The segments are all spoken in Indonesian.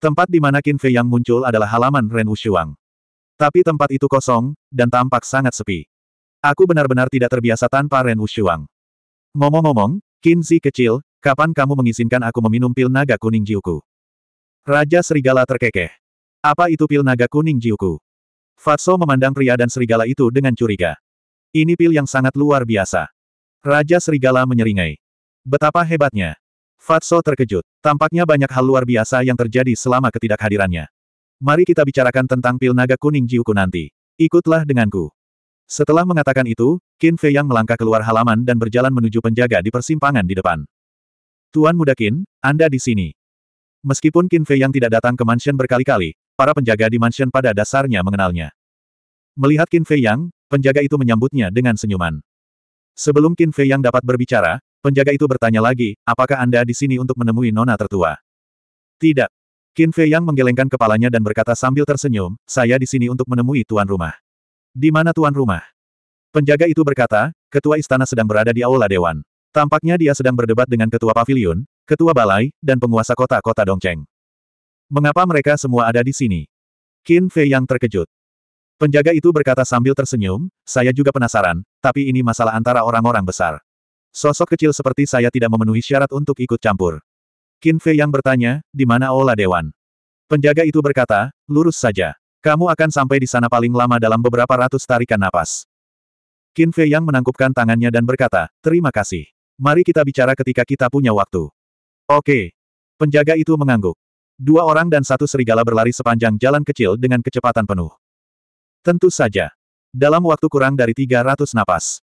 Tempat di mana Qin Fei yang muncul adalah halaman Ren Wushuang. Tapi tempat itu kosong, dan tampak sangat sepi. Aku benar-benar tidak terbiasa tanpa Ren Wushuang. Ngomong-ngomong, Qin Si kecil, kapan kamu mengizinkan aku meminum pil naga kuning jiuku? Raja Serigala terkekeh. Apa itu pil naga kuning jiuku? Fatso memandang pria dan serigala itu dengan curiga. Ini pil yang sangat luar biasa. Raja Serigala menyeringai. Betapa hebatnya. Fatso terkejut. Tampaknya banyak hal luar biasa yang terjadi selama ketidakhadirannya. Mari kita bicarakan tentang pil naga kuning Jiuku nanti. Ikutlah denganku. Setelah mengatakan itu, Qin Fei Yang melangkah keluar halaman dan berjalan menuju penjaga di persimpangan di depan. Tuan Muda Qin, Anda di sini. Meskipun Qin Fei Yang tidak datang ke mansion berkali-kali, para penjaga di mansion pada dasarnya mengenalnya. Melihat Qin Fei Yang, penjaga itu menyambutnya dengan senyuman. Sebelum Qin Fei Yang dapat berbicara, Penjaga itu bertanya lagi, apakah Anda di sini untuk menemui nona tertua? Tidak. Qin Fei Yang menggelengkan kepalanya dan berkata sambil tersenyum, saya di sini untuk menemui tuan rumah. Di mana tuan rumah? Penjaga itu berkata, ketua istana sedang berada di aula dewan. Tampaknya dia sedang berdebat dengan ketua pavilion, ketua balai, dan penguasa kota-kota Dongcheng. Mengapa mereka semua ada di sini? Qin Fei Yang terkejut. Penjaga itu berkata sambil tersenyum, saya juga penasaran, tapi ini masalah antara orang-orang besar. Sosok kecil seperti saya tidak memenuhi syarat untuk ikut campur. Qin Fei yang bertanya, di mana Ola Dewan? Penjaga itu berkata, lurus saja. Kamu akan sampai di sana paling lama dalam beberapa ratus tarikan napas. Qin Fei yang menangkupkan tangannya dan berkata, terima kasih. Mari kita bicara ketika kita punya waktu. Oke. Penjaga itu mengangguk. Dua orang dan satu serigala berlari sepanjang jalan kecil dengan kecepatan penuh. Tentu saja. Dalam waktu kurang dari 300 napas.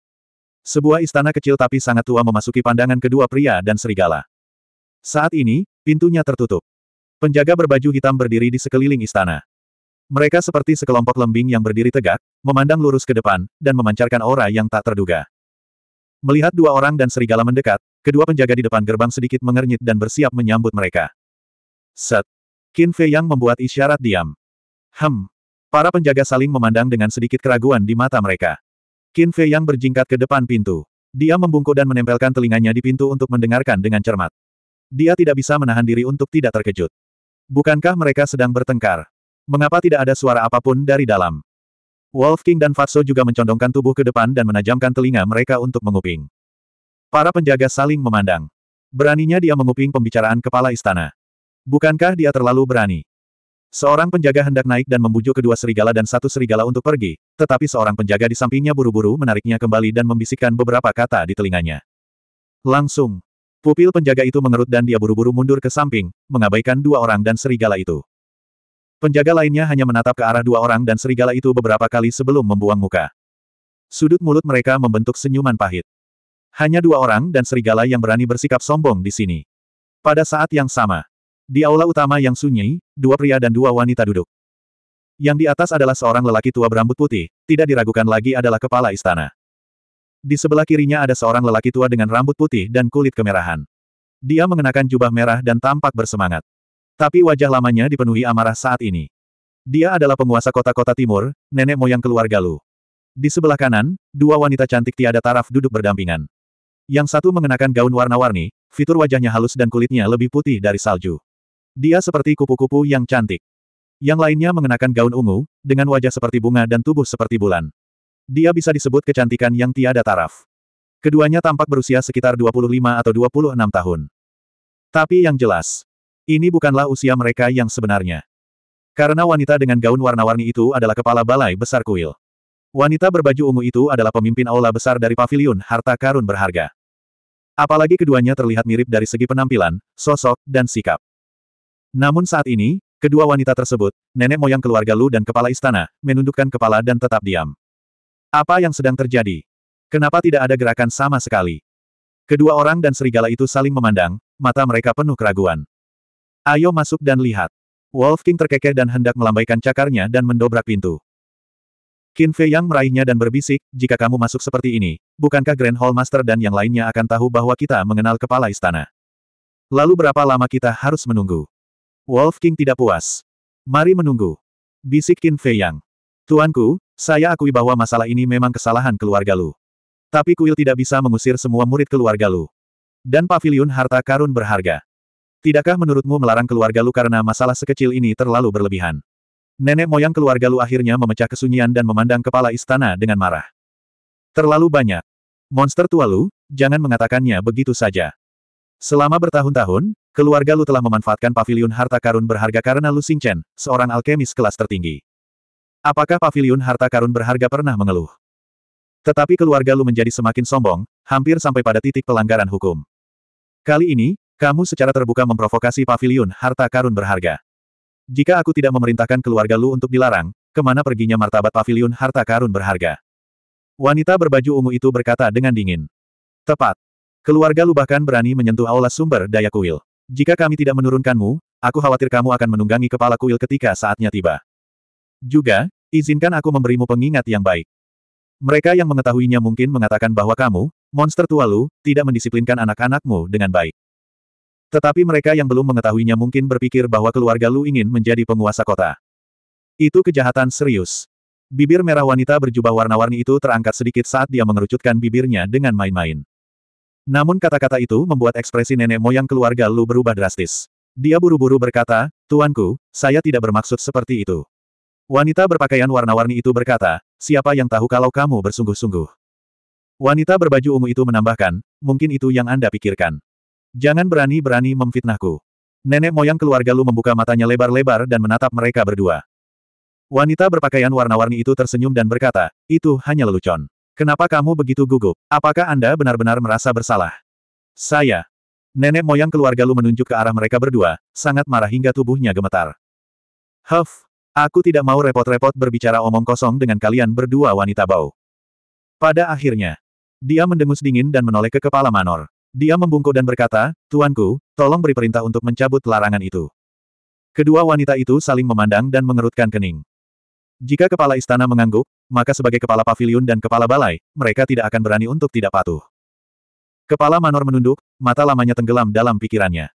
Sebuah istana kecil tapi sangat tua memasuki pandangan kedua pria dan serigala. Saat ini, pintunya tertutup. Penjaga berbaju hitam berdiri di sekeliling istana. Mereka seperti sekelompok lembing yang berdiri tegak, memandang lurus ke depan, dan memancarkan aura yang tak terduga. Melihat dua orang dan serigala mendekat, kedua penjaga di depan gerbang sedikit mengernyit dan bersiap menyambut mereka. Set. Qin Fei yang membuat isyarat diam. Hem. Para penjaga saling memandang dengan sedikit keraguan di mata mereka. Qin Fei yang berjingkat ke depan pintu. Dia membungkuk dan menempelkan telinganya di pintu untuk mendengarkan dengan cermat. Dia tidak bisa menahan diri untuk tidak terkejut. Bukankah mereka sedang bertengkar? Mengapa tidak ada suara apapun dari dalam? Wolf King dan Fatso juga mencondongkan tubuh ke depan dan menajamkan telinga mereka untuk menguping. Para penjaga saling memandang. Beraninya dia menguping pembicaraan kepala istana. Bukankah dia terlalu berani? Seorang penjaga hendak naik dan membujuk kedua serigala dan satu serigala untuk pergi, tetapi seorang penjaga di sampingnya buru-buru menariknya kembali dan membisikkan beberapa kata di telinganya. Langsung. Pupil penjaga itu mengerut dan dia buru-buru mundur ke samping, mengabaikan dua orang dan serigala itu. Penjaga lainnya hanya menatap ke arah dua orang dan serigala itu beberapa kali sebelum membuang muka. Sudut mulut mereka membentuk senyuman pahit. Hanya dua orang dan serigala yang berani bersikap sombong di sini. Pada saat yang sama, di aula utama yang sunyi, dua pria dan dua wanita duduk. Yang di atas adalah seorang lelaki tua berambut putih, tidak diragukan lagi adalah kepala istana. Di sebelah kirinya ada seorang lelaki tua dengan rambut putih dan kulit kemerahan. Dia mengenakan jubah merah dan tampak bersemangat. Tapi wajah lamanya dipenuhi amarah saat ini. Dia adalah penguasa kota-kota timur, nenek moyang keluarga Lu. Di sebelah kanan, dua wanita cantik tiada taraf duduk berdampingan. Yang satu mengenakan gaun warna-warni, fitur wajahnya halus dan kulitnya lebih putih dari salju. Dia seperti kupu-kupu yang cantik. Yang lainnya mengenakan gaun ungu, dengan wajah seperti bunga dan tubuh seperti bulan. Dia bisa disebut kecantikan yang tiada taraf. Keduanya tampak berusia sekitar 25 atau 26 tahun. Tapi yang jelas, ini bukanlah usia mereka yang sebenarnya. Karena wanita dengan gaun warna-warni itu adalah kepala balai besar kuil. Wanita berbaju ungu itu adalah pemimpin aula besar dari pavilion harta karun berharga. Apalagi keduanya terlihat mirip dari segi penampilan, sosok, dan sikap. Namun saat ini, kedua wanita tersebut, nenek moyang keluarga Lu dan kepala istana, menundukkan kepala dan tetap diam. Apa yang sedang terjadi? Kenapa tidak ada gerakan sama sekali? Kedua orang dan serigala itu saling memandang, mata mereka penuh keraguan. Ayo masuk dan lihat. Wolf King terkekeh dan hendak melambaikan cakarnya dan mendobrak pintu. Qin Fei Yang meraihnya dan berbisik, jika kamu masuk seperti ini, bukankah Grand Hall Master dan yang lainnya akan tahu bahwa kita mengenal kepala istana? Lalu berapa lama kita harus menunggu? Wolf King tidak puas. Mari menunggu. Bisik Qin Fei Yang. Tuanku, saya akui bahwa masalah ini memang kesalahan keluarga Lu. Tapi kuil tidak bisa mengusir semua murid keluarga Lu. Dan pavilion harta karun berharga. Tidakkah menurutmu melarang keluarga Lu karena masalah sekecil ini terlalu berlebihan? Nenek moyang keluarga Lu akhirnya memecah kesunyian dan memandang kepala istana dengan marah. Terlalu banyak. Monster tua Lu, jangan mengatakannya begitu saja. Selama bertahun-tahun, keluarga Lu telah memanfaatkan pavilion harta karun berharga karena Lu Xingchen, seorang alkemis kelas tertinggi. Apakah pavilion harta karun berharga pernah mengeluh? Tetapi keluarga Lu menjadi semakin sombong, hampir sampai pada titik pelanggaran hukum. Kali ini, kamu secara terbuka memprovokasi pavilion harta karun berharga. Jika aku tidak memerintahkan keluarga Lu untuk dilarang, kemana perginya martabat pavilion harta karun berharga? Wanita berbaju ungu itu berkata dengan dingin. Tepat. Keluarga Lu bahkan berani menyentuh aula sumber daya kuil. Jika kami tidak menurunkanmu, aku khawatir kamu akan menunggangi kepala kuil ketika saatnya tiba. Juga, izinkan aku memberimu pengingat yang baik. Mereka yang mengetahuinya mungkin mengatakan bahwa kamu, monster tua lu, tidak mendisiplinkan anak-anakmu dengan baik. Tetapi mereka yang belum mengetahuinya mungkin berpikir bahwa keluarga lu ingin menjadi penguasa kota. Itu kejahatan serius. Bibir merah wanita berjubah warna-warni itu terangkat sedikit saat dia mengerucutkan bibirnya dengan main-main. Namun kata-kata itu membuat ekspresi nenek moyang keluarga Lu berubah drastis. Dia buru-buru berkata, Tuanku, saya tidak bermaksud seperti itu. Wanita berpakaian warna-warni itu berkata, siapa yang tahu kalau kamu bersungguh-sungguh. Wanita berbaju ungu itu menambahkan, mungkin itu yang Anda pikirkan. Jangan berani-berani memfitnahku. Nenek moyang keluarga Lu membuka matanya lebar-lebar dan menatap mereka berdua. Wanita berpakaian warna-warni itu tersenyum dan berkata, itu hanya lelucon. Kenapa kamu begitu gugup? Apakah Anda benar-benar merasa bersalah? Saya. Nenek moyang keluarga Lu menunjuk ke arah mereka berdua, sangat marah hingga tubuhnya gemetar. Huff, aku tidak mau repot-repot berbicara omong kosong dengan kalian berdua wanita bau. Pada akhirnya, dia mendengus dingin dan menoleh ke kepala Manor. Dia membungkuk dan berkata, Tuanku, tolong beri perintah untuk mencabut larangan itu. Kedua wanita itu saling memandang dan mengerutkan kening. Jika kepala istana mengangguk, maka sebagai kepala pavilion dan kepala balai, mereka tidak akan berani untuk tidak patuh. Kepala Manor menunduk, mata lamanya tenggelam dalam pikirannya.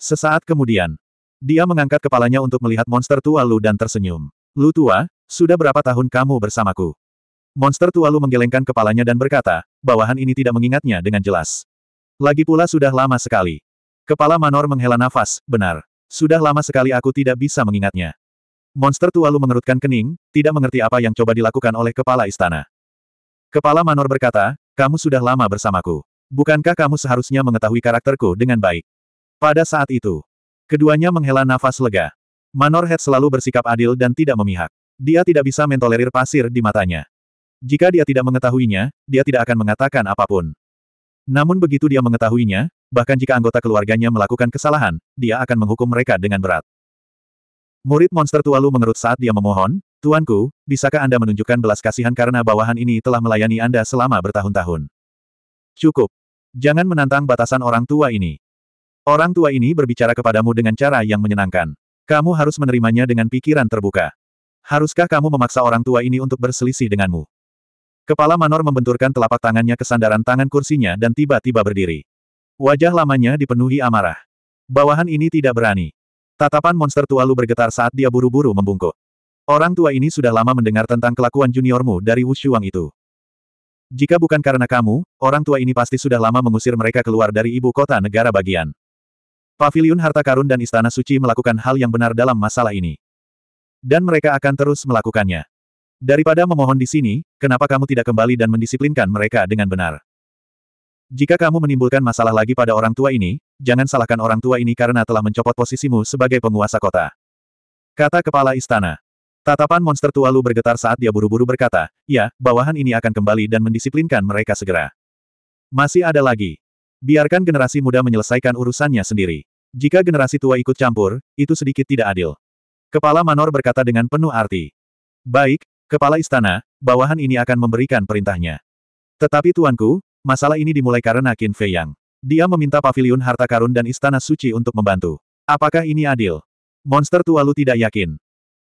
Sesaat kemudian, dia mengangkat kepalanya untuk melihat monster tua Lu dan tersenyum. Lu tua, sudah berapa tahun kamu bersamaku? Monster tua Lu menggelengkan kepalanya dan berkata, bawahan ini tidak mengingatnya dengan jelas. Lagi pula sudah lama sekali. Kepala Manor menghela nafas, benar. Sudah lama sekali aku tidak bisa mengingatnya. Monster tua Lu mengerutkan kening, tidak mengerti apa yang coba dilakukan oleh kepala istana. Kepala Manor berkata, kamu sudah lama bersamaku. Bukankah kamu seharusnya mengetahui karakterku dengan baik? Pada saat itu, keduanya menghela nafas lega. Manor Head selalu bersikap adil dan tidak memihak. Dia tidak bisa mentolerir pasir di matanya. Jika dia tidak mengetahuinya, dia tidak akan mengatakan apapun. Namun begitu dia mengetahuinya, bahkan jika anggota keluarganya melakukan kesalahan, dia akan menghukum mereka dengan berat. Murid monster tua Lu mengerut saat dia memohon, Tuanku, bisakah Anda menunjukkan belas kasihan karena bawahan ini telah melayani Anda selama bertahun-tahun? Cukup. Jangan menantang batasan orang tua ini. Orang tua ini berbicara kepadamu dengan cara yang menyenangkan. Kamu harus menerimanya dengan pikiran terbuka. Haruskah kamu memaksa orang tua ini untuk berselisih denganmu? Kepala Manor membenturkan telapak tangannya ke sandaran tangan kursinya dan tiba-tiba berdiri. Wajah lamanya dipenuhi amarah. Bawahan ini tidak berani. Tatapan monster tua Lu bergetar saat dia buru-buru membungkuk. Orang tua ini sudah lama mendengar tentang kelakuan juniormu dari Wushuang itu. Jika bukan karena kamu, orang tua ini pasti sudah lama mengusir mereka keluar dari ibu kota negara bagian. Pavilion Harta Karun dan Istana Suci melakukan hal yang benar dalam masalah ini. Dan mereka akan terus melakukannya. Daripada memohon di sini, kenapa kamu tidak kembali dan mendisiplinkan mereka dengan benar? Jika kamu menimbulkan masalah lagi pada orang tua ini, jangan salahkan orang tua ini karena telah mencopot posisimu sebagai penguasa kota. Kata kepala istana. Tatapan monster tua Lu bergetar saat dia buru-buru berkata, ya, bawahan ini akan kembali dan mendisiplinkan mereka segera. Masih ada lagi. Biarkan generasi muda menyelesaikan urusannya sendiri. Jika generasi tua ikut campur, itu sedikit tidak adil. Kepala Manor berkata dengan penuh arti. Baik, Kepala Istana, bawahan ini akan memberikan perintahnya. Tetapi tuanku, Masalah ini dimulai karena Qin Fei Yang. Dia meminta pavilion harta karun dan istana suci untuk membantu. Apakah ini adil? Monster Tualu tidak yakin.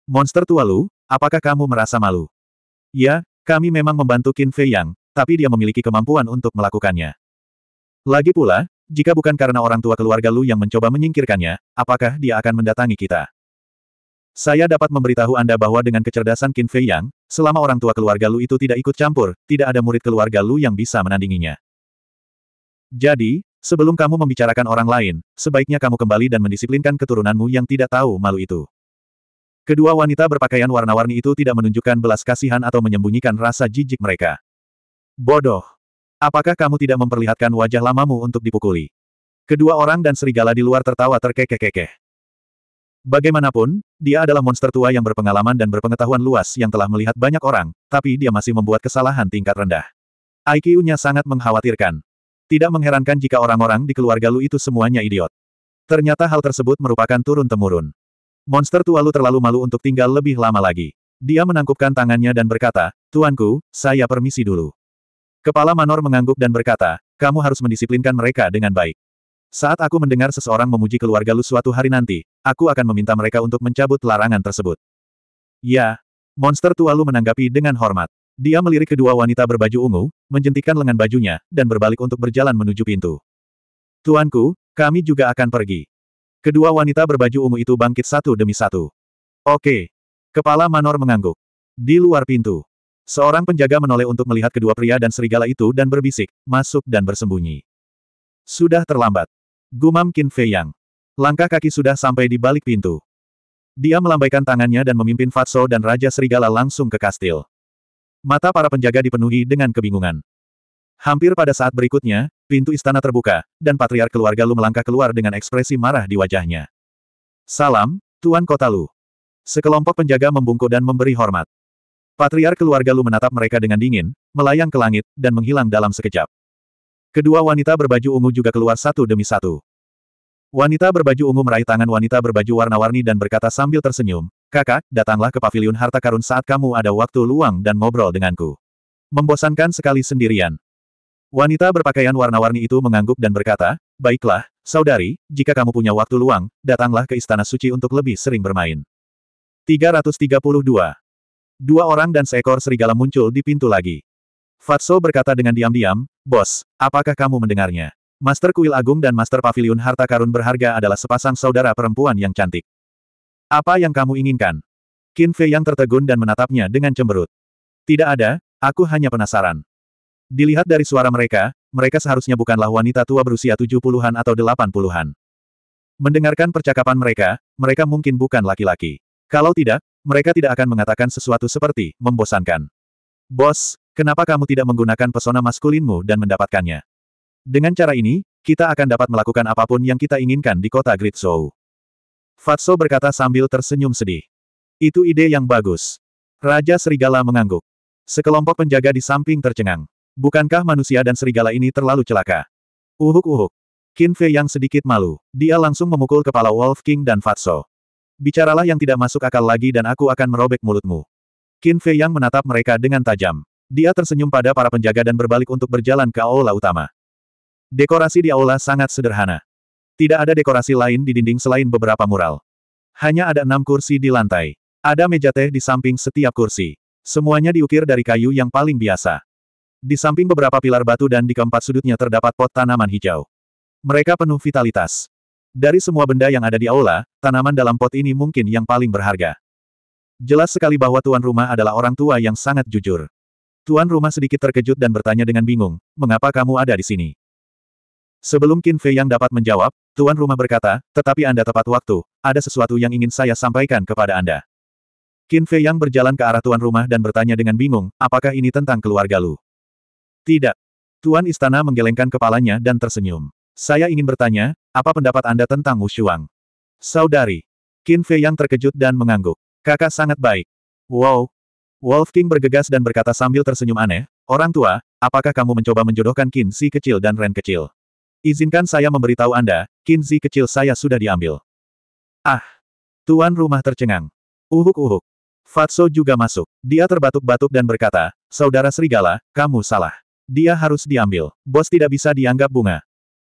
Monster Tualu, apakah kamu merasa malu? Ya, kami memang membantu Qin Fei Yang, tapi dia memiliki kemampuan untuk melakukannya. Lagi pula, jika bukan karena orang tua keluarga Lu yang mencoba menyingkirkannya, apakah dia akan mendatangi kita? Saya dapat memberitahu Anda bahwa dengan kecerdasan Qin Fei Yang, Selama orang tua keluarga Lu itu tidak ikut campur, tidak ada murid keluarga Lu yang bisa menandinginya. Jadi, sebelum kamu membicarakan orang lain, sebaiknya kamu kembali dan mendisiplinkan keturunanmu yang tidak tahu malu itu. Kedua wanita berpakaian warna-warni itu tidak menunjukkan belas kasihan atau menyembunyikan rasa jijik mereka. Bodoh! Apakah kamu tidak memperlihatkan wajah lamamu untuk dipukuli? Kedua orang dan serigala di luar tertawa terkekeh-kekeh. Bagaimanapun, dia adalah monster tua yang berpengalaman dan berpengetahuan luas yang telah melihat banyak orang, tapi dia masih membuat kesalahan tingkat rendah. IQ-nya sangat mengkhawatirkan. Tidak mengherankan jika orang-orang di keluarga Lu itu semuanya idiot. Ternyata hal tersebut merupakan turun-temurun. Monster tua Lu terlalu malu untuk tinggal lebih lama lagi. Dia menangkupkan tangannya dan berkata, Tuanku, saya permisi dulu. Kepala Manor mengangguk dan berkata, kamu harus mendisiplinkan mereka dengan baik. Saat aku mendengar seseorang memuji keluarga Lu suatu hari nanti, aku akan meminta mereka untuk mencabut larangan tersebut. Ya, monster tua Lu menanggapi dengan hormat. Dia melirik kedua wanita berbaju ungu, menjentikan lengan bajunya, dan berbalik untuk berjalan menuju pintu. Tuanku, kami juga akan pergi. Kedua wanita berbaju ungu itu bangkit satu demi satu. Oke. Kepala Manor mengangguk. Di luar pintu. Seorang penjaga menoleh untuk melihat kedua pria dan serigala itu dan berbisik, masuk dan bersembunyi. Sudah terlambat. Gumam Qin Fei Yang. Langkah kaki sudah sampai di balik pintu. Dia melambaikan tangannya dan memimpin Fatso dan Raja Serigala langsung ke kastil. Mata para penjaga dipenuhi dengan kebingungan. Hampir pada saat berikutnya, pintu istana terbuka, dan Patriar keluarga Lu melangkah keluar dengan ekspresi marah di wajahnya. Salam, Tuan Kota Lu. Sekelompok penjaga membungkuk dan memberi hormat. Patriar keluarga Lu menatap mereka dengan dingin, melayang ke langit, dan menghilang dalam sekejap. Kedua wanita berbaju ungu juga keluar satu demi satu. Wanita berbaju ungu meraih tangan wanita berbaju warna-warni dan berkata sambil tersenyum, Kakak, datanglah ke pavilion harta karun saat kamu ada waktu luang dan ngobrol denganku. Membosankan sekali sendirian. Wanita berpakaian warna-warni itu mengangguk dan berkata, Baiklah, saudari, jika kamu punya waktu luang, datanglah ke Istana Suci untuk lebih sering bermain. 332. Dua orang dan seekor serigala muncul di pintu lagi. Fatso berkata dengan diam-diam, Bos, apakah kamu mendengarnya? Master Kuil Agung dan Master Pavilion Harta Karun berharga adalah sepasang saudara perempuan yang cantik. Apa yang kamu inginkan? Qin Fei yang tertegun dan menatapnya dengan cemberut. Tidak ada, aku hanya penasaran. Dilihat dari suara mereka, mereka seharusnya bukanlah wanita tua berusia tujuh puluhan atau delapan puluhan. Mendengarkan percakapan mereka, mereka mungkin bukan laki-laki. Kalau tidak, mereka tidak akan mengatakan sesuatu seperti, membosankan. Bos, Kenapa kamu tidak menggunakan pesona maskulinmu dan mendapatkannya? Dengan cara ini, kita akan dapat melakukan apapun yang kita inginkan di kota Great Show. Fatso berkata sambil tersenyum sedih. Itu ide yang bagus. Raja Serigala mengangguk. Sekelompok penjaga di samping tercengang. Bukankah manusia dan serigala ini terlalu celaka? Uhuk-uhuk. Qin Fei yang sedikit malu. Dia langsung memukul kepala Wolf King dan Fatso. Bicaralah yang tidak masuk akal lagi dan aku akan merobek mulutmu. Qin Fei yang menatap mereka dengan tajam. Dia tersenyum pada para penjaga dan berbalik untuk berjalan ke aula utama. Dekorasi di aula sangat sederhana. Tidak ada dekorasi lain di dinding selain beberapa mural. Hanya ada enam kursi di lantai. Ada meja teh di samping setiap kursi. Semuanya diukir dari kayu yang paling biasa. Di samping beberapa pilar batu dan di keempat sudutnya terdapat pot tanaman hijau. Mereka penuh vitalitas. Dari semua benda yang ada di aula, tanaman dalam pot ini mungkin yang paling berharga. Jelas sekali bahwa tuan rumah adalah orang tua yang sangat jujur. Tuan rumah sedikit terkejut dan bertanya dengan bingung, mengapa kamu ada di sini? Sebelum Qin Fei yang dapat menjawab, tuan rumah berkata, tetapi Anda tepat waktu, ada sesuatu yang ingin saya sampaikan kepada Anda. Qin Fei yang berjalan ke arah tuan rumah dan bertanya dengan bingung, apakah ini tentang keluarga Lu? Tidak. Tuan istana menggelengkan kepalanya dan tersenyum. Saya ingin bertanya, apa pendapat Anda tentang Wushuang? Saudari. Qin Fei yang terkejut dan mengangguk. Kakak sangat baik. Wow, Wolf King bergegas dan berkata sambil tersenyum aneh, Orang tua, apakah kamu mencoba menjodohkan Kinzi kecil dan Ren kecil? Izinkan saya memberitahu Anda, Kinzi kecil saya sudah diambil. Ah! Tuan rumah tercengang. Uhuk-uhuk. Fatso juga masuk. Dia terbatuk-batuk dan berkata, Saudara Serigala, kamu salah. Dia harus diambil. Bos tidak bisa dianggap bunga.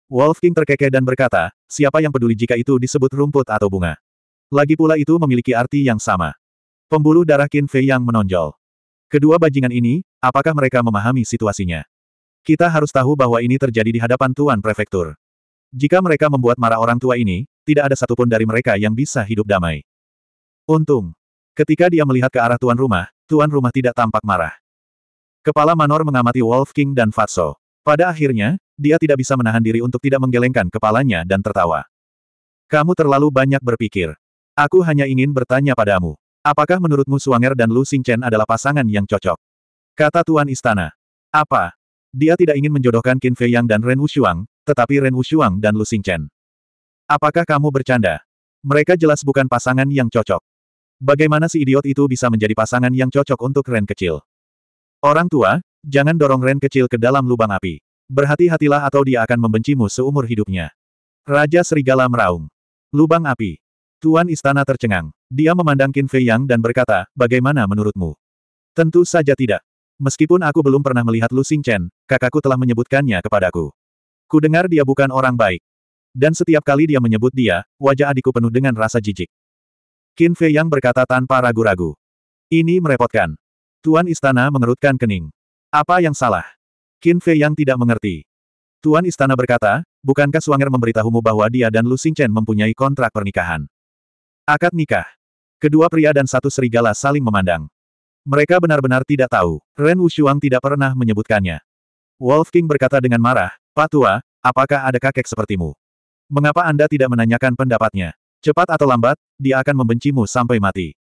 Wolf King terkekeh dan berkata, siapa yang peduli jika itu disebut rumput atau bunga? Lagi pula itu memiliki arti yang sama. Pembuluh darah Qin Fei yang menonjol. Kedua bajingan ini, apakah mereka memahami situasinya? Kita harus tahu bahwa ini terjadi di hadapan Tuan Prefektur. Jika mereka membuat marah orang tua ini, tidak ada satupun dari mereka yang bisa hidup damai. Untung. Ketika dia melihat ke arah tuan rumah, tuan rumah tidak tampak marah. Kepala Manor mengamati Wolf King dan Fatso. Pada akhirnya, dia tidak bisa menahan diri untuk tidak menggelengkan kepalanya dan tertawa. Kamu terlalu banyak berpikir. Aku hanya ingin bertanya padamu. Apakah menurutmu Suanger dan Lu Xingchen adalah pasangan yang cocok? Kata Tuan Istana. Apa? Dia tidak ingin menjodohkan Qin Fei Yang dan Ren Wushuang, tetapi Ren Wushuang dan Lu Xingchen. Apakah kamu bercanda? Mereka jelas bukan pasangan yang cocok. Bagaimana si idiot itu bisa menjadi pasangan yang cocok untuk Ren kecil? Orang tua, jangan dorong Ren kecil ke dalam lubang api. Berhati-hatilah atau dia akan membencimu seumur hidupnya. Raja Serigala meraung. Lubang api. Tuan Istana tercengang. Dia memandang Qin Fei Yang dan berkata, bagaimana menurutmu? Tentu saja tidak. Meskipun aku belum pernah melihat Lu Chen, kakakku telah menyebutkannya kepadaku. Ku dengar dia bukan orang baik. Dan setiap kali dia menyebut dia, wajah adikku penuh dengan rasa jijik. Qin Fei Yang berkata tanpa ragu-ragu. Ini merepotkan. Tuan Istana mengerutkan kening. Apa yang salah? Qin Fei Yang tidak mengerti. Tuan Istana berkata, bukankah Suanger memberitahumu bahwa dia dan Lu Chen mempunyai kontrak pernikahan? Akad nikah. Kedua pria dan satu serigala saling memandang. Mereka benar-benar tidak tahu. Ren Wushuang tidak pernah menyebutkannya. Wolf King berkata dengan marah, Patua, apakah ada kakek sepertimu? Mengapa Anda tidak menanyakan pendapatnya? Cepat atau lambat, dia akan membencimu sampai mati.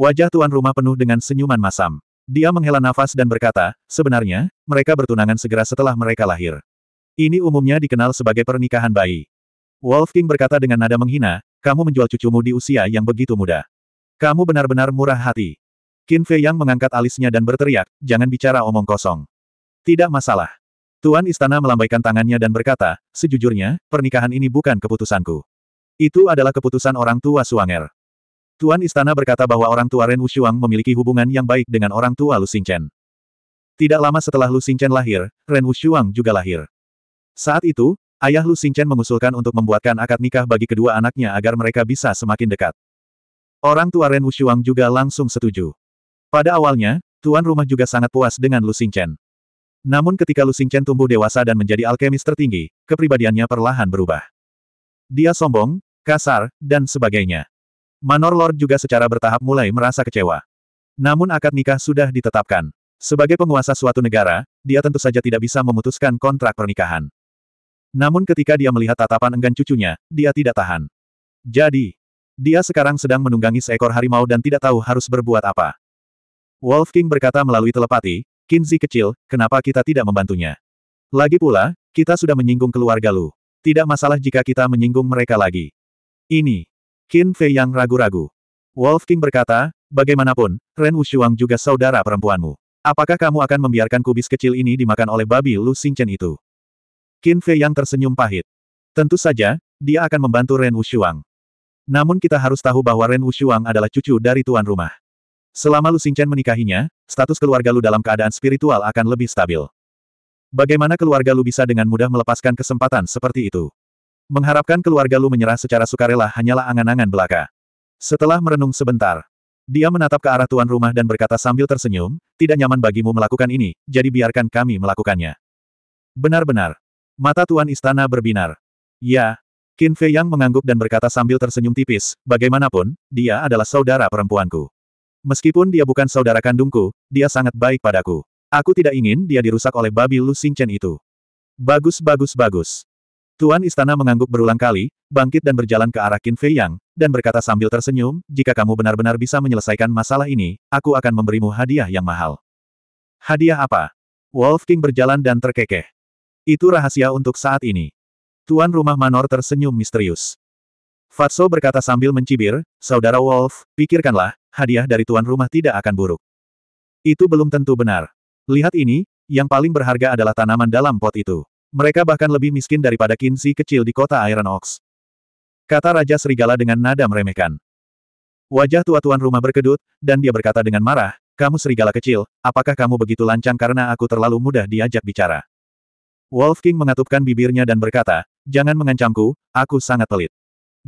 Wajah tuan rumah penuh dengan senyuman masam. Dia menghela nafas dan berkata, sebenarnya, mereka bertunangan segera setelah mereka lahir. Ini umumnya dikenal sebagai pernikahan bayi. Wolf King berkata dengan nada menghina, kamu menjual cucumu di usia yang begitu muda. Kamu benar-benar murah hati. Qin Fei Yang mengangkat alisnya dan berteriak, jangan bicara omong kosong. Tidak masalah. Tuan Istana melambaikan tangannya dan berkata, sejujurnya, pernikahan ini bukan keputusanku. Itu adalah keputusan orang tua Suanger. Tuan Istana berkata bahwa orang tua Ren Wushuang memiliki hubungan yang baik dengan orang tua Lu Xingchen. Tidak lama setelah Lu Xingchen lahir, Ren Wushuang juga lahir. Saat itu, ayah Lu Xingchen mengusulkan untuk membuatkan akad nikah bagi kedua anaknya agar mereka bisa semakin dekat. Orang tua Ren Wushuang juga langsung setuju. Pada awalnya, tuan rumah juga sangat puas dengan Lu Xingchen. Namun ketika Lu Xingchen tumbuh dewasa dan menjadi alkemis tertinggi, kepribadiannya perlahan berubah. Dia sombong, kasar, dan sebagainya. Manor Lord juga secara bertahap mulai merasa kecewa. Namun akad nikah sudah ditetapkan. Sebagai penguasa suatu negara, dia tentu saja tidak bisa memutuskan kontrak pernikahan. Namun ketika dia melihat tatapan enggan cucunya, dia tidak tahan. Jadi, dia sekarang sedang menunggangi seekor harimau dan tidak tahu harus berbuat apa. Wolf King berkata melalui telepati, Kinzi kecil, kenapa kita tidak membantunya? Lagi pula, kita sudah menyinggung keluarga Lu. Tidak masalah jika kita menyinggung mereka lagi. Ini. Qin Fei yang ragu-ragu. Wolf King berkata, bagaimanapun, Ren Wushuang juga saudara perempuanmu. Apakah kamu akan membiarkan kubis kecil ini dimakan oleh babi Lu Xingchen itu? Qin Fei yang tersenyum pahit. Tentu saja, dia akan membantu Ren Wushuang. Namun kita harus tahu bahwa Ren Wushuang adalah cucu dari tuan rumah. Selama Lu Xingchen menikahinya, status keluarga Lu dalam keadaan spiritual akan lebih stabil. Bagaimana keluarga Lu bisa dengan mudah melepaskan kesempatan seperti itu? Mengharapkan keluarga Lu menyerah secara sukarela hanyalah angan-angan belaka. Setelah merenung sebentar, dia menatap ke arah tuan rumah dan berkata sambil tersenyum, tidak nyaman bagimu melakukan ini, jadi biarkan kami melakukannya. Benar-benar. Mata tuan istana berbinar. Ya, Qin Fei Yang mengangguk dan berkata sambil tersenyum tipis, bagaimanapun, dia adalah saudara perempuanku. Meskipun dia bukan saudara kandungku, dia sangat baik padaku. Aku tidak ingin dia dirusak oleh babi Lu Xingchen itu. Bagus bagus bagus. Tuan Istana mengangguk berulang kali, bangkit dan berjalan ke arah Qin Fei Yang, dan berkata sambil tersenyum, jika kamu benar-benar bisa menyelesaikan masalah ini, aku akan memberimu hadiah yang mahal. Hadiah apa? Wolf King berjalan dan terkekeh. Itu rahasia untuk saat ini. Tuan rumah Manor tersenyum misterius. Fatso berkata sambil mencibir, Saudara Wolf, pikirkanlah, hadiah dari tuan rumah tidak akan buruk. Itu belum tentu benar. Lihat ini, yang paling berharga adalah tanaman dalam pot itu. Mereka bahkan lebih miskin daripada kinsi kecil di kota Iron Ox. Kata Raja Serigala dengan nada meremehkan. Wajah tua tuan rumah berkedut, dan dia berkata dengan marah, Kamu serigala kecil, apakah kamu begitu lancang karena aku terlalu mudah diajak bicara? Wolf King mengatupkan bibirnya dan berkata, Jangan mengancamku, aku sangat pelit.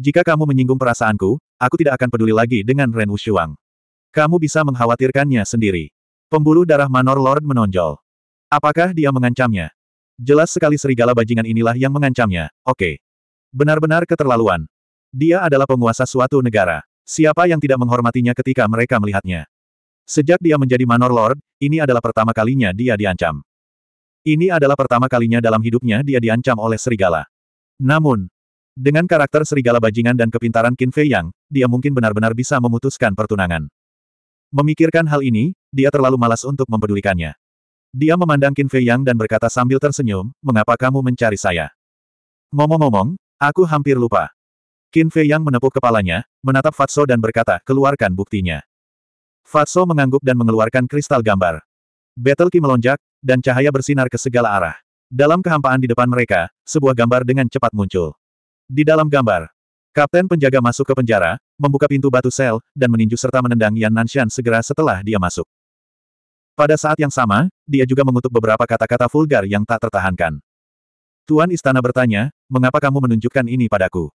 Jika kamu menyinggung perasaanku, aku tidak akan peduli lagi dengan Ren Wushuang. Kamu bisa mengkhawatirkannya sendiri. Pembuluh darah Manor Lord menonjol. Apakah dia mengancamnya? Jelas sekali serigala bajingan inilah yang mengancamnya, oke. Okay. Benar-benar keterlaluan. Dia adalah penguasa suatu negara. Siapa yang tidak menghormatinya ketika mereka melihatnya? Sejak dia menjadi Manor Lord, ini adalah pertama kalinya dia diancam. Ini adalah pertama kalinya dalam hidupnya dia diancam oleh serigala. Namun, dengan karakter serigala bajingan dan kepintaran Qin Fei Yang, dia mungkin benar-benar bisa memutuskan pertunangan. Memikirkan hal ini, dia terlalu malas untuk mempedulikannya. Dia memandang Qin Fei Yang dan berkata sambil tersenyum, mengapa kamu mencari saya? Ngomong-ngomong, aku hampir lupa. Qin Fei Yang menepuk kepalanya, menatap Fatso dan berkata, keluarkan buktinya. Fatso mengangguk dan mengeluarkan kristal gambar. Battle Qi melonjak, dan cahaya bersinar ke segala arah. Dalam kehampaan di depan mereka, sebuah gambar dengan cepat muncul. Di dalam gambar, Kapten penjaga masuk ke penjara, membuka pintu batu sel, dan meninju serta menendang Yan Nanshan segera setelah dia masuk. Pada saat yang sama, dia juga mengutuk beberapa kata-kata vulgar yang tak tertahankan. Tuan Istana bertanya, mengapa kamu menunjukkan ini padaku?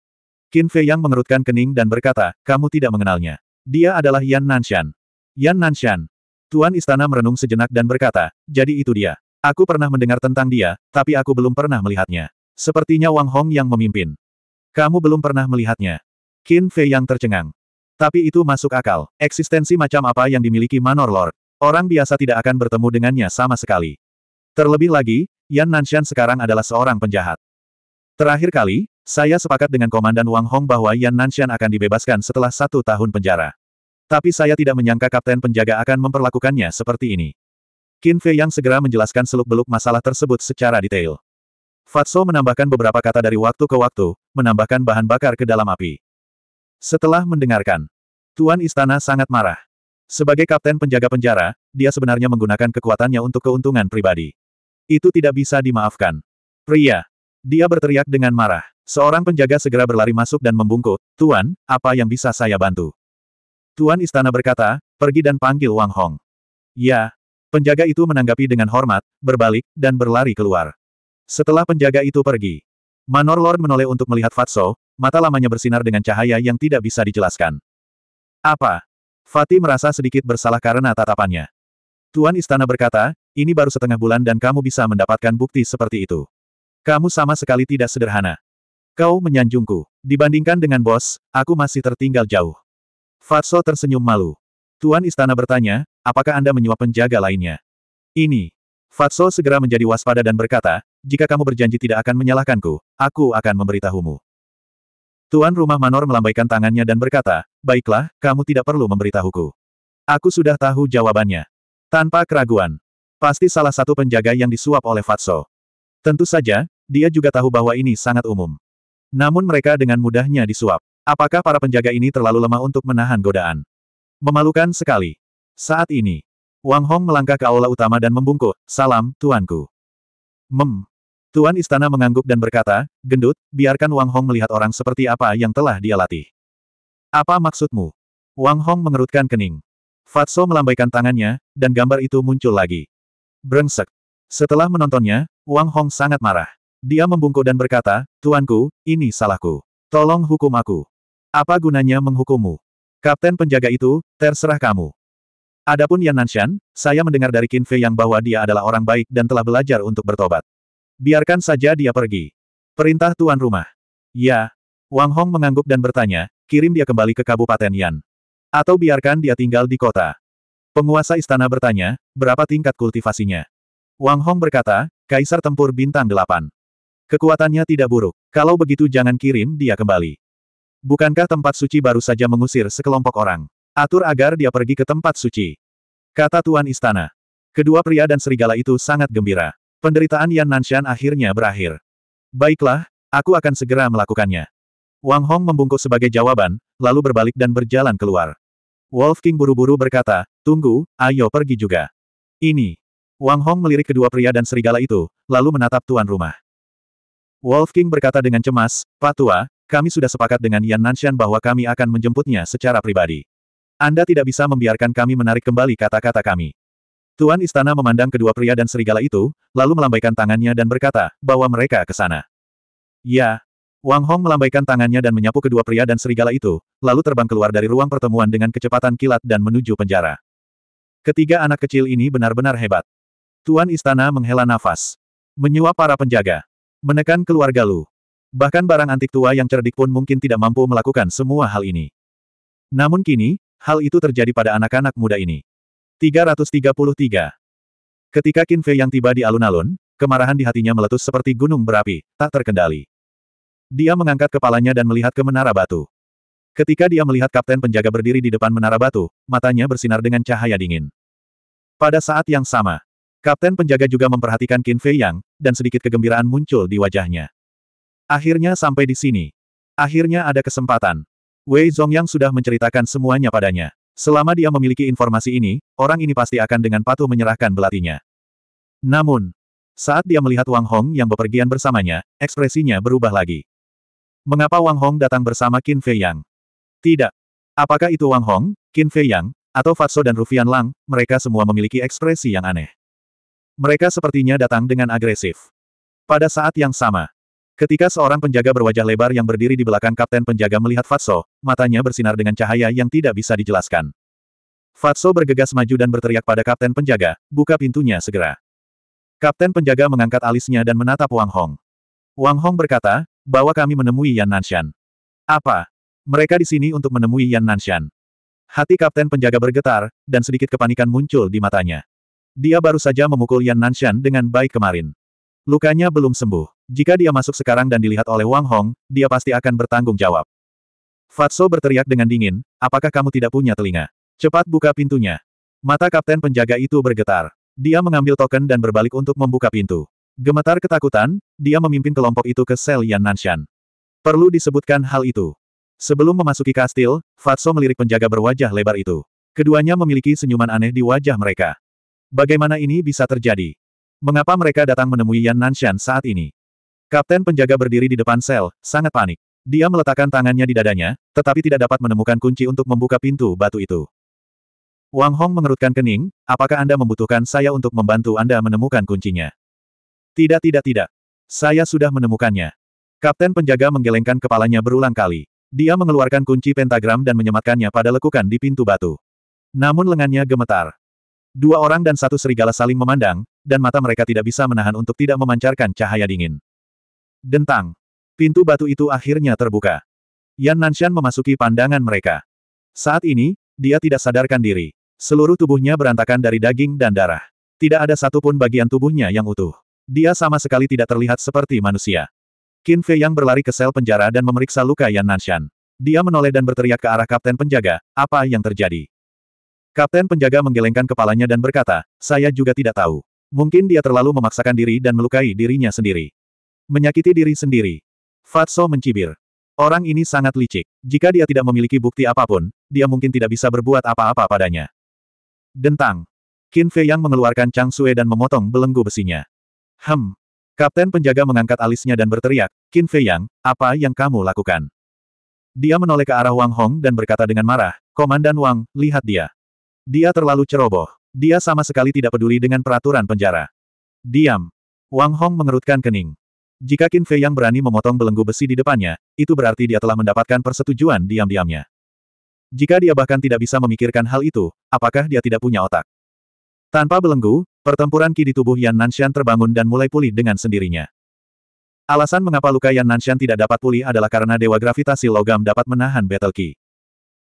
Qin Fei Yang mengerutkan kening dan berkata, kamu tidak mengenalnya. Dia adalah Yan Nanshan. Yan Nanshan. Tuan Istana merenung sejenak dan berkata, jadi itu dia. Aku pernah mendengar tentang dia, tapi aku belum pernah melihatnya. Sepertinya Wang Hong yang memimpin. Kamu belum pernah melihatnya. Qin Fei yang tercengang. Tapi itu masuk akal. Eksistensi macam apa yang dimiliki Manor Lord? Orang biasa tidak akan bertemu dengannya sama sekali. Terlebih lagi, Yan Nanshan sekarang adalah seorang penjahat. Terakhir kali, saya sepakat dengan Komandan Wang Hong bahwa Yan Nanshan akan dibebaskan setelah satu tahun penjara. Tapi saya tidak menyangka Kapten Penjaga akan memperlakukannya seperti ini. Qin Fei yang segera menjelaskan seluk-beluk masalah tersebut secara detail. Fatso menambahkan beberapa kata dari waktu ke waktu, menambahkan bahan bakar ke dalam api. Setelah mendengarkan, Tuan Istana sangat marah. Sebagai kapten penjaga penjara, dia sebenarnya menggunakan kekuatannya untuk keuntungan pribadi. Itu tidak bisa dimaafkan. Pria. Dia berteriak dengan marah. Seorang penjaga segera berlari masuk dan membungkuk, Tuan, apa yang bisa saya bantu? Tuan Istana berkata, pergi dan panggil Wang Hong. Ya, Penjaga itu menanggapi dengan hormat, berbalik, dan berlari keluar. Setelah penjaga itu pergi, Manor Lord menoleh untuk melihat Fatso, mata lamanya bersinar dengan cahaya yang tidak bisa dijelaskan. Apa? Fatih merasa sedikit bersalah karena tatapannya. Tuan Istana berkata, ini baru setengah bulan dan kamu bisa mendapatkan bukti seperti itu. Kamu sama sekali tidak sederhana. Kau menyanjungku. Dibandingkan dengan bos, aku masih tertinggal jauh. Fatso tersenyum malu. Tuan Istana bertanya, Apakah Anda menyuap penjaga lainnya? Ini. Fatso segera menjadi waspada dan berkata, jika kamu berjanji tidak akan menyalahkanku, aku akan memberitahumu. Tuan rumah Manor melambaikan tangannya dan berkata, baiklah, kamu tidak perlu memberitahuku. Aku sudah tahu jawabannya. Tanpa keraguan. Pasti salah satu penjaga yang disuap oleh Fatso. Tentu saja, dia juga tahu bahwa ini sangat umum. Namun mereka dengan mudahnya disuap. Apakah para penjaga ini terlalu lemah untuk menahan godaan? Memalukan sekali. Saat ini, Wang Hong melangkah ke aula utama dan membungkuk, salam, tuanku. Mem. Tuan istana mengangguk dan berkata, gendut, biarkan Wang Hong melihat orang seperti apa yang telah dia latih. Apa maksudmu? Wang Hong mengerutkan kening. Fatso melambaikan tangannya, dan gambar itu muncul lagi. Brengsek. Setelah menontonnya, Wang Hong sangat marah. Dia membungkuk dan berkata, Tuanku, ini salahku. Tolong hukum aku. Apa gunanya menghukummu? Kapten penjaga itu, terserah kamu. Adapun Yan Nanshan, saya mendengar dari Qin Fei yang bahwa dia adalah orang baik dan telah belajar untuk bertobat. Biarkan saja dia pergi. Perintah tuan rumah. Ya. Wang Hong mengangguk dan bertanya, kirim dia kembali ke Kabupaten Yan. Atau biarkan dia tinggal di kota. Penguasa istana bertanya, berapa tingkat kultivasinya? Wang Hong berkata, Kaisar Tempur Bintang 8. Kekuatannya tidak buruk. Kalau begitu jangan kirim dia kembali. Bukankah tempat suci baru saja mengusir sekelompok orang? Atur agar dia pergi ke tempat suci. Kata Tuan Istana. Kedua pria dan serigala itu sangat gembira. Penderitaan Yan Nanshan akhirnya berakhir. Baiklah, aku akan segera melakukannya. Wang Hong membungkuk sebagai jawaban, lalu berbalik dan berjalan keluar. Wolf King buru-buru berkata, tunggu, ayo pergi juga. Ini. Wang Hong melirik kedua pria dan serigala itu, lalu menatap tuan rumah. Wolf King berkata dengan cemas, Pak Tua, kami sudah sepakat dengan Yan Nanshan bahwa kami akan menjemputnya secara pribadi. Anda tidak bisa membiarkan kami menarik kembali kata-kata kami. Tuan Istana memandang kedua pria dan serigala itu, lalu melambaikan tangannya dan berkata, bawa mereka ke sana. Ya. Wang Hong melambaikan tangannya dan menyapu kedua pria dan serigala itu, lalu terbang keluar dari ruang pertemuan dengan kecepatan kilat dan menuju penjara. Ketiga anak kecil ini benar-benar hebat. Tuan Istana menghela nafas. Menyuap para penjaga. Menekan keluarga Lu. Bahkan barang antik tua yang cerdik pun mungkin tidak mampu melakukan semua hal ini. Namun kini, Hal itu terjadi pada anak-anak muda ini. 333. Ketika Qin Fei yang tiba di alun-alun, kemarahan di hatinya meletus seperti gunung berapi, tak terkendali. Dia mengangkat kepalanya dan melihat ke menara batu. Ketika dia melihat kapten penjaga berdiri di depan menara batu, matanya bersinar dengan cahaya dingin. Pada saat yang sama, kapten penjaga juga memperhatikan Qin Fei Yang, dan sedikit kegembiraan muncul di wajahnya. Akhirnya sampai di sini. Akhirnya ada kesempatan. Wei Zongyang sudah menceritakan semuanya padanya. Selama dia memiliki informasi ini, orang ini pasti akan dengan patuh menyerahkan belatinya. Namun, saat dia melihat Wang Hong yang bepergian bersamanya, ekspresinya berubah lagi. Mengapa Wang Hong datang bersama Qin Fei Yang? Tidak. Apakah itu Wang Hong, Qin Fei Yang, atau Fatso dan Rufian Lang, mereka semua memiliki ekspresi yang aneh. Mereka sepertinya datang dengan agresif. Pada saat yang sama, Ketika seorang penjaga berwajah lebar yang berdiri di belakang kapten penjaga melihat Fatso, matanya bersinar dengan cahaya yang tidak bisa dijelaskan. Fatso bergegas maju dan berteriak pada kapten penjaga, buka pintunya segera. Kapten penjaga mengangkat alisnya dan menatap Wang Hong. Wang Hong berkata, bahwa kami menemui Yan Nanshan. Apa? Mereka di sini untuk menemui Yan Nanshan. Hati kapten penjaga bergetar, dan sedikit kepanikan muncul di matanya. Dia baru saja memukul Yan Nanshan dengan baik kemarin. Lukanya belum sembuh. Jika dia masuk sekarang dan dilihat oleh Wang Hong, dia pasti akan bertanggung jawab. Fatso berteriak dengan dingin, apakah kamu tidak punya telinga? Cepat buka pintunya. Mata kapten penjaga itu bergetar. Dia mengambil token dan berbalik untuk membuka pintu. Gemetar ketakutan, dia memimpin kelompok itu ke sel Yan Nanshan. Perlu disebutkan hal itu. Sebelum memasuki kastil, Fatso melirik penjaga berwajah lebar itu. Keduanya memiliki senyuman aneh di wajah mereka. Bagaimana ini bisa terjadi? Mengapa mereka datang menemui Yan Nanshan saat ini? Kapten penjaga berdiri di depan sel, sangat panik. Dia meletakkan tangannya di dadanya, tetapi tidak dapat menemukan kunci untuk membuka pintu batu itu. Wang Hong mengerutkan kening, apakah Anda membutuhkan saya untuk membantu Anda menemukan kuncinya? Tidak tidak tidak. Saya sudah menemukannya. Kapten penjaga menggelengkan kepalanya berulang kali. Dia mengeluarkan kunci pentagram dan menyematkannya pada lekukan di pintu batu. Namun lengannya gemetar. Dua orang dan satu serigala saling memandang, dan mata mereka tidak bisa menahan untuk tidak memancarkan cahaya dingin. Dentang. Pintu batu itu akhirnya terbuka. Yan Nanshan memasuki pandangan mereka. Saat ini, dia tidak sadarkan diri. Seluruh tubuhnya berantakan dari daging dan darah. Tidak ada satupun bagian tubuhnya yang utuh. Dia sama sekali tidak terlihat seperti manusia. Qin Fei yang berlari ke sel penjara dan memeriksa luka Yan Nanshan. Dia menoleh dan berteriak ke arah kapten penjaga, apa yang terjadi? Kapten penjaga menggelengkan kepalanya dan berkata, saya juga tidak tahu. Mungkin dia terlalu memaksakan diri dan melukai dirinya sendiri. Menyakiti diri sendiri. Fatso mencibir. Orang ini sangat licik. Jika dia tidak memiliki bukti apapun, dia mungkin tidak bisa berbuat apa-apa padanya. Dentang. Qin Fei yang mengeluarkan Chang Sue dan memotong belenggu besinya. Hem. Kapten penjaga mengangkat alisnya dan berteriak, Qin Fei yang, apa yang kamu lakukan? Dia menoleh ke arah Wang Hong dan berkata dengan marah, Komandan Wang, lihat dia. Dia terlalu ceroboh. Dia sama sekali tidak peduli dengan peraturan penjara. Diam. Wang Hong mengerutkan kening. Jika Qin Fei yang berani memotong belenggu besi di depannya, itu berarti dia telah mendapatkan persetujuan diam-diamnya. Jika dia bahkan tidak bisa memikirkan hal itu, apakah dia tidak punya otak? Tanpa belenggu, pertempuran Qi di tubuh Yan Nanshan terbangun dan mulai pulih dengan sendirinya. Alasan mengapa luka Yan Nanshan tidak dapat pulih adalah karena dewa gravitasi logam dapat menahan Battle Qi.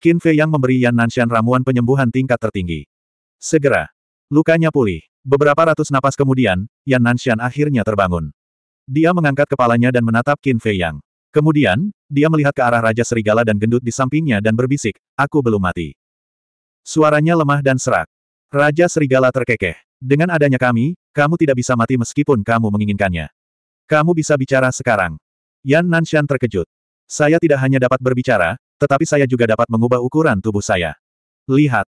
Qin Fei yang memberi Yan Nanshan ramuan penyembuhan tingkat tertinggi. Segera. Lukanya pulih. Beberapa ratus napas kemudian, Yan Nanshan akhirnya terbangun. Dia mengangkat kepalanya dan menatap Qin Fei Yang. Kemudian, dia melihat ke arah Raja Serigala dan gendut di sampingnya dan berbisik, aku belum mati. Suaranya lemah dan serak. Raja Serigala terkekeh. Dengan adanya kami, kamu tidak bisa mati meskipun kamu menginginkannya. Kamu bisa bicara sekarang. Yan Nanshan terkejut. Saya tidak hanya dapat berbicara, tetapi saya juga dapat mengubah ukuran tubuh saya. Lihat,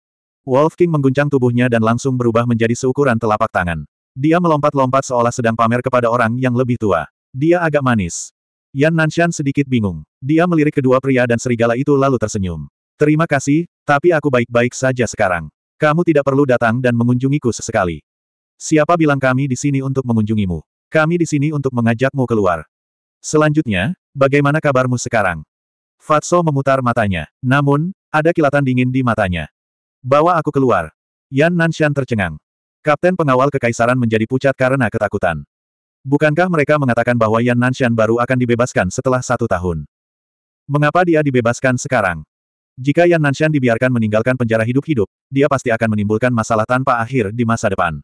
Wolf King mengguncang tubuhnya dan langsung berubah menjadi seukuran telapak tangan. Dia melompat-lompat seolah sedang pamer kepada orang yang lebih tua. Dia agak manis. Yan Nanshan sedikit bingung. Dia melirik kedua pria dan serigala itu lalu tersenyum. Terima kasih, tapi aku baik-baik saja sekarang. Kamu tidak perlu datang dan mengunjungiku sesekali. Siapa bilang kami di sini untuk mengunjungimu? Kami di sini untuk mengajakmu keluar. Selanjutnya, bagaimana kabarmu sekarang? Fatso memutar matanya. Namun, ada kilatan dingin di matanya. Bawa aku keluar. Yan Nanshan tercengang. Kapten pengawal kekaisaran menjadi pucat karena ketakutan. Bukankah mereka mengatakan bahwa Yan Nanshan baru akan dibebaskan setelah satu tahun? Mengapa dia dibebaskan sekarang? Jika Yan Nanshan dibiarkan meninggalkan penjara hidup-hidup, dia pasti akan menimbulkan masalah tanpa akhir di masa depan.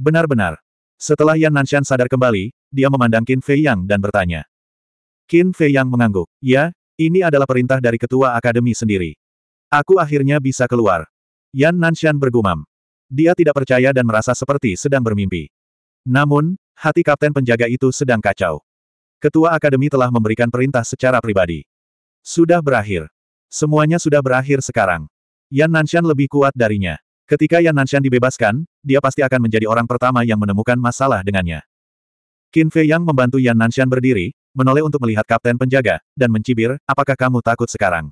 Benar-benar. Setelah Yan Nanshan sadar kembali, dia memandang Qin Fei Yang dan bertanya. Qin Fei Yang mengangguk. Ya, ini adalah perintah dari ketua akademi sendiri. Aku akhirnya bisa keluar. Yan Nanshan bergumam. Dia tidak percaya dan merasa seperti sedang bermimpi. Namun, hati kapten penjaga itu sedang kacau. Ketua Akademi telah memberikan perintah secara pribadi. Sudah berakhir. Semuanya sudah berakhir sekarang. Yan Nanshan lebih kuat darinya. Ketika Yan Nanshan dibebaskan, dia pasti akan menjadi orang pertama yang menemukan masalah dengannya. Qin Fei Yang membantu Yan Nanshan berdiri, menoleh untuk melihat kapten penjaga, dan mencibir, apakah kamu takut sekarang?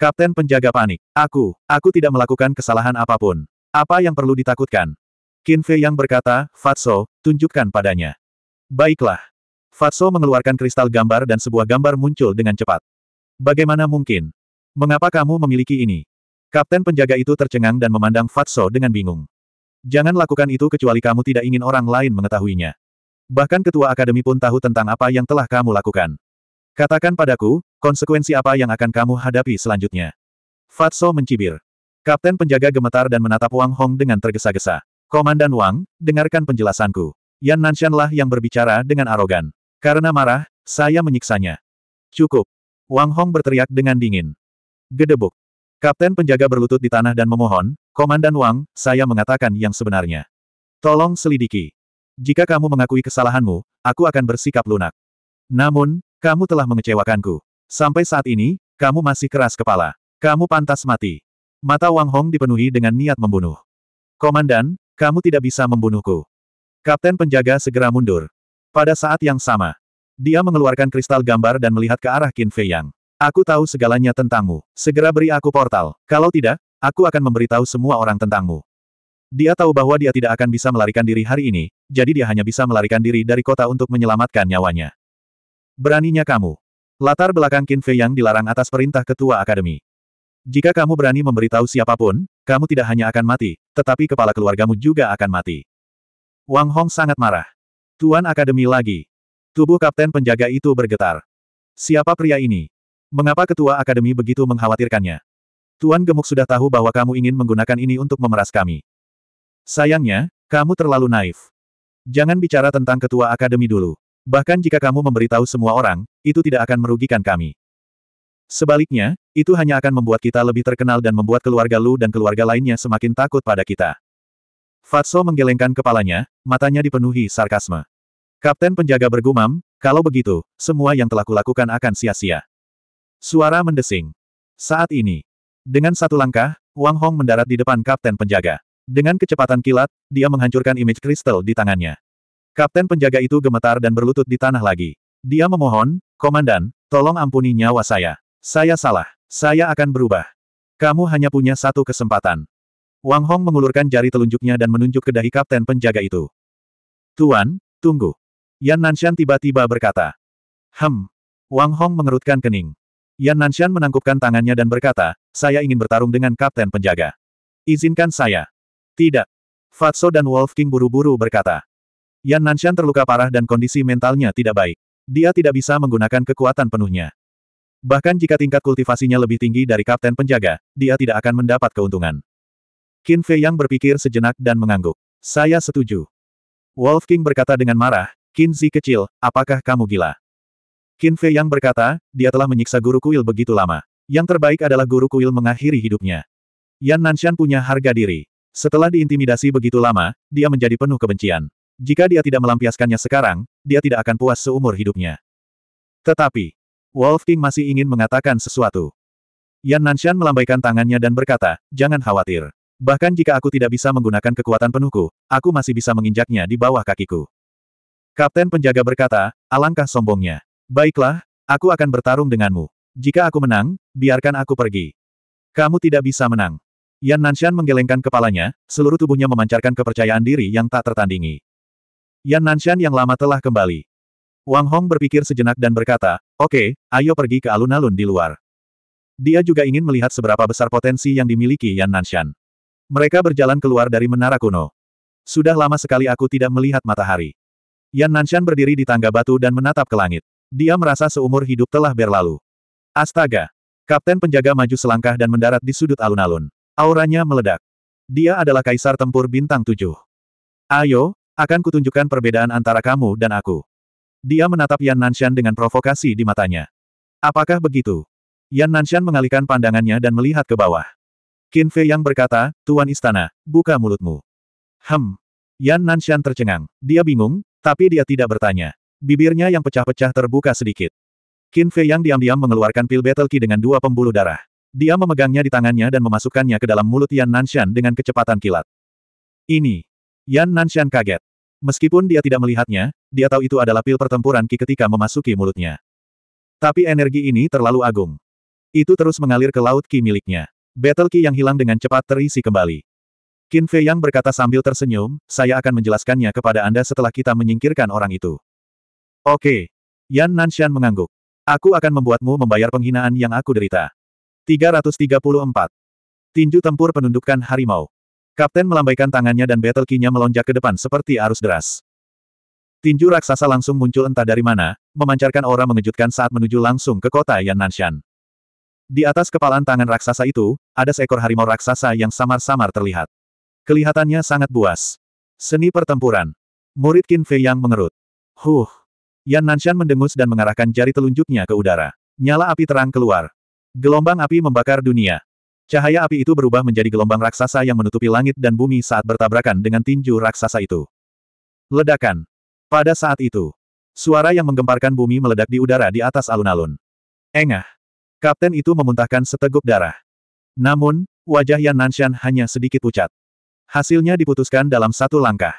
Kapten penjaga panik. Aku, aku tidak melakukan kesalahan apapun. Apa yang perlu ditakutkan? Qin Fei yang berkata, Fatso, tunjukkan padanya. Baiklah. Fatso mengeluarkan kristal gambar dan sebuah gambar muncul dengan cepat. Bagaimana mungkin? Mengapa kamu memiliki ini? Kapten penjaga itu tercengang dan memandang Fatso dengan bingung. Jangan lakukan itu kecuali kamu tidak ingin orang lain mengetahuinya. Bahkan ketua akademi pun tahu tentang apa yang telah kamu lakukan. Katakan padaku, Konsekuensi apa yang akan kamu hadapi selanjutnya? Fatso mencibir. Kapten penjaga gemetar dan menatap Wang Hong dengan tergesa-gesa. Komandan Wang, dengarkan penjelasanku. Yan Nanshanlah yang berbicara dengan arogan. Karena marah, saya menyiksanya. Cukup. Wang Hong berteriak dengan dingin. Gedebuk. Kapten penjaga berlutut di tanah dan memohon, Komandan Wang, saya mengatakan yang sebenarnya. Tolong selidiki. Jika kamu mengakui kesalahanmu, aku akan bersikap lunak. Namun, kamu telah mengecewakanku. Sampai saat ini, kamu masih keras kepala. Kamu pantas mati. Mata Wang Hong dipenuhi dengan niat membunuh. Komandan, kamu tidak bisa membunuhku. Kapten penjaga segera mundur. Pada saat yang sama, dia mengeluarkan kristal gambar dan melihat ke arah Qin Fei Yang. Aku tahu segalanya tentangmu. Segera beri aku portal. Kalau tidak, aku akan memberitahu semua orang tentangmu. Dia tahu bahwa dia tidak akan bisa melarikan diri hari ini, jadi dia hanya bisa melarikan diri dari kota untuk menyelamatkan nyawanya. Beraninya kamu. Latar belakang Qin Fei yang dilarang atas perintah ketua akademi. Jika kamu berani memberitahu siapapun, kamu tidak hanya akan mati, tetapi kepala keluargamu juga akan mati. Wang Hong sangat marah. Tuan akademi lagi. Tubuh kapten penjaga itu bergetar. Siapa pria ini? Mengapa ketua akademi begitu mengkhawatirkannya? Tuan Gemuk sudah tahu bahwa kamu ingin menggunakan ini untuk memeras kami. Sayangnya, kamu terlalu naif. Jangan bicara tentang ketua akademi dulu. Bahkan jika kamu memberitahu semua orang, itu tidak akan merugikan kami. Sebaliknya, itu hanya akan membuat kita lebih terkenal dan membuat keluarga Lu dan keluarga lainnya semakin takut pada kita. Fatso menggelengkan kepalanya, matanya dipenuhi sarkasme. Kapten penjaga bergumam, kalau begitu, semua yang telah kulakukan akan sia-sia. Suara mendesing. Saat ini, dengan satu langkah, Wang Hong mendarat di depan kapten penjaga. Dengan kecepatan kilat, dia menghancurkan image kristal di tangannya. Kapten penjaga itu gemetar dan berlutut di tanah lagi. Dia memohon, Komandan, tolong ampuni nyawa saya. Saya salah. Saya akan berubah. Kamu hanya punya satu kesempatan. Wang Hong mengulurkan jari telunjuknya dan menunjuk ke dahi kapten penjaga itu. Tuan, tunggu. Yan Nanshan tiba-tiba berkata. Hem. Wang Hong mengerutkan kening. Yan Nanshan menangkupkan tangannya dan berkata, saya ingin bertarung dengan kapten penjaga. Izinkan saya. Tidak. Fatso dan Wolf King buru-buru berkata. Yan Nanshan terluka parah dan kondisi mentalnya tidak baik. Dia tidak bisa menggunakan kekuatan penuhnya. Bahkan jika tingkat kultivasinya lebih tinggi dari kapten penjaga, dia tidak akan mendapat keuntungan. Qin Fei yang berpikir sejenak dan mengangguk. Saya setuju. Wolf King berkata dengan marah, Qin Zi kecil, apakah kamu gila? Qin Fei yang berkata, dia telah menyiksa guru kuil begitu lama. Yang terbaik adalah guru kuil mengakhiri hidupnya. Yan Nanshan punya harga diri. Setelah diintimidasi begitu lama, dia menjadi penuh kebencian. Jika dia tidak melampiaskannya sekarang, dia tidak akan puas seumur hidupnya. Tetapi, Wolf King masih ingin mengatakan sesuatu. Yan Nanshan melambaikan tangannya dan berkata, jangan khawatir. Bahkan jika aku tidak bisa menggunakan kekuatan penuhku, aku masih bisa menginjaknya di bawah kakiku. Kapten penjaga berkata, alangkah sombongnya. Baiklah, aku akan bertarung denganmu. Jika aku menang, biarkan aku pergi. Kamu tidak bisa menang. Yan Nanshan menggelengkan kepalanya, seluruh tubuhnya memancarkan kepercayaan diri yang tak tertandingi. Yan Nanshan yang lama telah kembali. Wang Hong berpikir sejenak dan berkata, oke, okay, ayo pergi ke alun-alun di luar. Dia juga ingin melihat seberapa besar potensi yang dimiliki Yan Nanshan. Mereka berjalan keluar dari menara kuno. Sudah lama sekali aku tidak melihat matahari. Yan Nanshan berdiri di tangga batu dan menatap ke langit. Dia merasa seumur hidup telah berlalu. Astaga! Kapten penjaga maju selangkah dan mendarat di sudut alun-alun. Auranya meledak. Dia adalah kaisar tempur bintang tujuh. Ayo, akan kutunjukkan perbedaan antara kamu dan aku. Dia menatap Yan Nanshan dengan provokasi di matanya. Apakah begitu? Yan Nanshan mengalihkan pandangannya dan melihat ke bawah. Qin Fei yang berkata, Tuan Istana, buka mulutmu. Hem. Yan Nanshan tercengang. Dia bingung, tapi dia tidak bertanya. Bibirnya yang pecah-pecah terbuka sedikit. Qin Fei yang diam-diam mengeluarkan pil battle key dengan dua pembuluh darah. Dia memegangnya di tangannya dan memasukkannya ke dalam mulut Yan Nanshan dengan kecepatan kilat. Ini. Yan Nanshan kaget. Meskipun dia tidak melihatnya, dia tahu itu adalah pil pertempuran Ki ketika memasuki mulutnya. Tapi energi ini terlalu agung. Itu terus mengalir ke laut Ki miliknya. Battle Ki yang hilang dengan cepat terisi kembali. Qin Fei Yang berkata sambil tersenyum, saya akan menjelaskannya kepada Anda setelah kita menyingkirkan orang itu. Oke. Yan Nanshan mengangguk. Aku akan membuatmu membayar penghinaan yang aku derita. 334. Tinju tempur penundukan harimau. Kapten melambaikan tangannya dan battle key-nya melonjak ke depan seperti arus deras. Tinju raksasa langsung muncul entah dari mana, memancarkan aura mengejutkan saat menuju langsung ke kota Yan Nanshan. Di atas kepalan tangan raksasa itu, ada seekor harimau raksasa yang samar-samar terlihat. Kelihatannya sangat buas. Seni pertempuran. Murid Qin Fei yang mengerut. Huh. Yan Nanshan mendengus dan mengarahkan jari telunjuknya ke udara. Nyala api terang keluar. Gelombang api membakar dunia. Cahaya api itu berubah menjadi gelombang raksasa yang menutupi langit dan bumi saat bertabrakan dengan tinju raksasa itu. Ledakan. Pada saat itu, suara yang menggemparkan bumi meledak di udara di atas alun-alun. Engah. Kapten itu memuntahkan seteguk darah. Namun, wajah Yan Nanshan hanya sedikit pucat. Hasilnya diputuskan dalam satu langkah.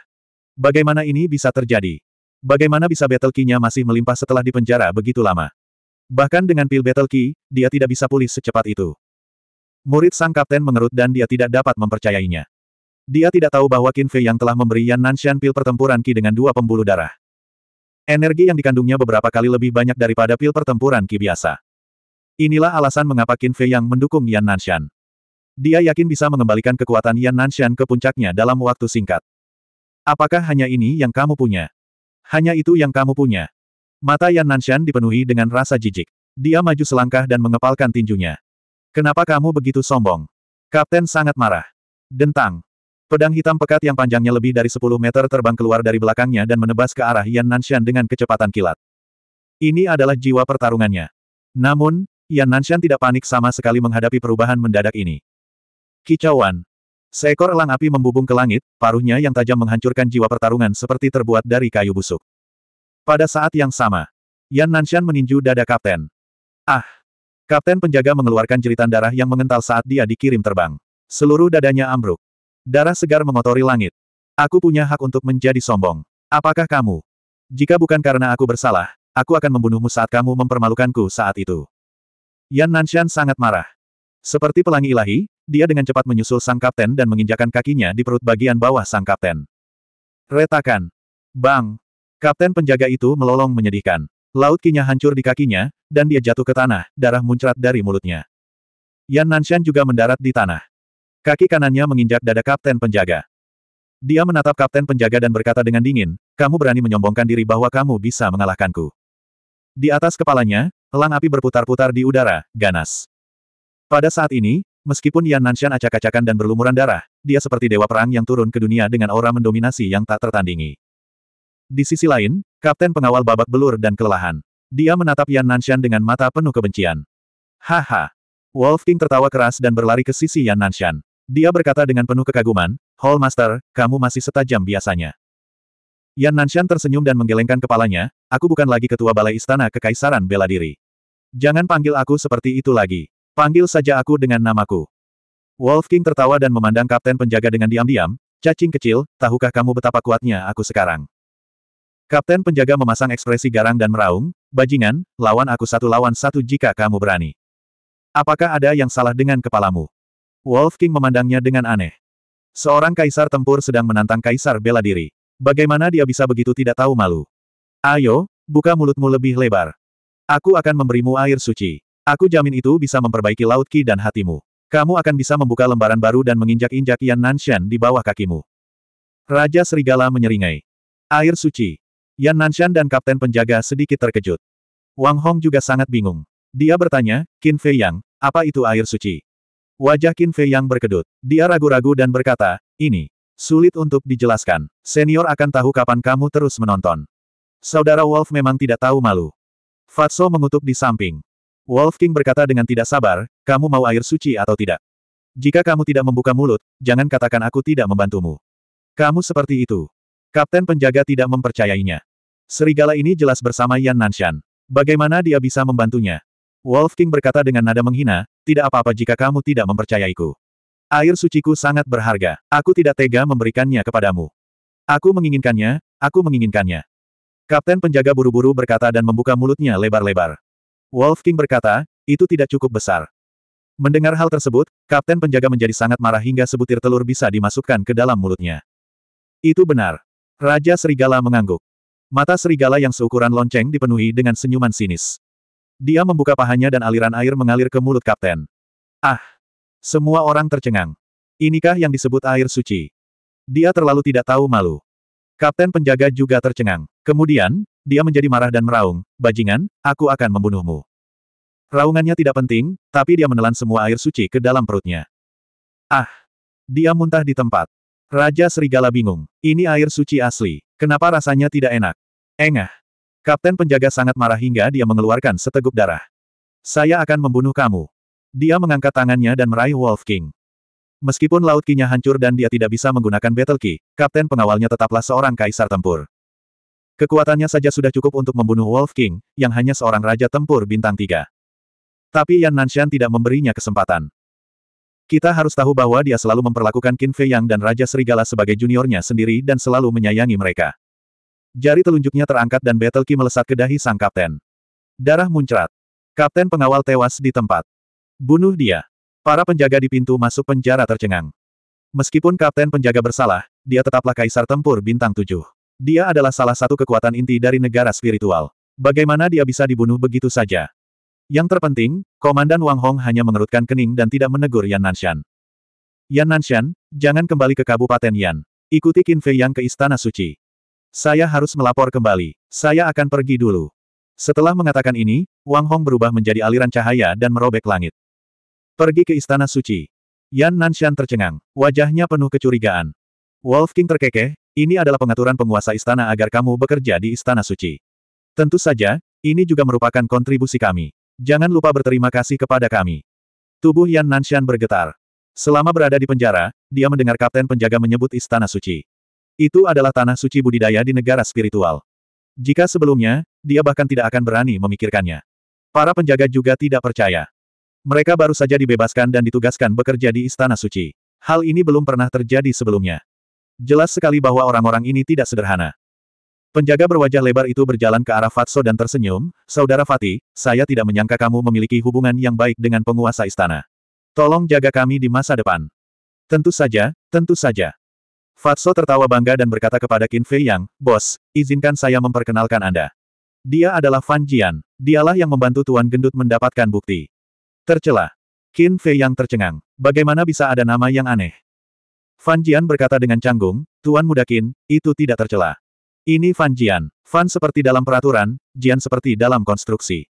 Bagaimana ini bisa terjadi? Bagaimana bisa battle key-nya masih melimpah setelah dipenjara begitu lama? Bahkan dengan pil battle key, dia tidak bisa pulih secepat itu. Murid sang kapten mengerut dan dia tidak dapat mempercayainya. Dia tidak tahu bahwa Qin Fei yang telah memberi Yan Nanshan pil pertempuran Qi dengan dua pembuluh darah. Energi yang dikandungnya beberapa kali lebih banyak daripada pil pertempuran Qi biasa. Inilah alasan mengapa Qin Fei yang mendukung Yan Nanshan. Dia yakin bisa mengembalikan kekuatan Yan Nanshan ke puncaknya dalam waktu singkat. Apakah hanya ini yang kamu punya? Hanya itu yang kamu punya. Mata Yan Nanshan dipenuhi dengan rasa jijik. Dia maju selangkah dan mengepalkan tinjunya. Kenapa kamu begitu sombong? Kapten sangat marah. Dentang. Pedang hitam pekat yang panjangnya lebih dari 10 meter terbang keluar dari belakangnya dan menebas ke arah Yan Nanshan dengan kecepatan kilat. Ini adalah jiwa pertarungannya. Namun, Yan Nanshan tidak panik sama sekali menghadapi perubahan mendadak ini. Kicauan. Seekor elang api membubung ke langit, paruhnya yang tajam menghancurkan jiwa pertarungan seperti terbuat dari kayu busuk. Pada saat yang sama, Yan Nanshan meninju dada kapten. Ah! Kapten penjaga mengeluarkan jeritan darah yang mengental saat dia dikirim terbang. Seluruh dadanya ambruk. Darah segar mengotori langit. Aku punya hak untuk menjadi sombong. Apakah kamu? Jika bukan karena aku bersalah, aku akan membunuhmu saat kamu mempermalukanku saat itu. Yan Nanshan sangat marah. Seperti pelangi ilahi, dia dengan cepat menyusul sang kapten dan menginjakan kakinya di perut bagian bawah sang kapten. Retakan. Bang. Kapten penjaga itu melolong menyedihkan. Laut kinya hancur di kakinya, dan dia jatuh ke tanah, darah muncrat dari mulutnya. Yan Nanshan juga mendarat di tanah. Kaki kanannya menginjak dada kapten penjaga. Dia menatap kapten penjaga dan berkata dengan dingin, kamu berani menyombongkan diri bahwa kamu bisa mengalahkanku. Di atas kepalanya, elang api berputar-putar di udara, ganas. Pada saat ini, meskipun Yan Nanshan acak-acakan dan berlumuran darah, dia seperti dewa perang yang turun ke dunia dengan aura mendominasi yang tak tertandingi. Di sisi lain, kapten pengawal babak belur dan kelelahan. Dia menatap Yan Nanshan dengan mata penuh kebencian. Haha! Wolf King tertawa keras dan berlari ke sisi Yan Nanshan. Dia berkata dengan penuh kekaguman, Hall Master, kamu masih setajam biasanya. Yan Nanshan tersenyum dan menggelengkan kepalanya, aku bukan lagi ketua balai istana kekaisaran bela diri. Jangan panggil aku seperti itu lagi. Panggil saja aku dengan namaku. Wolf King tertawa dan memandang kapten penjaga dengan diam-diam, cacing kecil, tahukah kamu betapa kuatnya aku sekarang? Kapten penjaga memasang ekspresi garang dan meraung, bajingan, lawan aku satu lawan satu jika kamu berani. Apakah ada yang salah dengan kepalamu? Wolf King memandangnya dengan aneh. Seorang kaisar tempur sedang menantang kaisar bela diri. Bagaimana dia bisa begitu tidak tahu malu? Ayo, buka mulutmu lebih lebar. Aku akan memberimu air suci. Aku jamin itu bisa memperbaiki laut ki dan hatimu. Kamu akan bisa membuka lembaran baru dan menginjak-injak Yan Nanshan di bawah kakimu. Raja Serigala menyeringai. Air suci. Yan Nanshan dan Kapten Penjaga sedikit terkejut. Wang Hong juga sangat bingung. Dia bertanya, Qin Fei Yang, apa itu air suci? Wajah Qin Fei Yang berkedut. Dia ragu-ragu dan berkata, ini, sulit untuk dijelaskan. Senior akan tahu kapan kamu terus menonton. Saudara Wolf memang tidak tahu malu. Fatso mengutuk di samping. Wolf King berkata dengan tidak sabar, kamu mau air suci atau tidak? Jika kamu tidak membuka mulut, jangan katakan aku tidak membantumu. Kamu seperti itu. Kapten penjaga tidak mempercayainya. Serigala ini jelas bersama Yan Nanshan. Bagaimana dia bisa membantunya? Wolf King berkata dengan nada menghina, tidak apa-apa jika kamu tidak mempercayaiku. Air suciku sangat berharga. Aku tidak tega memberikannya kepadamu. Aku menginginkannya, aku menginginkannya. Kapten penjaga buru-buru berkata dan membuka mulutnya lebar-lebar. Wolf King berkata, itu tidak cukup besar. Mendengar hal tersebut, kapten penjaga menjadi sangat marah hingga sebutir telur bisa dimasukkan ke dalam mulutnya. Itu benar. Raja Serigala mengangguk. Mata serigala yang seukuran lonceng dipenuhi dengan senyuman sinis. Dia membuka pahanya dan aliran air mengalir ke mulut kapten. Ah! Semua orang tercengang. Inikah yang disebut air suci? Dia terlalu tidak tahu malu. Kapten penjaga juga tercengang. Kemudian, dia menjadi marah dan meraung, Bajingan, aku akan membunuhmu. Raungannya tidak penting, tapi dia menelan semua air suci ke dalam perutnya. Ah! Dia muntah di tempat. Raja Serigala bingung. Ini air suci asli. Kenapa rasanya tidak enak? Engah. Kapten penjaga sangat marah hingga dia mengeluarkan seteguk darah. Saya akan membunuh kamu. Dia mengangkat tangannya dan meraih Wolf King. Meskipun laut kinya hancur dan dia tidak bisa menggunakan Battle Key, kapten pengawalnya tetaplah seorang kaisar tempur. Kekuatannya saja sudah cukup untuk membunuh Wolf King, yang hanya seorang raja tempur bintang tiga. Tapi Yan Nanshan tidak memberinya kesempatan. Kita harus tahu bahwa dia selalu memperlakukan Qin Fei Yang dan Raja Serigala sebagai juniornya sendiri dan selalu menyayangi mereka. Jari telunjuknya terangkat dan Battle melesat ke dahi sang kapten. Darah muncrat. Kapten pengawal tewas di tempat. Bunuh dia. Para penjaga di pintu masuk penjara tercengang. Meskipun kapten penjaga bersalah, dia tetaplah kaisar tempur bintang tujuh. Dia adalah salah satu kekuatan inti dari negara spiritual. Bagaimana dia bisa dibunuh begitu saja? Yang terpenting, Komandan Wang Hong hanya mengerutkan kening dan tidak menegur Yan Nanshan. Yan Nanshan, jangan kembali ke Kabupaten Yan. Ikuti Qin Fei Yang ke Istana Suci. Saya harus melapor kembali. Saya akan pergi dulu. Setelah mengatakan ini, Wang Hong berubah menjadi aliran cahaya dan merobek langit. Pergi ke Istana Suci. Yan Nanshan tercengang, wajahnya penuh kecurigaan. Wolf King terkekeh, ini adalah pengaturan penguasa istana agar kamu bekerja di Istana Suci. Tentu saja, ini juga merupakan kontribusi kami. Jangan lupa berterima kasih kepada kami. Tubuh Yan Nanshan bergetar. Selama berada di penjara, dia mendengar kapten penjaga menyebut istana suci. Itu adalah tanah suci budidaya di negara spiritual. Jika sebelumnya, dia bahkan tidak akan berani memikirkannya. Para penjaga juga tidak percaya. Mereka baru saja dibebaskan dan ditugaskan bekerja di istana suci. Hal ini belum pernah terjadi sebelumnya. Jelas sekali bahwa orang-orang ini tidak sederhana. Penjaga berwajah lebar itu berjalan ke arah Fatso dan tersenyum, Saudara Fatih, saya tidak menyangka kamu memiliki hubungan yang baik dengan penguasa istana. Tolong jaga kami di masa depan. Tentu saja, tentu saja. Fatso tertawa bangga dan berkata kepada Qin Fei Yang, Bos, izinkan saya memperkenalkan Anda. Dia adalah Fan Jian. Dialah yang membantu Tuan Gendut mendapatkan bukti. Tercelah. Qin Fei Yang tercengang. Bagaimana bisa ada nama yang aneh? Fan Jian berkata dengan canggung, Tuan Muda Qin, itu tidak tercela. Ini Fan Jian. Fan seperti dalam peraturan, Jian seperti dalam konstruksi.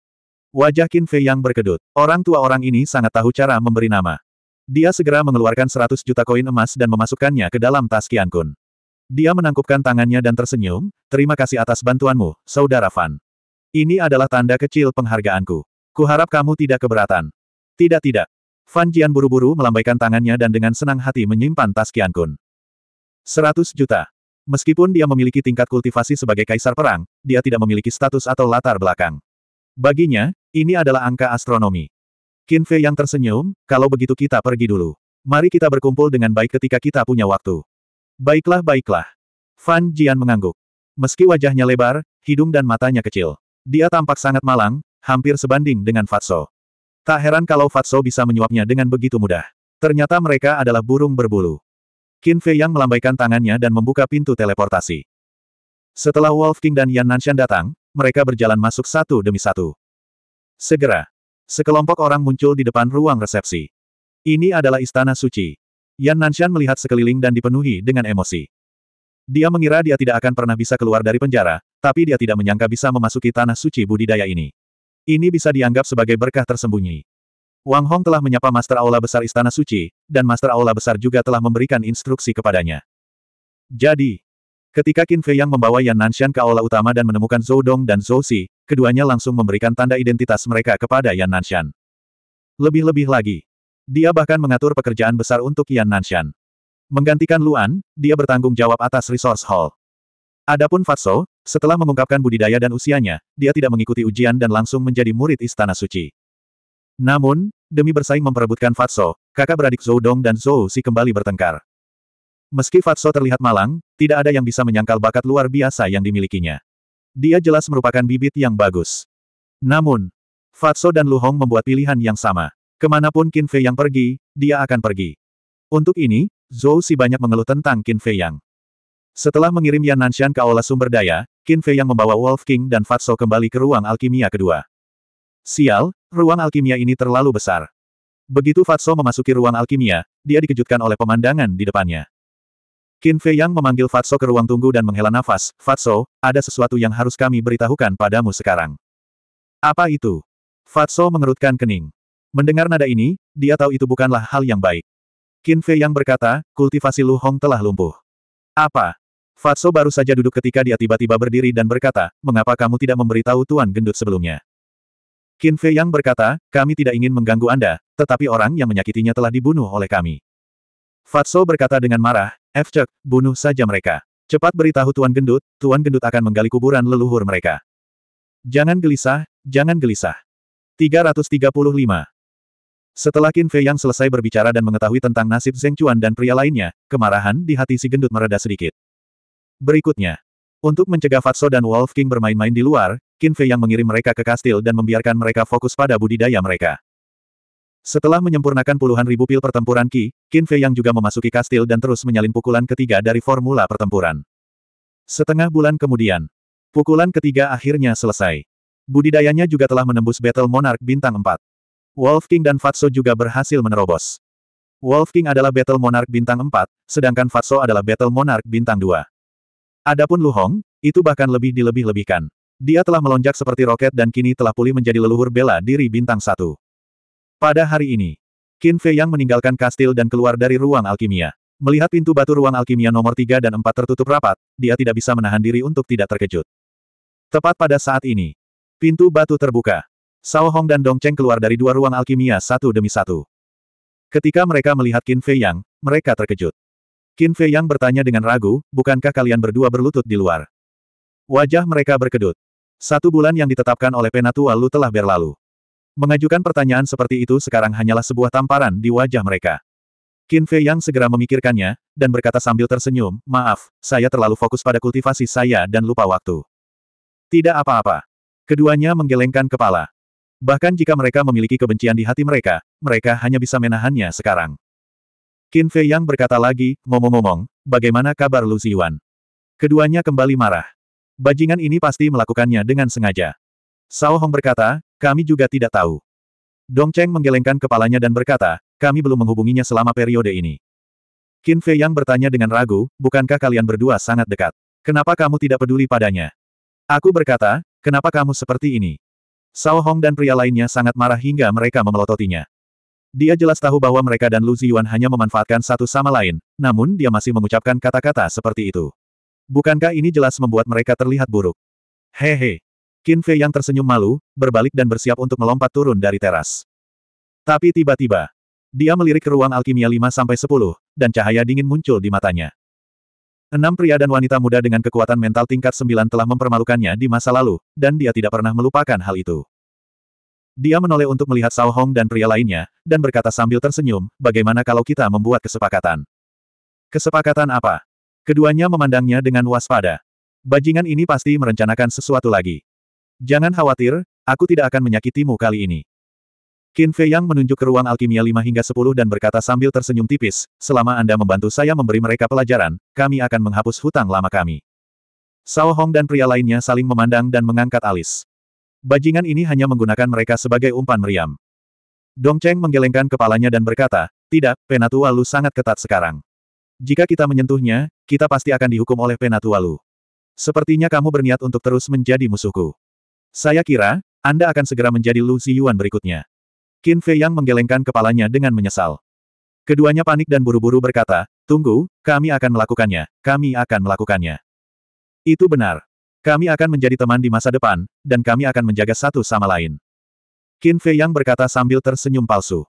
Wajah Qin Fei yang berkedut. Orang tua orang ini sangat tahu cara memberi nama. Dia segera mengeluarkan 100 juta koin emas dan memasukkannya ke dalam tas Qian Kun. Dia menangkupkan tangannya dan tersenyum, terima kasih atas bantuanmu, saudara Fan. Ini adalah tanda kecil penghargaanku. Kuharap kamu tidak keberatan. Tidak tidak. Fan Jian buru-buru melambaikan tangannya dan dengan senang hati menyimpan tas Qian Kun. Seratus juta. Meskipun dia memiliki tingkat kultivasi sebagai kaisar perang, dia tidak memiliki status atau latar belakang. Baginya, ini adalah angka astronomi. Qin Fei yang tersenyum, kalau begitu kita pergi dulu. Mari kita berkumpul dengan baik ketika kita punya waktu. Baiklah baiklah. Fan Jian mengangguk. Meski wajahnya lebar, hidung dan matanya kecil. Dia tampak sangat malang, hampir sebanding dengan Fatso. Tak heran kalau Fatso bisa menyuapnya dengan begitu mudah. Ternyata mereka adalah burung berbulu. Qin Fei Yang melambaikan tangannya dan membuka pintu teleportasi. Setelah Wolf King dan Yan Nanshan datang, mereka berjalan masuk satu demi satu. Segera, sekelompok orang muncul di depan ruang resepsi. Ini adalah istana suci. Yan Nanshan melihat sekeliling dan dipenuhi dengan emosi. Dia mengira dia tidak akan pernah bisa keluar dari penjara, tapi dia tidak menyangka bisa memasuki tanah suci budidaya ini. Ini bisa dianggap sebagai berkah tersembunyi. Wang Hong telah menyapa Master Aula Besar Istana Suci, dan Master Aula Besar juga telah memberikan instruksi kepadanya. Jadi, ketika Qin Fei yang membawa Yan Nanshan ke Aula Utama dan menemukan Zhou Dong dan Zhou Xi, keduanya langsung memberikan tanda identitas mereka kepada Yan Nanshan. Lebih-lebih lagi, dia bahkan mengatur pekerjaan besar untuk Yan Nanshan. Menggantikan Luan, dia bertanggung jawab atas Resource Hall. Adapun Fatso, setelah mengungkapkan budidaya dan usianya, dia tidak mengikuti ujian dan langsung menjadi murid Istana Suci. Namun, demi bersaing memperebutkan Fatso, kakak beradik Zhou Dong dan Zhou Si kembali bertengkar. Meski Fatso terlihat malang, tidak ada yang bisa menyangkal bakat luar biasa yang dimilikinya. Dia jelas merupakan bibit yang bagus. Namun, Fatso dan Lu Hong membuat pilihan yang sama. Kemanapun Qin Fei yang pergi, dia akan pergi. Untuk ini, Zhou Si banyak mengeluh tentang Qin Fei yang. Setelah mengirim Yan Nanshan ke aula sumber daya, Qin Fei yang membawa Wolf King dan Fatso kembali ke ruang alkimia kedua. Sial, Ruang alkimia ini terlalu besar. Begitu Fatso memasuki ruang alkimia, dia dikejutkan oleh pemandangan di depannya. Qin Fei Yang memanggil Fatso ke ruang tunggu dan menghela nafas, Fatso, ada sesuatu yang harus kami beritahukan padamu sekarang. Apa itu? Fatso mengerutkan kening. Mendengar nada ini, dia tahu itu bukanlah hal yang baik. Qin Fei Yang berkata, kultivasi Lu Hong telah lumpuh. Apa? Fatso baru saja duduk ketika dia tiba-tiba berdiri dan berkata, mengapa kamu tidak memberitahu Tuan Gendut sebelumnya? Qin Fei Yang berkata, kami tidak ingin mengganggu Anda, tetapi orang yang menyakitinya telah dibunuh oleh kami. Fatso berkata dengan marah, Cek, bunuh saja mereka. Cepat beritahu Tuan Gendut, Tuan Gendut akan menggali kuburan leluhur mereka. Jangan gelisah, jangan gelisah. 335. Setelah Qin Fei Yang selesai berbicara dan mengetahui tentang nasib Zeng Chuan dan pria lainnya, kemarahan di hati si gendut mereda sedikit. Berikutnya. Untuk mencegah Fatso dan Wolf King bermain-main di luar, Qin Fei yang mengirim mereka ke kastil dan membiarkan mereka fokus pada budidaya mereka. Setelah menyempurnakan puluhan ribu pil pertempuran Qi, Qin Fei yang juga memasuki kastil dan terus menyalin pukulan ketiga dari formula pertempuran. Setengah bulan kemudian, pukulan ketiga akhirnya selesai. Budidayanya juga telah menembus Battle Monarch Bintang 4. Wolf King dan Fatso juga berhasil menerobos. Wolf King adalah Battle Monarch Bintang 4, sedangkan Fatso adalah Battle Monarch Bintang 2. Adapun Lu Hong, itu bahkan lebih dilebih-lebihkan. Dia telah melonjak seperti roket dan kini telah pulih menjadi leluhur bela diri bintang satu. Pada hari ini, Qin Fei Yang meninggalkan kastil dan keluar dari ruang alkimia. Melihat pintu batu ruang alkimia nomor 3 dan 4 tertutup rapat, dia tidak bisa menahan diri untuk tidak terkejut. Tepat pada saat ini, pintu batu terbuka. Sao Hong dan Dong Cheng keluar dari dua ruang alkimia satu demi satu. Ketika mereka melihat Qin Fei Yang, mereka terkejut. Qin Fei Yang bertanya dengan ragu, bukankah kalian berdua berlutut di luar? Wajah mereka berkedut. Satu bulan yang ditetapkan oleh Penatua Lu telah berlalu. Mengajukan pertanyaan seperti itu sekarang hanyalah sebuah tamparan di wajah mereka. Qin Fei Yang segera memikirkannya, dan berkata sambil tersenyum, maaf, saya terlalu fokus pada kultivasi saya dan lupa waktu. Tidak apa-apa. Keduanya menggelengkan kepala. Bahkan jika mereka memiliki kebencian di hati mereka, mereka hanya bisa menahannya sekarang. Qin Fei Yang berkata lagi, ngomong-ngomong, bagaimana kabar Lu Ziyuan? Keduanya kembali marah. Bajingan ini pasti melakukannya dengan sengaja. Sao Hong berkata, kami juga tidak tahu. Dong Cheng menggelengkan kepalanya dan berkata, kami belum menghubunginya selama periode ini. Qin Fei Yang bertanya dengan ragu, bukankah kalian berdua sangat dekat? Kenapa kamu tidak peduli padanya? Aku berkata, kenapa kamu seperti ini? Sao Hong dan pria lainnya sangat marah hingga mereka memelototinya. Dia jelas tahu bahwa mereka dan Lu Ziyuan hanya memanfaatkan satu sama lain, namun dia masih mengucapkan kata-kata seperti itu. Bukankah ini jelas membuat mereka terlihat buruk? Hehe. Qin Fei yang tersenyum malu, berbalik dan bersiap untuk melompat turun dari teras. Tapi tiba-tiba, dia melirik ke ruang alkimia 5-10, dan cahaya dingin muncul di matanya. Enam pria dan wanita muda dengan kekuatan mental tingkat 9 telah mempermalukannya di masa lalu, dan dia tidak pernah melupakan hal itu. Dia menoleh untuk melihat Sao Hong dan pria lainnya, dan berkata sambil tersenyum, bagaimana kalau kita membuat kesepakatan? Kesepakatan apa? Keduanya memandangnya dengan waspada. Bajingan ini pasti merencanakan sesuatu lagi. Jangan khawatir, aku tidak akan menyakitimu kali ini. Qin Fei Yang menunjuk ke ruang alkimia 5 hingga 10 dan berkata sambil tersenyum tipis, selama Anda membantu saya memberi mereka pelajaran, kami akan menghapus hutang lama kami. Sao Hong dan pria lainnya saling memandang dan mengangkat alis. Bajingan ini hanya menggunakan mereka sebagai umpan meriam. Dong Cheng menggelengkan kepalanya dan berkata, tidak, penatua lu sangat ketat sekarang. Jika kita menyentuhnya, kita pasti akan dihukum oleh Penatualu. Sepertinya kamu berniat untuk terus menjadi musuhku. Saya kira, Anda akan segera menjadi Lu Ziyuan berikutnya. Qin Fei Yang menggelengkan kepalanya dengan menyesal. Keduanya panik dan buru-buru berkata, Tunggu, kami akan melakukannya, kami akan melakukannya. Itu benar. Kami akan menjadi teman di masa depan, dan kami akan menjaga satu sama lain. Qin Fei Yang berkata sambil tersenyum palsu.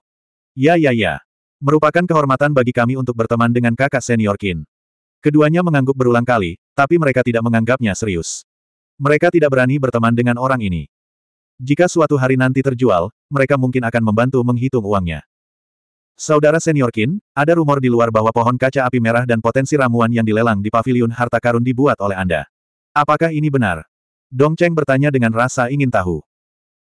Ya ya ya. Merupakan kehormatan bagi kami untuk berteman dengan kakak senior Qin. Keduanya mengangguk berulang kali, tapi mereka tidak menganggapnya serius. Mereka tidak berani berteman dengan orang ini. Jika suatu hari nanti terjual, mereka mungkin akan membantu menghitung uangnya. Saudara senior Qin, ada rumor di luar bahwa pohon kaca api merah dan potensi ramuan yang dilelang di paviliun harta karun dibuat oleh Anda. Apakah ini benar? Dong Cheng bertanya dengan rasa ingin tahu.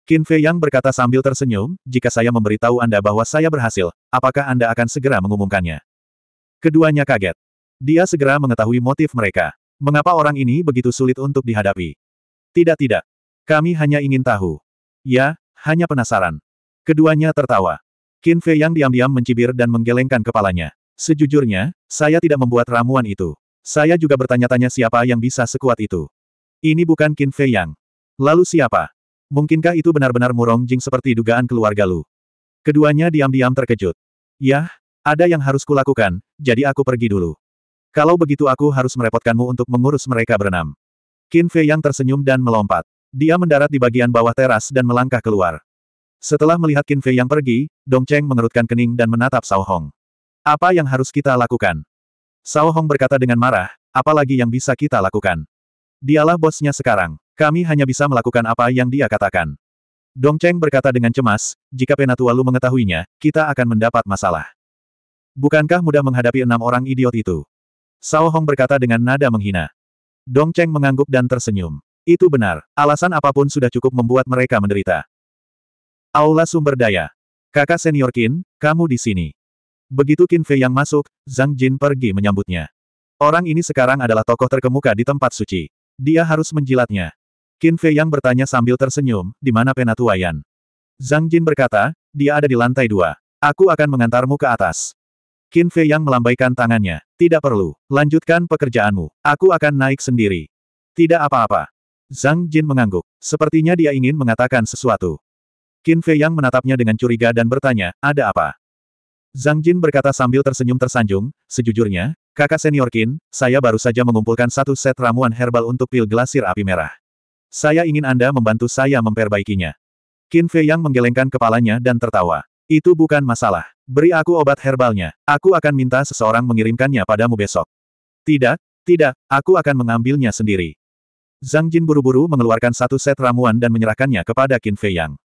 Qin Fei Yang berkata sambil tersenyum, jika saya memberitahu Anda bahwa saya berhasil, apakah Anda akan segera mengumumkannya? Keduanya kaget. Dia segera mengetahui motif mereka. Mengapa orang ini begitu sulit untuk dihadapi? Tidak-tidak. Kami hanya ingin tahu. Ya, hanya penasaran. Keduanya tertawa. Qin Fei Yang diam-diam mencibir dan menggelengkan kepalanya. Sejujurnya, saya tidak membuat ramuan itu. Saya juga bertanya-tanya siapa yang bisa sekuat itu. Ini bukan Qin Fei Yang. Lalu siapa? Mungkinkah itu benar-benar murong jing seperti dugaan keluarga Lu? Keduanya diam-diam terkejut. Yah, ada yang harus kulakukan, jadi aku pergi dulu. Kalau begitu aku harus merepotkanmu untuk mengurus mereka berenam. Qin Fei yang tersenyum dan melompat. Dia mendarat di bagian bawah teras dan melangkah keluar. Setelah melihat Qin Fei yang pergi, Dong Cheng mengerutkan kening dan menatap Sao Hong. Apa yang harus kita lakukan? Sao Hong berkata dengan marah, apalagi yang bisa kita lakukan? Dialah bosnya sekarang. Kami hanya bisa melakukan apa yang dia katakan. Dong Cheng berkata dengan cemas, jika penatua Lu mengetahuinya, kita akan mendapat masalah. Bukankah mudah menghadapi enam orang idiot itu? Sao Hong berkata dengan nada menghina. Dong Cheng mengangguk dan tersenyum. Itu benar, alasan apapun sudah cukup membuat mereka menderita. Aula Sumber Daya. Kakak senior Qin, kamu di sini. Begitu Qin Fei yang masuk, Zhang Jin pergi menyambutnya. Orang ini sekarang adalah tokoh terkemuka di tempat suci. Dia harus menjilatnya. Qin Fei Yang bertanya sambil tersenyum, di mana penatua Yan? Zhang Jin berkata, dia ada di lantai dua. Aku akan mengantarmu ke atas. Qin Fei Yang melambaikan tangannya. Tidak perlu, lanjutkan pekerjaanmu. Aku akan naik sendiri. Tidak apa-apa. Zhang Jin mengangguk. Sepertinya dia ingin mengatakan sesuatu. Qin Fei Yang menatapnya dengan curiga dan bertanya, ada apa? Zhang Jin berkata sambil tersenyum tersanjung, sejujurnya, kakak senior Qin, saya baru saja mengumpulkan satu set ramuan herbal untuk pil glasir api merah. Saya ingin Anda membantu saya memperbaikinya. Qin Fei Yang menggelengkan kepalanya dan tertawa. Itu bukan masalah. Beri aku obat herbalnya. Aku akan minta seseorang mengirimkannya padamu besok. Tidak, tidak, aku akan mengambilnya sendiri. Zhang Jin buru-buru mengeluarkan satu set ramuan dan menyerahkannya kepada Qin Fei Yang.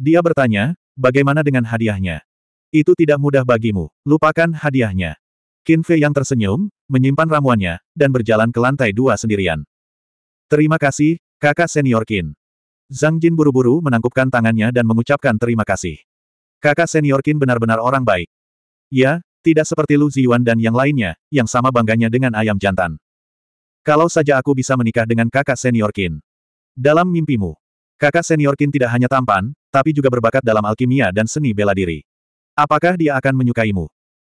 Dia bertanya, bagaimana dengan hadiahnya? Itu tidak mudah bagimu. Lupakan hadiahnya. Qin Fei yang tersenyum, menyimpan ramuannya, dan berjalan ke lantai dua sendirian. Terima kasih, Kakak senior Qin. Zhang Jin buru-buru menangkupkan tangannya dan mengucapkan terima kasih. Kakak senior Qin benar-benar orang baik. Ya, tidak seperti Lu Ziyuan dan yang lainnya, yang sama bangganya dengan ayam jantan. Kalau saja aku bisa menikah dengan kakak senior Qin. Dalam mimpimu, kakak senior Qin tidak hanya tampan, tapi juga berbakat dalam alkimia dan seni bela diri. Apakah dia akan menyukaimu?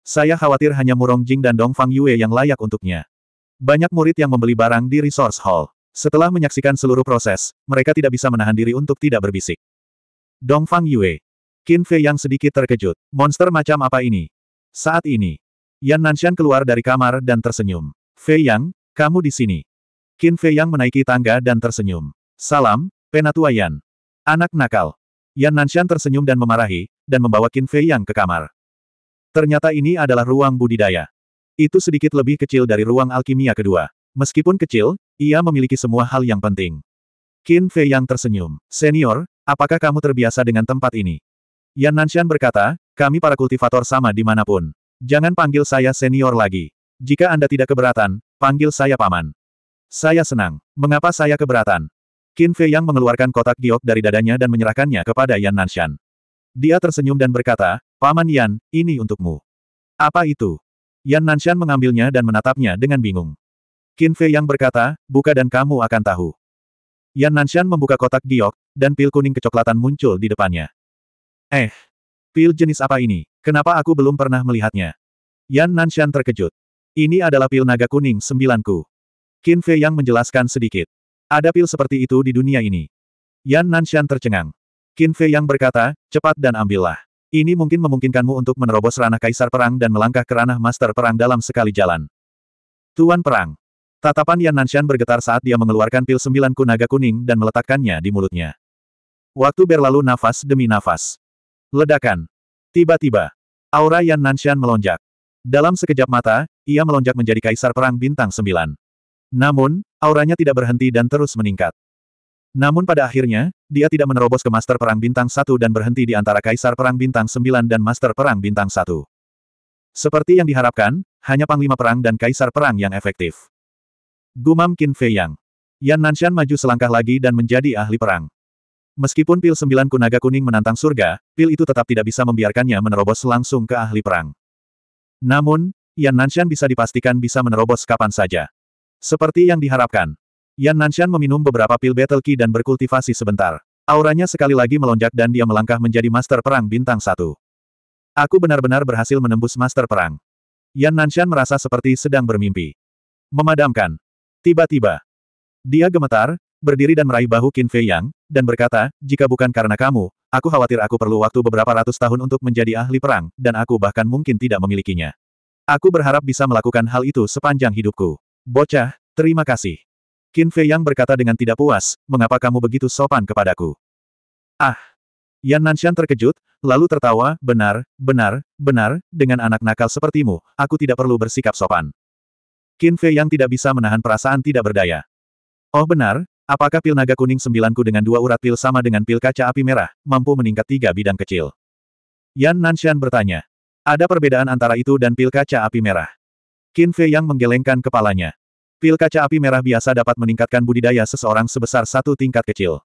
Saya khawatir hanya Murong Jing dan Dong Fang Yue yang layak untuknya. Banyak murid yang membeli barang di Resource Hall. Setelah menyaksikan seluruh proses, mereka tidak bisa menahan diri untuk tidak berbisik. Dongfang Yue. Qin Fei yang sedikit terkejut. Monster macam apa ini? Saat ini. Yan Nanshan keluar dari kamar dan tersenyum. Fei Yang, kamu di sini. Qin Fei Yang menaiki tangga dan tersenyum. Salam, Penatua Yan. Anak nakal. Yan Nanshan tersenyum dan memarahi, dan membawa Qin Fei Yang ke kamar. Ternyata ini adalah ruang budidaya. Itu sedikit lebih kecil dari ruang alkimia kedua. Meskipun kecil, ia memiliki semua hal yang penting. Qin Fei yang tersenyum. Senior, apakah kamu terbiasa dengan tempat ini? Yan Nanshan berkata, kami para kultivator sama dimanapun. Jangan panggil saya senior lagi. Jika Anda tidak keberatan, panggil saya paman. Saya senang. Mengapa saya keberatan? Qin Fei Yang mengeluarkan kotak giok dari dadanya dan menyerahkannya kepada Yan Nanshan. Dia tersenyum dan berkata, Paman Yan, ini untukmu. Apa itu? Yan Nanshan mengambilnya dan menatapnya dengan bingung. Qin Fei yang berkata, buka dan kamu akan tahu. Yan Nanshan membuka kotak giok, dan pil kuning kecoklatan muncul di depannya. Eh, pil jenis apa ini? Kenapa aku belum pernah melihatnya? Yan Nanshan terkejut. Ini adalah pil naga kuning sembilanku. Qin Fei yang menjelaskan sedikit. Ada pil seperti itu di dunia ini. Yan Nanshan tercengang. Qin Fei yang berkata, cepat dan ambillah. Ini mungkin memungkinkanmu untuk menerobos ranah kaisar perang dan melangkah ke ranah master perang dalam sekali jalan. Tuan Perang, Tatapan Yan Nanshan bergetar saat dia mengeluarkan pil sembilan kunaga kuning dan meletakkannya di mulutnya. Waktu berlalu nafas demi nafas. Ledakan. Tiba-tiba, aura Yan Nanshan melonjak. Dalam sekejap mata, ia melonjak menjadi kaisar perang bintang sembilan. Namun, auranya tidak berhenti dan terus meningkat. Namun pada akhirnya, dia tidak menerobos ke Master Perang Bintang 1 dan berhenti di antara Kaisar Perang Bintang 9 dan Master Perang Bintang 1. Seperti yang diharapkan, hanya Panglima Perang dan Kaisar Perang yang efektif. Gumam Qin Fei Yang. Yan Nanshan maju selangkah lagi dan menjadi ahli perang. Meskipun pil sembilan kunaga kuning menantang surga, pil itu tetap tidak bisa membiarkannya menerobos langsung ke ahli perang. Namun, Yan Nanshan bisa dipastikan bisa menerobos kapan saja. Seperti yang diharapkan, Yan Nanshan meminum beberapa pil Battle Key dan berkultivasi sebentar. Auranya sekali lagi melonjak dan dia melangkah menjadi Master Perang Bintang satu. Aku benar-benar berhasil menembus Master Perang. Yan Nanshan merasa seperti sedang bermimpi. Memadamkan. Tiba-tiba, dia gemetar, berdiri dan meraih bahu Qin Fei Yang, dan berkata, jika bukan karena kamu, aku khawatir aku perlu waktu beberapa ratus tahun untuk menjadi ahli perang, dan aku bahkan mungkin tidak memilikinya. Aku berharap bisa melakukan hal itu sepanjang hidupku. Bocah, terima kasih. Qin Fei Yang berkata dengan tidak puas, mengapa kamu begitu sopan kepadaku? Ah! Yan Nanshan terkejut, lalu tertawa, benar, benar, benar, dengan anak nakal sepertimu, aku tidak perlu bersikap sopan. Qin Fei yang tidak bisa menahan perasaan tidak berdaya. Oh benar, apakah pil naga kuning sembilanku dengan dua urat pil sama dengan pil kaca api merah, mampu meningkat tiga bidang kecil? Yan Nanshan bertanya. Ada perbedaan antara itu dan pil kaca api merah. Qin Fei yang menggelengkan kepalanya. Pil kaca api merah biasa dapat meningkatkan budidaya seseorang sebesar satu tingkat kecil.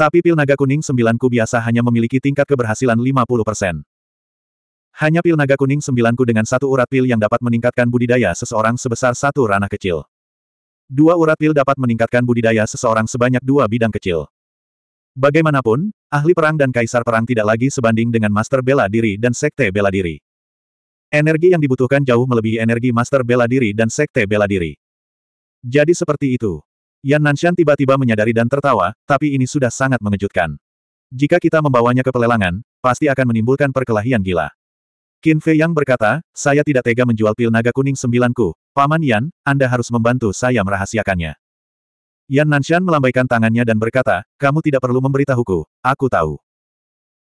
Tapi pil naga kuning sembilanku biasa hanya memiliki tingkat keberhasilan 50%. Hanya pil naga kuning sembilanku dengan satu urat pil yang dapat meningkatkan budidaya seseorang sebesar satu ranah kecil. Dua urat pil dapat meningkatkan budidaya seseorang sebanyak dua bidang kecil. Bagaimanapun, ahli perang dan kaisar perang tidak lagi sebanding dengan master bela diri dan sekte bela diri. Energi yang dibutuhkan jauh melebihi energi master bela diri dan sekte bela diri. Jadi seperti itu. Yan Nanshan tiba-tiba menyadari dan tertawa, tapi ini sudah sangat mengejutkan. Jika kita membawanya ke pelelangan, pasti akan menimbulkan perkelahian gila. Qin Fei Yang berkata, saya tidak tega menjual pil naga kuning sembilanku, Paman Yan, Anda harus membantu saya merahasiakannya. Yan Nanshan melambaikan tangannya dan berkata, kamu tidak perlu memberitahuku, aku tahu.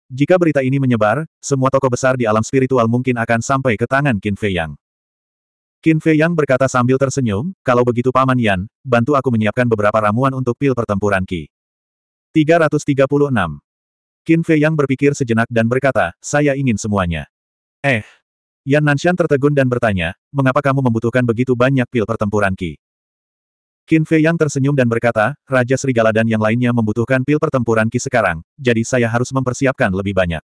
Jika berita ini menyebar, semua toko besar di alam spiritual mungkin akan sampai ke tangan Qin Fei Yang. Qin Fei Yang berkata sambil tersenyum, kalau begitu Paman Yan, bantu aku menyiapkan beberapa ramuan untuk pil pertempuran Qi. 336. Qin Fei Yang berpikir sejenak dan berkata, saya ingin semuanya. Eh. Yan Nanshan tertegun dan bertanya, mengapa kamu membutuhkan begitu banyak pil pertempuran Ki? Qin Fei Yang tersenyum dan berkata, Raja Serigala dan yang lainnya membutuhkan pil pertempuran Ki sekarang, jadi saya harus mempersiapkan lebih banyak.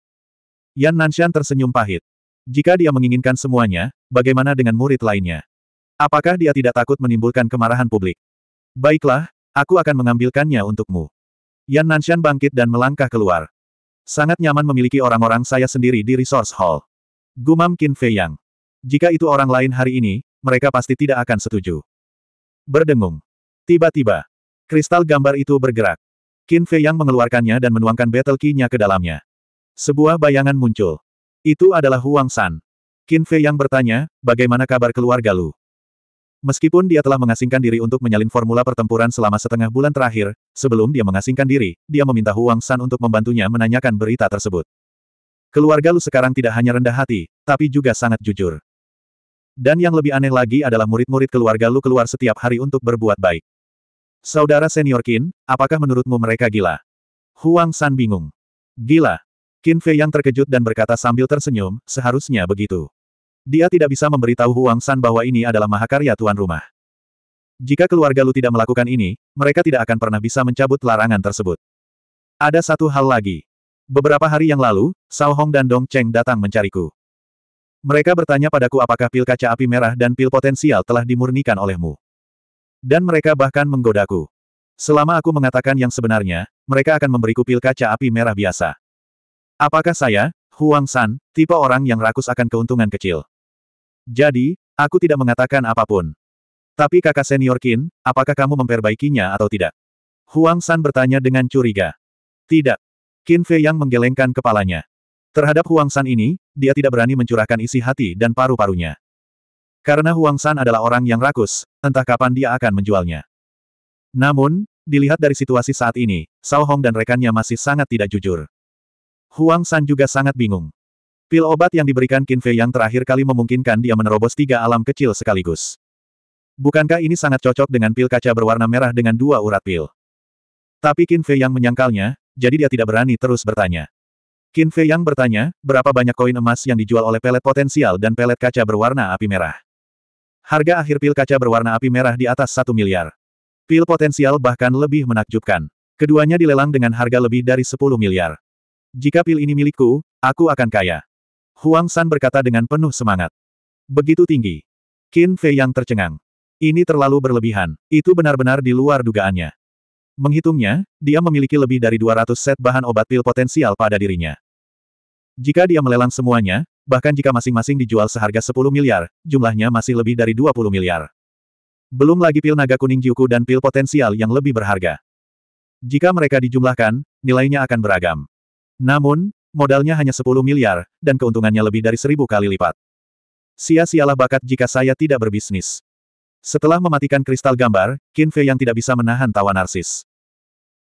Yan Nanshan tersenyum pahit. Jika dia menginginkan semuanya, bagaimana dengan murid lainnya? Apakah dia tidak takut menimbulkan kemarahan publik? Baiklah, aku akan mengambilkannya untukmu. Yan Nanshan bangkit dan melangkah keluar. Sangat nyaman memiliki orang-orang saya sendiri di Resource Hall. Gumam Qin Fei Yang. Jika itu orang lain hari ini, mereka pasti tidak akan setuju. Berdengung. Tiba-tiba, kristal gambar itu bergerak. Qin Fei Yang mengeluarkannya dan menuangkan battle key-nya ke dalamnya. Sebuah bayangan muncul. Itu adalah Huang San. Qin Fei Yang bertanya, bagaimana kabar keluarga Lu? Meskipun dia telah mengasingkan diri untuk menyalin formula pertempuran selama setengah bulan terakhir, sebelum dia mengasingkan diri, dia meminta Huang San untuk membantunya menanyakan berita tersebut. Keluarga Lu sekarang tidak hanya rendah hati, tapi juga sangat jujur. Dan yang lebih aneh lagi adalah murid-murid keluarga Lu keluar setiap hari untuk berbuat baik. Saudara senior Qin, apakah menurutmu mereka gila? Huang San bingung. Gila. Qin Fei yang terkejut dan berkata sambil tersenyum, seharusnya begitu. Dia tidak bisa memberitahu Huang San bahwa ini adalah mahakarya tuan rumah. Jika keluarga Lu tidak melakukan ini, mereka tidak akan pernah bisa mencabut larangan tersebut. Ada satu hal lagi. Beberapa hari yang lalu, Sao Hong dan Dong Cheng datang mencariku. Mereka bertanya padaku apakah pil kaca api merah dan pil potensial telah dimurnikan olehmu. Dan mereka bahkan menggodaku. Selama aku mengatakan yang sebenarnya, mereka akan memberiku pil kaca api merah biasa. Apakah saya, Huang San, tipe orang yang rakus akan keuntungan kecil? Jadi, aku tidak mengatakan apapun. Tapi kakak senior Qin, apakah kamu memperbaikinya atau tidak? Huang San bertanya dengan curiga. Tidak, Qin Fei yang menggelengkan kepalanya. Terhadap Huang San ini, dia tidak berani mencurahkan isi hati dan paru-parunya. Karena Huang San adalah orang yang rakus, entah kapan dia akan menjualnya. Namun, dilihat dari situasi saat ini, Sao Hong dan rekannya masih sangat tidak jujur. Huang San juga sangat bingung. Pil obat yang diberikan Qin Fei yang terakhir kali memungkinkan dia menerobos tiga alam kecil sekaligus. Bukankah ini sangat cocok dengan pil kaca berwarna merah dengan dua urat pil? Tapi Qin Fei yang menyangkalnya, jadi dia tidak berani terus bertanya. Qin Fei Yang bertanya, berapa banyak koin emas yang dijual oleh pelet potensial dan pelet kaca berwarna api merah? Harga akhir pil kaca berwarna api merah di atas satu miliar. Pil potensial bahkan lebih menakjubkan. Keduanya dilelang dengan harga lebih dari 10 miliar. Jika pil ini milikku, aku akan kaya. Huang San berkata dengan penuh semangat. Begitu tinggi. Qin Fei Yang tercengang. Ini terlalu berlebihan. Itu benar-benar di luar dugaannya. Menghitungnya, dia memiliki lebih dari 200 set bahan obat pil potensial pada dirinya. Jika dia melelang semuanya, bahkan jika masing-masing dijual seharga 10 miliar, jumlahnya masih lebih dari 20 miliar. Belum lagi pil naga kuning Jiuku dan pil potensial yang lebih berharga. Jika mereka dijumlahkan, nilainya akan beragam. Namun, modalnya hanya 10 miliar, dan keuntungannya lebih dari seribu kali lipat. Sia-sialah bakat jika saya tidak berbisnis. Setelah mematikan kristal gambar, Qin yang tidak bisa menahan tawa narsis.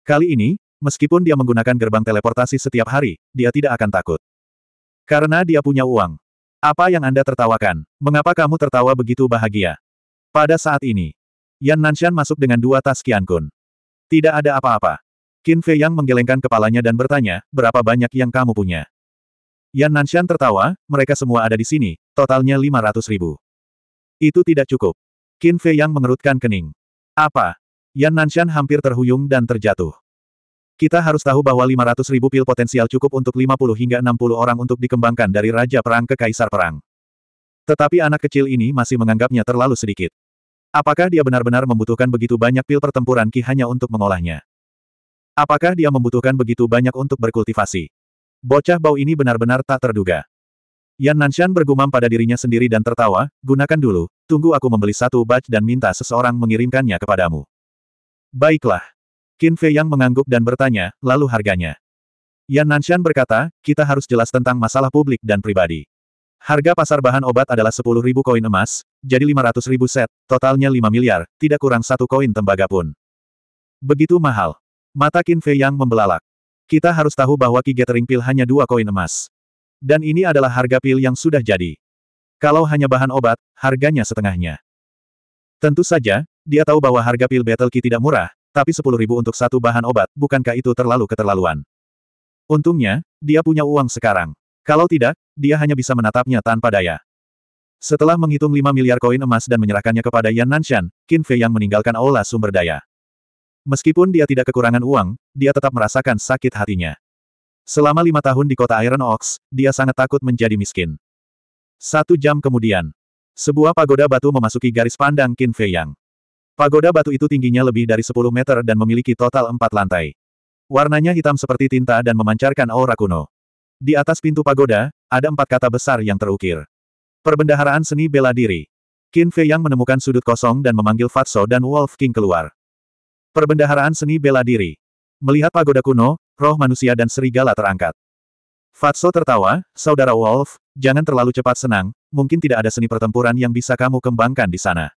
Kali ini, meskipun dia menggunakan gerbang teleportasi setiap hari, dia tidak akan takut. Karena dia punya uang. Apa yang Anda tertawakan? Mengapa kamu tertawa begitu bahagia? Pada saat ini, Yan Nanshan masuk dengan dua tas Kun. Tidak ada apa-apa. Qin Fei Yang menggelengkan kepalanya dan bertanya, berapa banyak yang kamu punya? Yan Nanshan tertawa, mereka semua ada di sini, totalnya 500 ribu. Itu tidak cukup. Qin Fei Yang mengerutkan kening. Apa? Yan Nanshan hampir terhuyung dan terjatuh. Kita harus tahu bahwa 500 ribu pil potensial cukup untuk 50 hingga 60 orang untuk dikembangkan dari Raja Perang ke Kaisar Perang. Tetapi anak kecil ini masih menganggapnya terlalu sedikit. Apakah dia benar-benar membutuhkan begitu banyak pil pertempuran Ki hanya untuk mengolahnya? Apakah dia membutuhkan begitu banyak untuk berkultivasi? Bocah bau ini benar-benar tak terduga. Yan Nanshan bergumam pada dirinya sendiri dan tertawa, gunakan dulu, tunggu aku membeli satu batch dan minta seseorang mengirimkannya kepadamu. Baiklah. Qin Fei Yang mengangguk dan bertanya, lalu harganya. Yan Nanshan berkata, kita harus jelas tentang masalah publik dan pribadi. Harga pasar bahan obat adalah 10.000 koin emas, jadi 500.000 set, totalnya 5 miliar, tidak kurang satu koin tembaga pun. Begitu mahal. Mata Qin Fei Yang membelalak. Kita harus tahu bahwa Ki Gathering pil hanya dua koin emas. Dan ini adalah harga pil yang sudah jadi. Kalau hanya bahan obat, harganya setengahnya. Tentu saja, dia tahu bahwa harga pil Battle Key tidak murah, tapi ribu untuk satu bahan obat, bukankah itu terlalu keterlaluan? Untungnya, dia punya uang sekarang. Kalau tidak, dia hanya bisa menatapnya tanpa daya. Setelah menghitung 5 miliar koin emas dan menyerahkannya kepada Yan Nanshan, Qin Fei yang meninggalkan aula sumber daya. Meskipun dia tidak kekurangan uang, dia tetap merasakan sakit hatinya. Selama lima tahun di kota Iron Ox, dia sangat takut menjadi miskin. Satu jam kemudian, sebuah pagoda batu memasuki garis pandang Qin Fei Yang. Pagoda batu itu tingginya lebih dari 10 meter dan memiliki total empat lantai. Warnanya hitam seperti tinta dan memancarkan aura kuno. Di atas pintu pagoda, ada empat kata besar yang terukir. Perbendaharaan seni bela diri. Qin Fei yang menemukan sudut kosong dan memanggil Fatso dan Wolf King keluar. Perbendaharaan seni bela diri. Melihat pagoda kuno, roh manusia dan serigala terangkat. Fatso tertawa, saudara Wolf, jangan terlalu cepat senang, mungkin tidak ada seni pertempuran yang bisa kamu kembangkan di sana.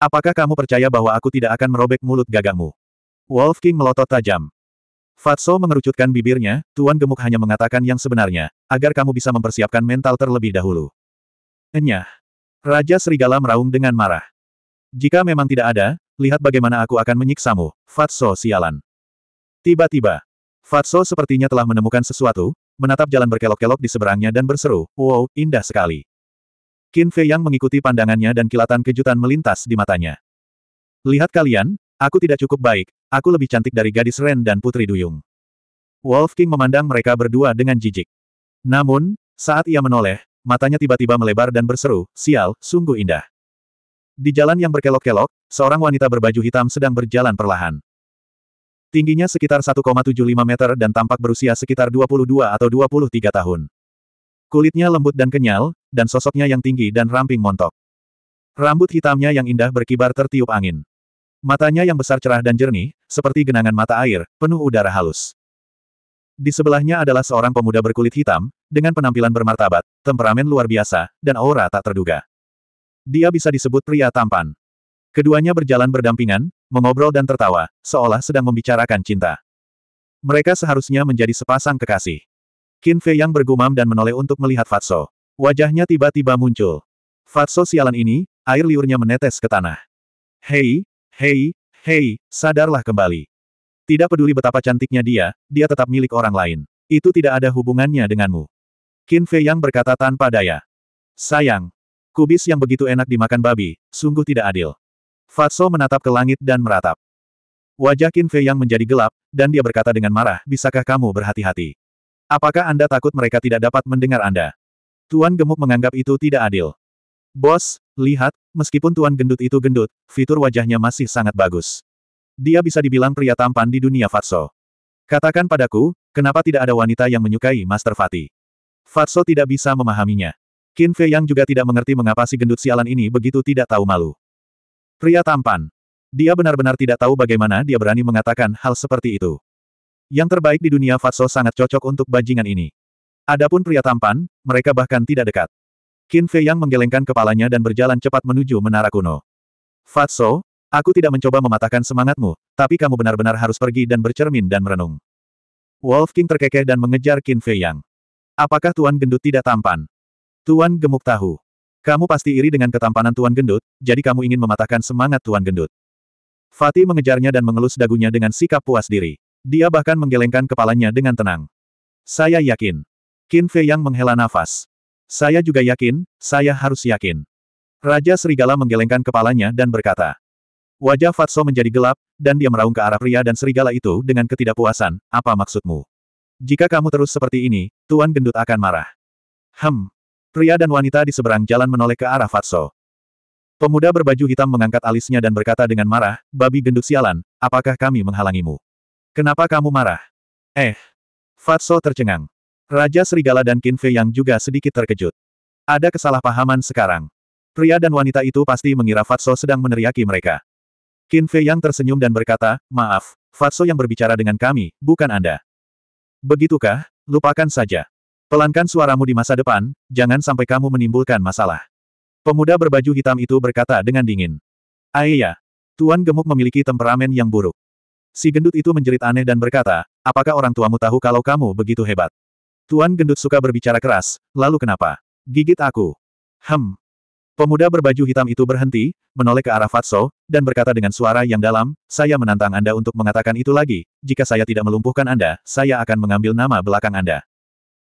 Apakah kamu percaya bahwa aku tidak akan merobek mulut gagamu? Wolf King melotot tajam. Fatso mengerucutkan bibirnya, Tuan Gemuk hanya mengatakan yang sebenarnya, agar kamu bisa mempersiapkan mental terlebih dahulu. Enyah. Raja Serigala meraung dengan marah. Jika memang tidak ada, lihat bagaimana aku akan menyiksamu, Fatso sialan. Tiba-tiba, Fatso sepertinya telah menemukan sesuatu, menatap jalan berkelok-kelok di seberangnya dan berseru, wow, indah sekali. Qin Fei yang mengikuti pandangannya dan kilatan kejutan melintas di matanya. Lihat kalian, aku tidak cukup baik, aku lebih cantik dari gadis Ren dan Putri Duyung. Wolf King memandang mereka berdua dengan jijik. Namun, saat ia menoleh, matanya tiba-tiba melebar dan berseru, sial, sungguh indah. Di jalan yang berkelok-kelok, seorang wanita berbaju hitam sedang berjalan perlahan. Tingginya sekitar 1,75 meter dan tampak berusia sekitar 22 atau 23 tahun. Kulitnya lembut dan kenyal, dan sosoknya yang tinggi dan ramping montok. Rambut hitamnya yang indah berkibar tertiup angin. Matanya yang besar cerah dan jernih, seperti genangan mata air, penuh udara halus. Di sebelahnya adalah seorang pemuda berkulit hitam, dengan penampilan bermartabat, temperamen luar biasa, dan aura tak terduga. Dia bisa disebut pria tampan. Keduanya berjalan berdampingan, mengobrol dan tertawa, seolah sedang membicarakan cinta. Mereka seharusnya menjadi sepasang kekasih. Qin Fei yang bergumam dan menoleh untuk melihat Fatso. Wajahnya tiba-tiba muncul. Fatso sialan ini, air liurnya menetes ke tanah. Hei, hei, hei, sadarlah kembali. Tidak peduli betapa cantiknya dia, dia tetap milik orang lain. Itu tidak ada hubungannya denganmu. Qin Fei yang berkata tanpa daya. Sayang. Kubis yang begitu enak dimakan babi, sungguh tidak adil. Fatso menatap ke langit dan meratap. Wajah Qin Fei yang menjadi gelap, dan dia berkata dengan marah, bisakah kamu berhati-hati? Apakah Anda takut mereka tidak dapat mendengar Anda? Tuan gemuk menganggap itu tidak adil. Bos, lihat, meskipun Tuan gendut itu gendut, fitur wajahnya masih sangat bagus. Dia bisa dibilang pria tampan di dunia Fatso. Katakan padaku, kenapa tidak ada wanita yang menyukai Master Fati? Fatso tidak bisa memahaminya. Qin Fei Yang juga tidak mengerti mengapa si gendut sialan ini begitu tidak tahu malu. Pria tampan. Dia benar-benar tidak tahu bagaimana dia berani mengatakan hal seperti itu. Yang terbaik di dunia Fatso sangat cocok untuk bajingan ini. Adapun pria tampan, mereka bahkan tidak dekat. Qin Fei yang menggelengkan kepalanya dan berjalan cepat menuju menara kuno. Fatso, aku tidak mencoba mematahkan semangatmu, tapi kamu benar-benar harus pergi dan bercermin dan merenung. Wolf King terkekeh dan mengejar Qin Fei Yang. Apakah Tuan Gendut tidak tampan? Tuan Gemuk tahu. Kamu pasti iri dengan ketampanan Tuan Gendut, jadi kamu ingin mematahkan semangat Tuan Gendut. Fatih mengejarnya dan mengelus dagunya dengan sikap puas diri. Dia bahkan menggelengkan kepalanya dengan tenang. Saya yakin. Qin Fei yang menghela nafas. Saya juga yakin, saya harus yakin. Raja Serigala menggelengkan kepalanya dan berkata. Wajah Fatso menjadi gelap, dan dia meraung ke arah pria dan serigala itu dengan ketidakpuasan, apa maksudmu? Jika kamu terus seperti ini, Tuan Gendut akan marah. Hem. Pria dan wanita di seberang jalan menoleh ke arah Fatso. Pemuda berbaju hitam mengangkat alisnya dan berkata dengan marah, babi gendut sialan, apakah kami menghalangimu? Kenapa kamu marah? Eh. Fatso tercengang. Raja Serigala dan Kinfe yang juga sedikit terkejut. Ada kesalahpahaman sekarang. Pria dan wanita itu pasti mengira Fatso sedang meneriaki mereka. Kinfe yang tersenyum dan berkata, maaf, Fatso yang berbicara dengan kami, bukan Anda. Begitukah? Lupakan saja. Pelankan suaramu di masa depan, jangan sampai kamu menimbulkan masalah. Pemuda berbaju hitam itu berkata dengan dingin. Ayah, iya. Tuan Gemuk memiliki temperamen yang buruk. Si gendut itu menjerit aneh dan berkata, apakah orang tuamu tahu kalau kamu begitu hebat? Tuan gendut suka berbicara keras, lalu kenapa? Gigit aku. Hem. Pemuda berbaju hitam itu berhenti, menoleh ke arah Fatso, dan berkata dengan suara yang dalam, saya menantang Anda untuk mengatakan itu lagi, jika saya tidak melumpuhkan Anda, saya akan mengambil nama belakang Anda.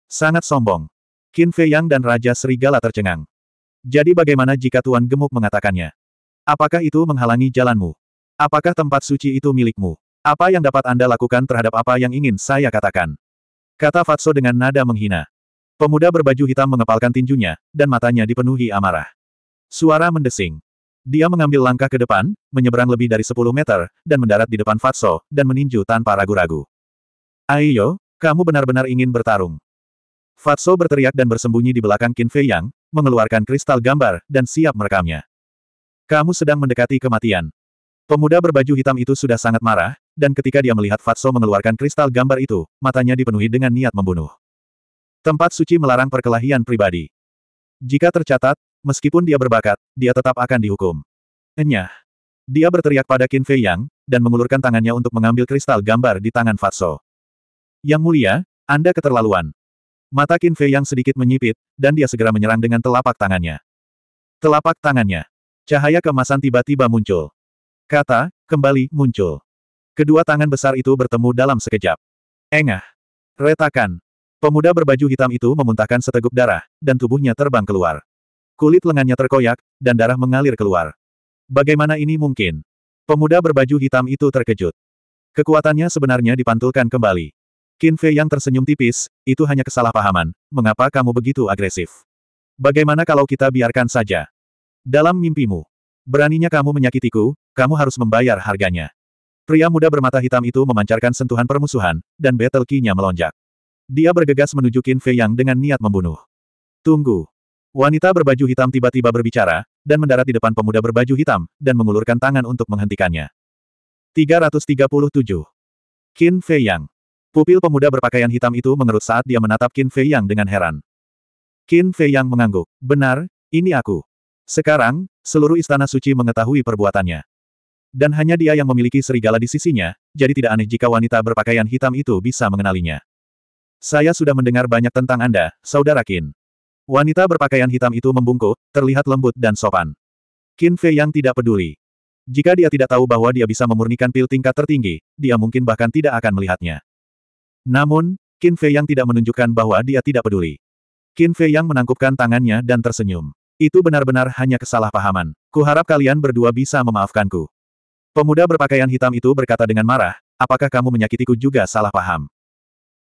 Sangat sombong. Qin Fei Yang dan Raja Serigala tercengang. Jadi bagaimana jika Tuan Gemuk mengatakannya? Apakah itu menghalangi jalanmu? Apakah tempat suci itu milikmu? Apa yang dapat Anda lakukan terhadap apa yang ingin saya katakan? Kata Fatso dengan nada menghina. Pemuda berbaju hitam mengepalkan tinjunya, dan matanya dipenuhi amarah. Suara mendesing. Dia mengambil langkah ke depan, menyeberang lebih dari 10 meter, dan mendarat di depan Fatso, dan meninju tanpa ragu-ragu. Ayo, kamu benar-benar ingin bertarung. Fatso berteriak dan bersembunyi di belakang Qin Fei Yang, mengeluarkan kristal gambar, dan siap merekamnya. Kamu sedang mendekati kematian. Pemuda berbaju hitam itu sudah sangat marah, dan ketika dia melihat Fatso mengeluarkan kristal gambar itu, matanya dipenuhi dengan niat membunuh. Tempat suci melarang perkelahian pribadi. Jika tercatat, meskipun dia berbakat, dia tetap akan dihukum. Enyah. Dia berteriak pada Qin Fei Yang, dan mengulurkan tangannya untuk mengambil kristal gambar di tangan Fatso. Yang mulia, Anda keterlaluan. Mata Qin Fei Yang sedikit menyipit, dan dia segera menyerang dengan telapak tangannya. Telapak tangannya. Cahaya kemasan tiba-tiba muncul. Kata, kembali, muncul. Kedua tangan besar itu bertemu dalam sekejap. Engah. Retakan. Pemuda berbaju hitam itu memuntahkan seteguk darah, dan tubuhnya terbang keluar. Kulit lengannya terkoyak, dan darah mengalir keluar. Bagaimana ini mungkin? Pemuda berbaju hitam itu terkejut. Kekuatannya sebenarnya dipantulkan kembali. Qin Fei yang tersenyum tipis, itu hanya kesalahpahaman, mengapa kamu begitu agresif? Bagaimana kalau kita biarkan saja? Dalam mimpimu. Beraninya kamu menyakitiku, kamu harus membayar harganya. Pria muda bermata hitam itu memancarkan sentuhan permusuhan, dan battle key-nya melonjak. Dia bergegas menuju Qin Fei Yang dengan niat membunuh. Tunggu. Wanita berbaju hitam tiba-tiba berbicara, dan mendarat di depan pemuda berbaju hitam, dan mengulurkan tangan untuk menghentikannya. 337. Qin Fei Yang. Pupil pemuda berpakaian hitam itu mengerut saat dia menatap Qin Fei Yang dengan heran. Qin Fei Yang mengangguk. Benar, ini aku. Sekarang, seluruh istana suci mengetahui perbuatannya. Dan hanya dia yang memiliki serigala di sisinya, jadi tidak aneh jika wanita berpakaian hitam itu bisa mengenalinya. Saya sudah mendengar banyak tentang Anda, Saudara Kin. Wanita berpakaian hitam itu membungkuk, terlihat lembut dan sopan. Qin Fei yang tidak peduli. Jika dia tidak tahu bahwa dia bisa memurnikan pil tingkat tertinggi, dia mungkin bahkan tidak akan melihatnya. Namun, Qin Fei yang tidak menunjukkan bahwa dia tidak peduli. Qin Fei yang menangkupkan tangannya dan tersenyum. Itu benar-benar hanya kesalahpahaman. Kuharap kalian berdua bisa memaafkanku. Pemuda berpakaian hitam itu berkata dengan marah, apakah kamu menyakitiku juga salah paham?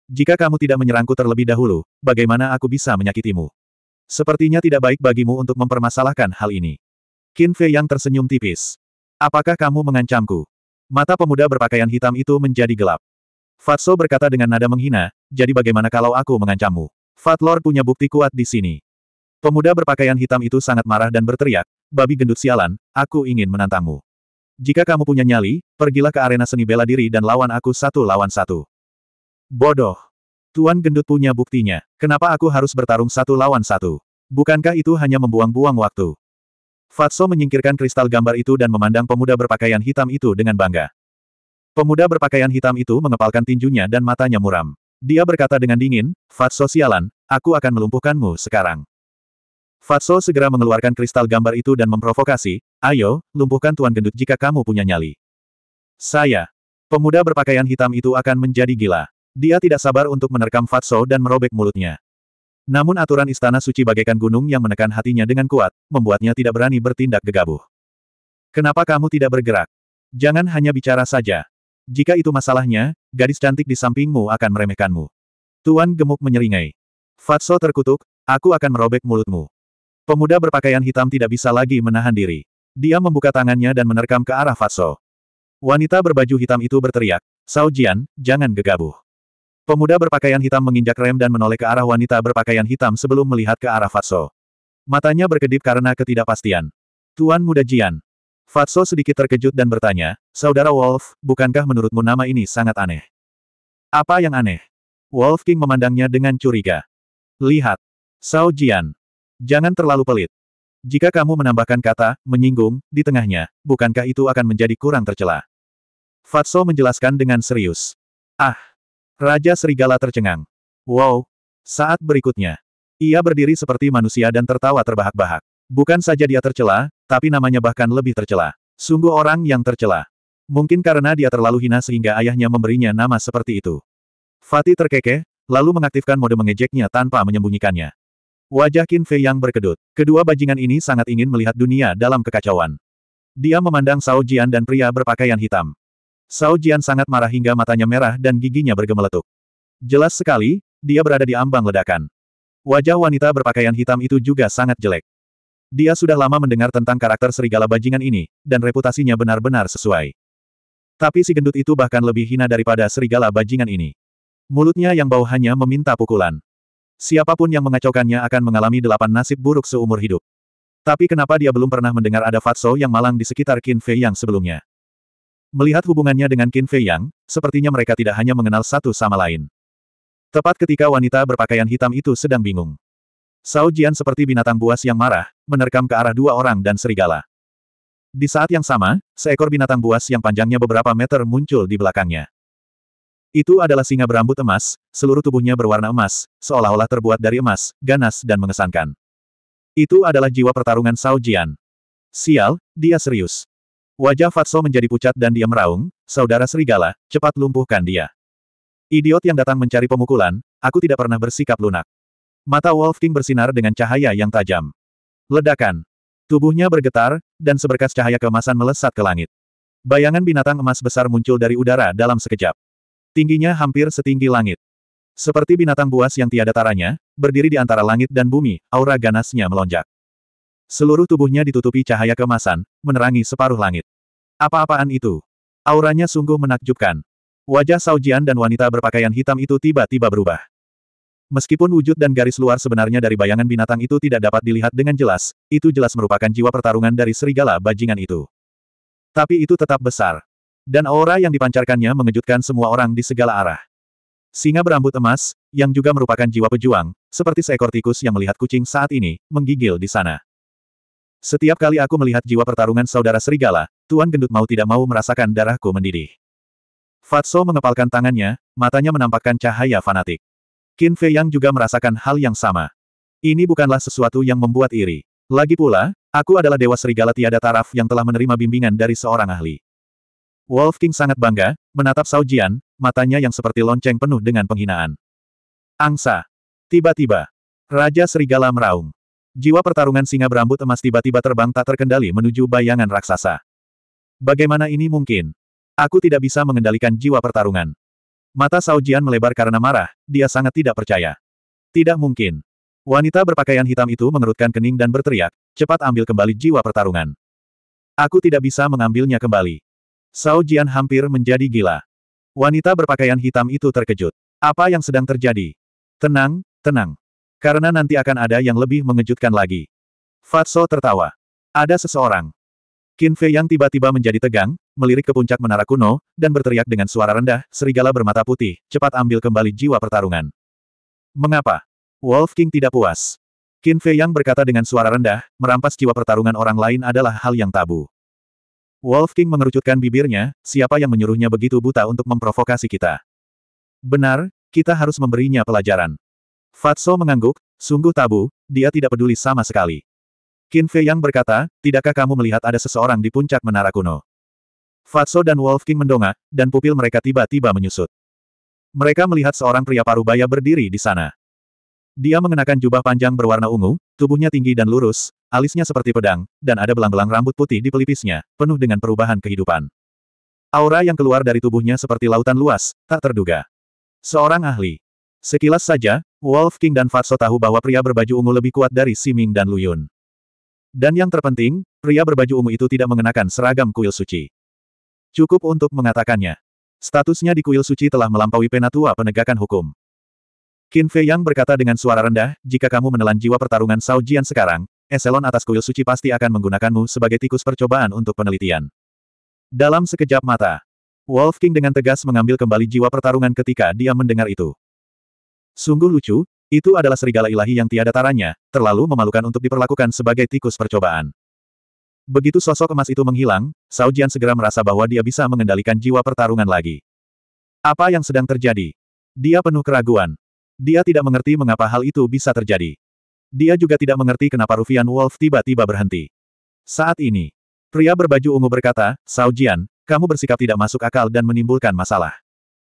Jika kamu tidak menyerangku terlebih dahulu, bagaimana aku bisa menyakitimu? Sepertinya tidak baik bagimu untuk mempermasalahkan hal ini. Qin Fei yang tersenyum tipis. Apakah kamu mengancamku? Mata pemuda berpakaian hitam itu menjadi gelap. Fatso berkata dengan nada menghina, jadi bagaimana kalau aku mengancammu? Fatlor punya bukti kuat di sini. Pemuda berpakaian hitam itu sangat marah dan berteriak, babi gendut sialan, aku ingin menantangmu. Jika kamu punya nyali, pergilah ke arena seni bela diri dan lawan aku satu lawan satu. Bodoh. Tuan gendut punya buktinya. Kenapa aku harus bertarung satu lawan satu? Bukankah itu hanya membuang-buang waktu? Fatso menyingkirkan kristal gambar itu dan memandang pemuda berpakaian hitam itu dengan bangga. Pemuda berpakaian hitam itu mengepalkan tinjunya dan matanya muram. Dia berkata dengan dingin, Fatso sialan, aku akan melumpuhkanmu sekarang. Fatso segera mengeluarkan kristal gambar itu dan memprovokasi, ayo, lumpuhkan Tuan Gendut jika kamu punya nyali. Saya. Pemuda berpakaian hitam itu akan menjadi gila. Dia tidak sabar untuk menerkam Fatso dan merobek mulutnya. Namun aturan istana suci bagaikan gunung yang menekan hatinya dengan kuat, membuatnya tidak berani bertindak gegabah. Kenapa kamu tidak bergerak? Jangan hanya bicara saja. Jika itu masalahnya, gadis cantik di sampingmu akan meremehkanmu. Tuan gemuk menyeringai. Fatso terkutuk, aku akan merobek mulutmu. Pemuda berpakaian hitam tidak bisa lagi menahan diri. Dia membuka tangannya dan menerkam ke arah Fatso. Wanita berbaju hitam itu berteriak, Sao Jian, jangan gegabah. Pemuda berpakaian hitam menginjak rem dan menoleh ke arah wanita berpakaian hitam sebelum melihat ke arah Fatso. Matanya berkedip karena ketidakpastian. Tuan Muda Jian. Fatso sedikit terkejut dan bertanya, Saudara Wolf, bukankah menurutmu nama ini sangat aneh? Apa yang aneh? Wolf King memandangnya dengan curiga. Lihat. Sao Jian. Jangan terlalu pelit. Jika kamu menambahkan kata, menyinggung, di tengahnya, bukankah itu akan menjadi kurang tercela? Fatso menjelaskan dengan serius. Ah! Raja Serigala tercengang. Wow! Saat berikutnya. Ia berdiri seperti manusia dan tertawa terbahak-bahak. Bukan saja dia tercela, tapi namanya bahkan lebih tercela. Sungguh orang yang tercela. Mungkin karena dia terlalu hina sehingga ayahnya memberinya nama seperti itu. Fatih terkekeh, lalu mengaktifkan mode mengejeknya tanpa menyembunyikannya. Wajah Qin Fei yang berkedut. Kedua bajingan ini sangat ingin melihat dunia dalam kekacauan. Dia memandang Sao Jian dan pria berpakaian hitam. Sao Jian sangat marah hingga matanya merah dan giginya bergemeletuk. Jelas sekali, dia berada di ambang ledakan. Wajah wanita berpakaian hitam itu juga sangat jelek. Dia sudah lama mendengar tentang karakter serigala bajingan ini, dan reputasinya benar-benar sesuai. Tapi si gendut itu bahkan lebih hina daripada serigala bajingan ini. Mulutnya yang bau hanya meminta pukulan. Siapapun yang mengacaukannya akan mengalami delapan nasib buruk seumur hidup. Tapi kenapa dia belum pernah mendengar ada Fatso yang malang di sekitar Qin Fei Yang sebelumnya? Melihat hubungannya dengan Qin Fei Yang, sepertinya mereka tidak hanya mengenal satu sama lain. Tepat ketika wanita berpakaian hitam itu sedang bingung. Sao Jian seperti binatang buas yang marah, menerkam ke arah dua orang dan serigala. Di saat yang sama, seekor binatang buas yang panjangnya beberapa meter muncul di belakangnya. Itu adalah singa berambut emas, seluruh tubuhnya berwarna emas, seolah-olah terbuat dari emas, ganas dan mengesankan. Itu adalah jiwa pertarungan Sao Jian. Sial, dia serius. Wajah Fatso menjadi pucat dan dia meraung, saudara serigala, cepat lumpuhkan dia. Idiot yang datang mencari pemukulan, aku tidak pernah bersikap lunak. Mata Wolf King bersinar dengan cahaya yang tajam. Ledakan. Tubuhnya bergetar, dan seberkas cahaya keemasan melesat ke langit. Bayangan binatang emas besar muncul dari udara dalam sekejap. Tingginya hampir setinggi langit. Seperti binatang buas yang tiada taranya, berdiri di antara langit dan bumi, aura ganasnya melonjak. Seluruh tubuhnya ditutupi cahaya kemasan, menerangi separuh langit. Apa-apaan itu? Auranya sungguh menakjubkan. Wajah Saujian dan wanita berpakaian hitam itu tiba-tiba berubah. Meskipun wujud dan garis luar sebenarnya dari bayangan binatang itu tidak dapat dilihat dengan jelas, itu jelas merupakan jiwa pertarungan dari serigala bajingan itu. Tapi itu tetap besar. Dan aura yang dipancarkannya mengejutkan semua orang di segala arah. Singa berambut emas, yang juga merupakan jiwa pejuang, seperti seekor tikus yang melihat kucing saat ini, menggigil di sana. Setiap kali aku melihat jiwa pertarungan saudara serigala, Tuan Gendut mau tidak mau merasakan darahku mendidih. Fatso mengepalkan tangannya, matanya menampakkan cahaya fanatik. Qin Fei Yang juga merasakan hal yang sama. Ini bukanlah sesuatu yang membuat iri. Lagi pula, aku adalah dewa serigala tiada taraf yang telah menerima bimbingan dari seorang ahli. Wolf King sangat bangga, menatap Sao Jian, matanya yang seperti lonceng penuh dengan penghinaan. Angsa. Tiba-tiba. Raja Serigala meraung. Jiwa pertarungan singa berambut emas tiba-tiba terbang tak terkendali menuju bayangan raksasa. Bagaimana ini mungkin? Aku tidak bisa mengendalikan jiwa pertarungan. Mata Sao Jian melebar karena marah, dia sangat tidak percaya. Tidak mungkin. Wanita berpakaian hitam itu mengerutkan kening dan berteriak, cepat ambil kembali jiwa pertarungan. Aku tidak bisa mengambilnya kembali. Sao Jian hampir menjadi gila. Wanita berpakaian hitam itu terkejut. Apa yang sedang terjadi? Tenang, tenang. Karena nanti akan ada yang lebih mengejutkan lagi. Fatso tertawa. Ada seseorang. Qin Fei yang tiba-tiba menjadi tegang, melirik ke puncak menara kuno, dan berteriak dengan suara rendah, serigala bermata putih, cepat ambil kembali jiwa pertarungan. Mengapa? Wolf King tidak puas. Qin Fei yang berkata dengan suara rendah, merampas jiwa pertarungan orang lain adalah hal yang tabu. Wolf King mengerucutkan bibirnya, siapa yang menyuruhnya begitu buta untuk memprovokasi kita? Benar, kita harus memberinya pelajaran. Fatso mengangguk, sungguh tabu, dia tidak peduli sama sekali. Qin Fei yang berkata, tidakkah kamu melihat ada seseorang di puncak menara kuno? Fatso dan Wolf King mendongak, dan pupil mereka tiba-tiba menyusut. Mereka melihat seorang pria parubaya berdiri di sana. Dia mengenakan jubah panjang berwarna ungu, tubuhnya tinggi dan lurus, alisnya seperti pedang, dan ada belang-belang rambut putih di pelipisnya, penuh dengan perubahan kehidupan. Aura yang keluar dari tubuhnya seperti lautan luas, tak terduga. Seorang ahli. Sekilas saja, Wolf King dan Fatso tahu bahwa pria berbaju ungu lebih kuat dari Si Ming dan Luyun. Dan yang terpenting, pria berbaju ungu itu tidak mengenakan seragam kuil suci. Cukup untuk mengatakannya. Statusnya di kuil suci telah melampaui penatua penegakan hukum. Qin Fei Yang berkata dengan suara rendah, jika kamu menelan jiwa pertarungan Sao Jian sekarang, eselon atas kuil suci pasti akan menggunakanmu sebagai tikus percobaan untuk penelitian. Dalam sekejap mata, Wolf King dengan tegas mengambil kembali jiwa pertarungan ketika dia mendengar itu. Sungguh lucu, itu adalah serigala ilahi yang tiada taranya, terlalu memalukan untuk diperlakukan sebagai tikus percobaan. Begitu sosok emas itu menghilang, Sao Jian segera merasa bahwa dia bisa mengendalikan jiwa pertarungan lagi. Apa yang sedang terjadi? Dia penuh keraguan. Dia tidak mengerti mengapa hal itu bisa terjadi. Dia juga tidak mengerti kenapa Rufian Wolf tiba-tiba berhenti. Saat ini, pria berbaju ungu berkata, Sao Jian, kamu bersikap tidak masuk akal dan menimbulkan masalah.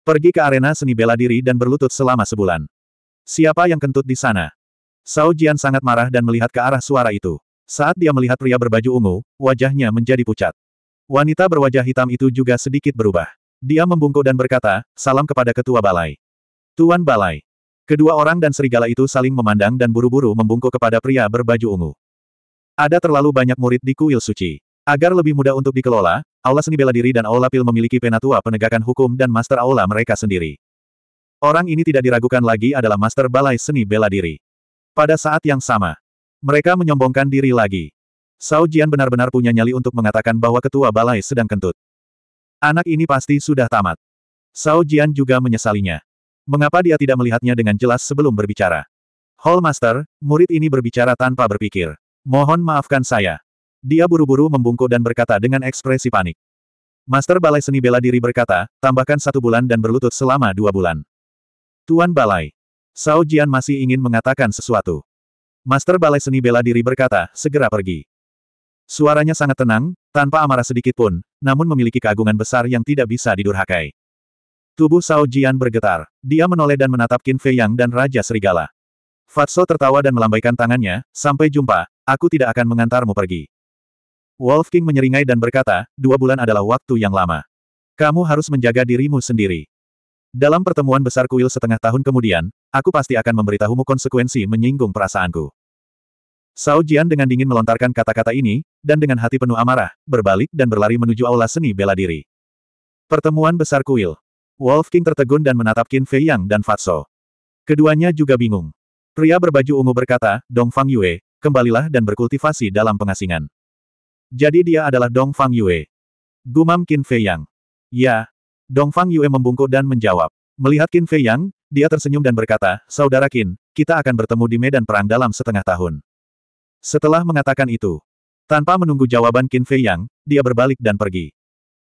Pergi ke arena seni bela diri dan berlutut selama sebulan. Siapa yang kentut di sana? Sao Jian sangat marah dan melihat ke arah suara itu. Saat dia melihat pria berbaju ungu, wajahnya menjadi pucat. Wanita berwajah hitam itu juga sedikit berubah. Dia membungkuk dan berkata, salam kepada ketua balai. Tuan balai, Kedua orang dan serigala itu saling memandang dan buru-buru membungkuk kepada pria berbaju ungu. Ada terlalu banyak murid di kuil suci. Agar lebih mudah untuk dikelola, Aula Seni Bela Diri dan Aula Pil memiliki penatua penegakan hukum dan master aula mereka sendiri. Orang ini tidak diragukan lagi adalah master balai seni bela diri. Pada saat yang sama, mereka menyombongkan diri lagi. Sao Jian benar-benar punya nyali untuk mengatakan bahwa ketua balai sedang kentut. Anak ini pasti sudah tamat. Sao Jian juga menyesalinya. Mengapa dia tidak melihatnya dengan jelas sebelum berbicara? Hallmaster, murid ini berbicara tanpa berpikir. Mohon maafkan saya. Dia buru-buru membungkuk dan berkata dengan ekspresi panik. Master Balai Seni Bela Diri berkata, tambahkan satu bulan dan berlutut selama dua bulan. Tuan Balai. Sao Jian masih ingin mengatakan sesuatu. Master Balai Seni Bela Diri berkata, segera pergi. Suaranya sangat tenang, tanpa amarah sedikit pun, namun memiliki keagungan besar yang tidak bisa didurhakai. Tubuh Sao Jian bergetar. Dia menoleh dan menatap Qin Fei Yang dan Raja Serigala. Fatso tertawa dan melambaikan tangannya, sampai jumpa, aku tidak akan mengantarmu pergi. Wolf King menyeringai dan berkata, dua bulan adalah waktu yang lama. Kamu harus menjaga dirimu sendiri. Dalam pertemuan besar kuil setengah tahun kemudian, aku pasti akan memberitahumu konsekuensi menyinggung perasaanku. Sao Jian dengan dingin melontarkan kata-kata ini, dan dengan hati penuh amarah, berbalik dan berlari menuju aula seni bela diri. Pertemuan besar kuil, Wolf King tertegun dan menatap Qin Fei Yang dan Fatso. Keduanya juga bingung. Pria berbaju ungu berkata, Dong Fang Yue, kembalilah dan berkultivasi dalam pengasingan. Jadi dia adalah Dong Fang Yue. Gumam Qin Fei Yang. Ya. Dong Fang Yue membungkuk dan menjawab. Melihat Qin Fei Yang, dia tersenyum dan berkata, Saudara Qin, kita akan bertemu di medan perang dalam setengah tahun. Setelah mengatakan itu, tanpa menunggu jawaban Qin Fei Yang, dia berbalik dan pergi.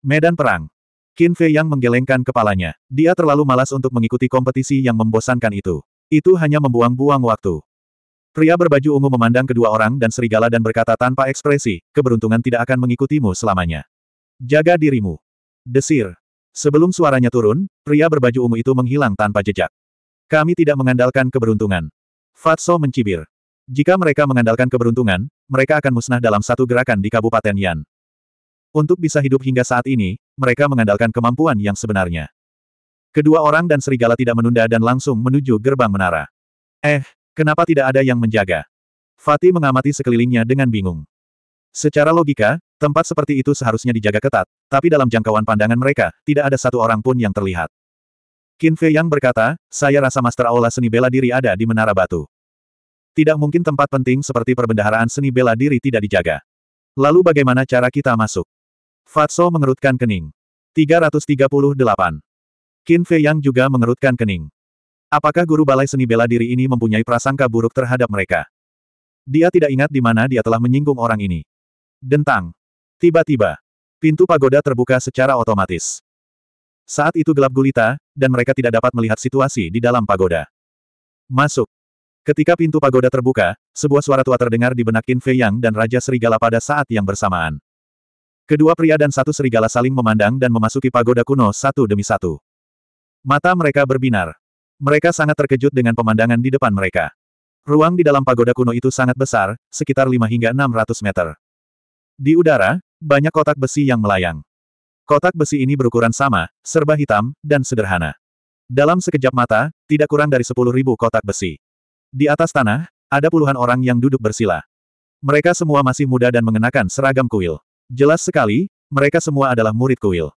Medan perang. Qin Fei yang menggelengkan kepalanya. Dia terlalu malas untuk mengikuti kompetisi yang membosankan itu. Itu hanya membuang-buang waktu. Pria berbaju ungu memandang kedua orang dan serigala dan berkata tanpa ekspresi, keberuntungan tidak akan mengikutimu selamanya. Jaga dirimu. Desir. Sebelum suaranya turun, pria berbaju ungu itu menghilang tanpa jejak. Kami tidak mengandalkan keberuntungan. Fatso mencibir. Jika mereka mengandalkan keberuntungan, mereka akan musnah dalam satu gerakan di Kabupaten Yan. Untuk bisa hidup hingga saat ini, mereka mengandalkan kemampuan yang sebenarnya. Kedua orang dan serigala tidak menunda dan langsung menuju gerbang menara. Eh, kenapa tidak ada yang menjaga? Fatih mengamati sekelilingnya dengan bingung. Secara logika, tempat seperti itu seharusnya dijaga ketat, tapi dalam jangkauan pandangan mereka, tidak ada satu orang pun yang terlihat. Qin Fei Yang berkata, saya rasa Master Aula seni bela diri ada di Menara Batu. Tidak mungkin tempat penting seperti perbendaharaan seni bela diri tidak dijaga. Lalu bagaimana cara kita masuk? Fatso mengerutkan kening. 338. Qin Fei Yang juga mengerutkan kening. Apakah guru balai seni bela diri ini mempunyai prasangka buruk terhadap mereka? Dia tidak ingat di mana dia telah menyinggung orang ini. Dentang. Tiba-tiba, pintu pagoda terbuka secara otomatis. Saat itu gelap gulita, dan mereka tidak dapat melihat situasi di dalam pagoda. Masuk. Ketika pintu pagoda terbuka, sebuah suara tua terdengar di benak Qin Fei Yang dan Raja Serigala pada saat yang bersamaan. Kedua pria dan satu serigala saling memandang dan memasuki pagoda kuno satu demi satu. Mata mereka berbinar. Mereka sangat terkejut dengan pemandangan di depan mereka. Ruang di dalam pagoda kuno itu sangat besar, sekitar 5 hingga 600 meter. Di udara, banyak kotak besi yang melayang. Kotak besi ini berukuran sama, serba hitam, dan sederhana. Dalam sekejap mata, tidak kurang dari 10.000 kotak besi. Di atas tanah, ada puluhan orang yang duduk bersila. Mereka semua masih muda dan mengenakan seragam kuil. Jelas sekali, mereka semua adalah murid kuil.